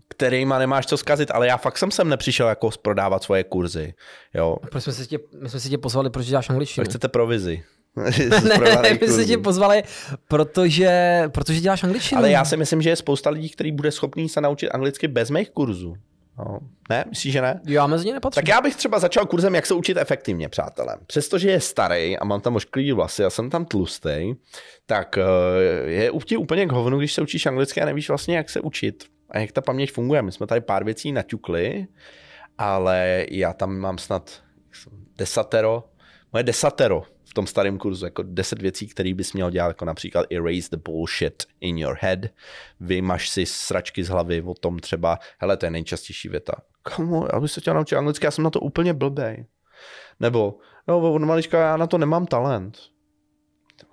kterýma nemáš co zkazit, ale já fakt jsem sem nepřišel jako prodávat svoje kurzy. Jo. Proč jsme si tě, my jsme si tě pozvali, proč děláš angličtinu? Chcete provizi. ne, my jsme tě pozvali, protože, protože děláš angličtinu. Ale já si myslím, že je spousta lidí, kteří bude schopný se naučit anglicky bez mých kurzů. No. Ne, myslíš, že ne? Já mezi ně nepatřím. Tak já bych třeba začal kurzem, jak se učit efektivně, přátelé. Přestože je starý a mám tam ošklivý vlasy a jsem tam tlustý, tak eh, je ti úplně k hovnu, když se učíš anglicky a nevíš vlastně, jak se učit a jak ta paměť funguje. My jsme tady pár věcí naťukli, ale já tam mám snad desatero, moje desatero v tom starém kurzu jako 10 věcí, které bys měl dělat, jako například erase the bullshit in your head, vymaš si sračky z hlavy o tom třeba, hele, to je nejčastější věta. Kamu, já bych se chtěl naučit anglicky, já jsem na to úplně blbej. Nebo, no, od malička já na to nemám talent.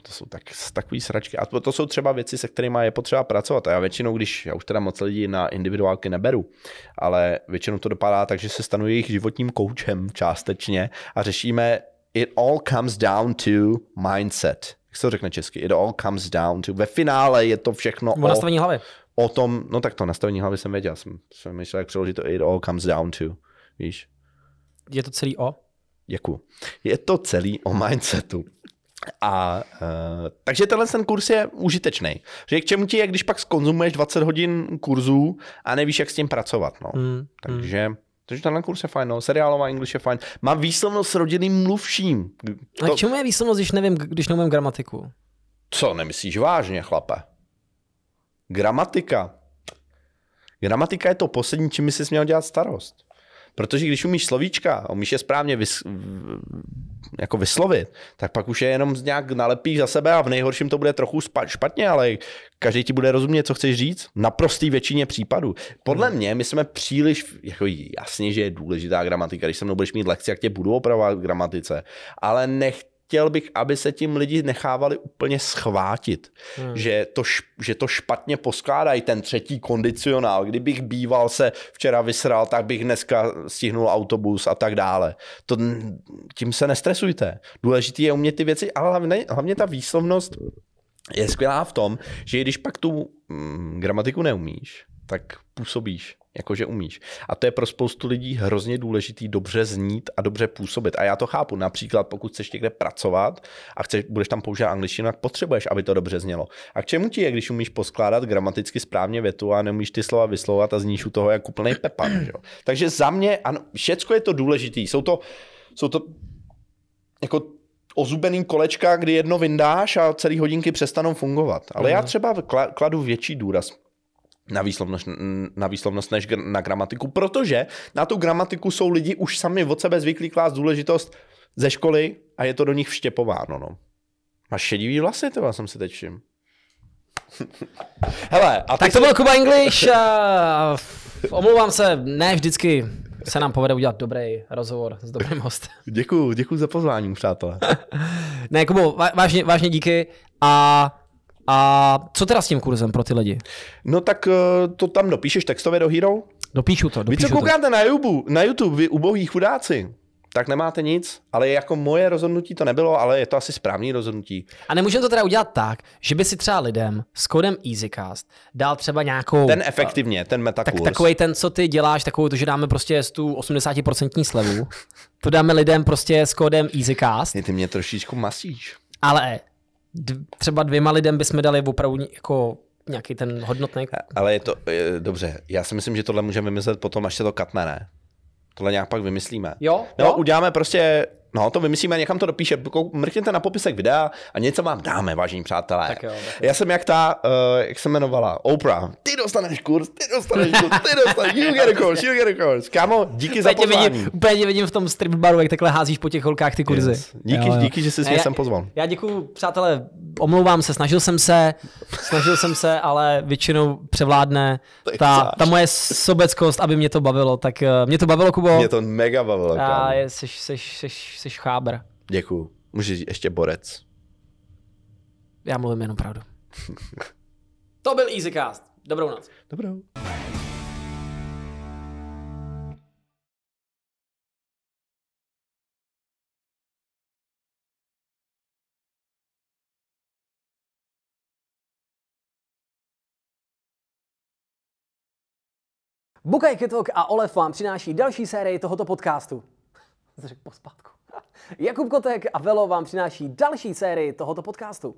To jsou tak, takový sračky. A to, to jsou třeba věci, se kterými je potřeba pracovat. A já většinou, když, já už teda moc lidí na individuálky neberu, ale většinou to dopadá tak, že se stanu jejich životním koučem částečně a řešíme it all comes down to mindset. Jak se to řekne česky? It all comes down to. Ve finále je to všechno o, nastavení hlavy. O tom, no tak to nastavení hlavy jsem věděl. Jsem, jsem myslel, jak přeložit to it all comes down to. Víš? Je to celý o? Děkuju. Je to celý o mindsetu. A uh, takže tenhle ten kurz je užitečný. Že k čemu ti je, když pak skonzumuješ 20 hodin kurzů a nevíš, jak s tím pracovat. No. Mm, takže mm. Takže tenhle kurz je fajn, no. seriálová English je fajn. Mám výslovnost s rodinným mluvším. To... A čemu je výslovnost, když nevím, když neumím gramatiku? Co, nemyslíš vážně, chlape? Gramatika. Gramatika je to poslední, čím jsi měl dělat starost. Protože když umíš slovíčka a umíš je správně vys, jako vyslovit, tak pak už je jenom nějak nalepíš za sebe a v nejhorším to bude trochu špatně, ale každý ti bude rozumět, co chceš říct. prostý většině případů. Podle hmm. mě my jsme příliš, jako jasně, že je důležitá gramatika, když se mnou budeš mít lekci, jak tě budu opravovat gramatice, ale nech nechtěl bych, aby se tím lidi nechávali úplně schvátit, hmm. že, to, že to špatně poskládají, ten třetí kondicionál. Kdybych býval se včera vysral, tak bych dneska stihnul autobus a tak dále. To, tím se nestresujte. Důležité je umět ty věci, ale hlavně, hlavně ta výslovnost je skvělá v tom, že když pak tu hm, gramatiku neumíš, tak působíš jakože umíš. A to je pro spoustu lidí hrozně důležitý dobře znít a dobře působit. A já to chápu. Například, pokud chceš někde pracovat a chceš, budeš tam používat angličtinu, tak potřebuješ, aby to dobře znělo. A k čemu ti je, když umíš poskládat gramaticky správně větu a neumíš ty slova vyslovat a zníš u toho jako úplný pepa. Že? Takže za mě, ano, všecko je to důležité. Jsou to, jsou to jako ozubený kolečka, kdy jedno vyndáš a celý hodinky přestanou fungovat. Ale já mhm. třeba kladu větší důraz na výslovnost, na výslovnost než na gramatiku, protože na tu gramatiku jsou lidi už sami od sebe zvyklí klást důležitost ze školy a je to do nich vštěpováno. No. Máš šedivý vlasy, to jsem si teď všim. Hele, a tak to jsi... byl Kuba English. A... Omlouvám se, ne vždycky se nám povede udělat dobrý rozhovor s dobrým hostem. Děkuju, děkuju za pozvání, přátelé. ne, Kubo, vážně, vážně díky a a co teda s tím kurzem pro ty lidi? No tak eh, to tam dopíšeš textově do Hero? Dopíšu to, dopíšu Vy co koukáte to. na YouTube, na YouTube, vy ubohí chudáci, tak nemáte nic, ale jako moje rozhodnutí to nebylo, ale je to asi správný rozhodnutí. A nemůžeme to teda udělat tak, že by si třeba lidem s kódem EasyCast dal třeba nějakou... Ten efektivně, ten metakurs. Tak, takový ten, co ty děláš, takovou to, že dáme prostě z tu 80% slevu, to dáme lidem prostě s kódem EasyCast. Ty mě trošičku masíš. Ale třeba dvěma lidem bychom dali opravdu jako nějaký ten hodnotný. Ale je to, je, dobře, já si myslím, že tohle můžeme vymyslet potom, až se to katne, ne? Tohle nějak pak vymyslíme. Jo? No, jo? uděláme prostě No, to vymyslíme, někam to dopíše. Mrkněte na popisek videa a něco vám dáme, vážení přátelé. Tak jo, tak jo. Já jsem jak ta, uh, jak se jmenovala, Oprah. Ty dostaneš kurz, ty dostaneš kurz, ty dostaneš, you get a course, you get a course. Kámo, díky za pozvání. Vidím, úplně vidím v tom strip baru, jak takhle házíš po těch holkách ty kurzy. Yes. Díky, jo, jo. díky, že jsi mě sem pozval. Já děkuji, přátelé, omlouvám se, snažil jsem se, snažil jsem se, ale většinou převládne ta, ta moje sobeckost, aby mě to bavilo. Tak eh, mě to bavilo, Kubo. Mě to mega bavilo. A jsi, jsi, jsi, jsi chábr. Děkuju. Můžeš ještě borec. Já mluvím jenom pravdu. to byl Easycast. Dobrou noc. Dobrou. Bukaj Kitvok a Olef vám přináší další sérii tohoto podcastu. Zřek pospátku. Jakub Kotek a Velo vám přináší další sérii tohoto podcastu.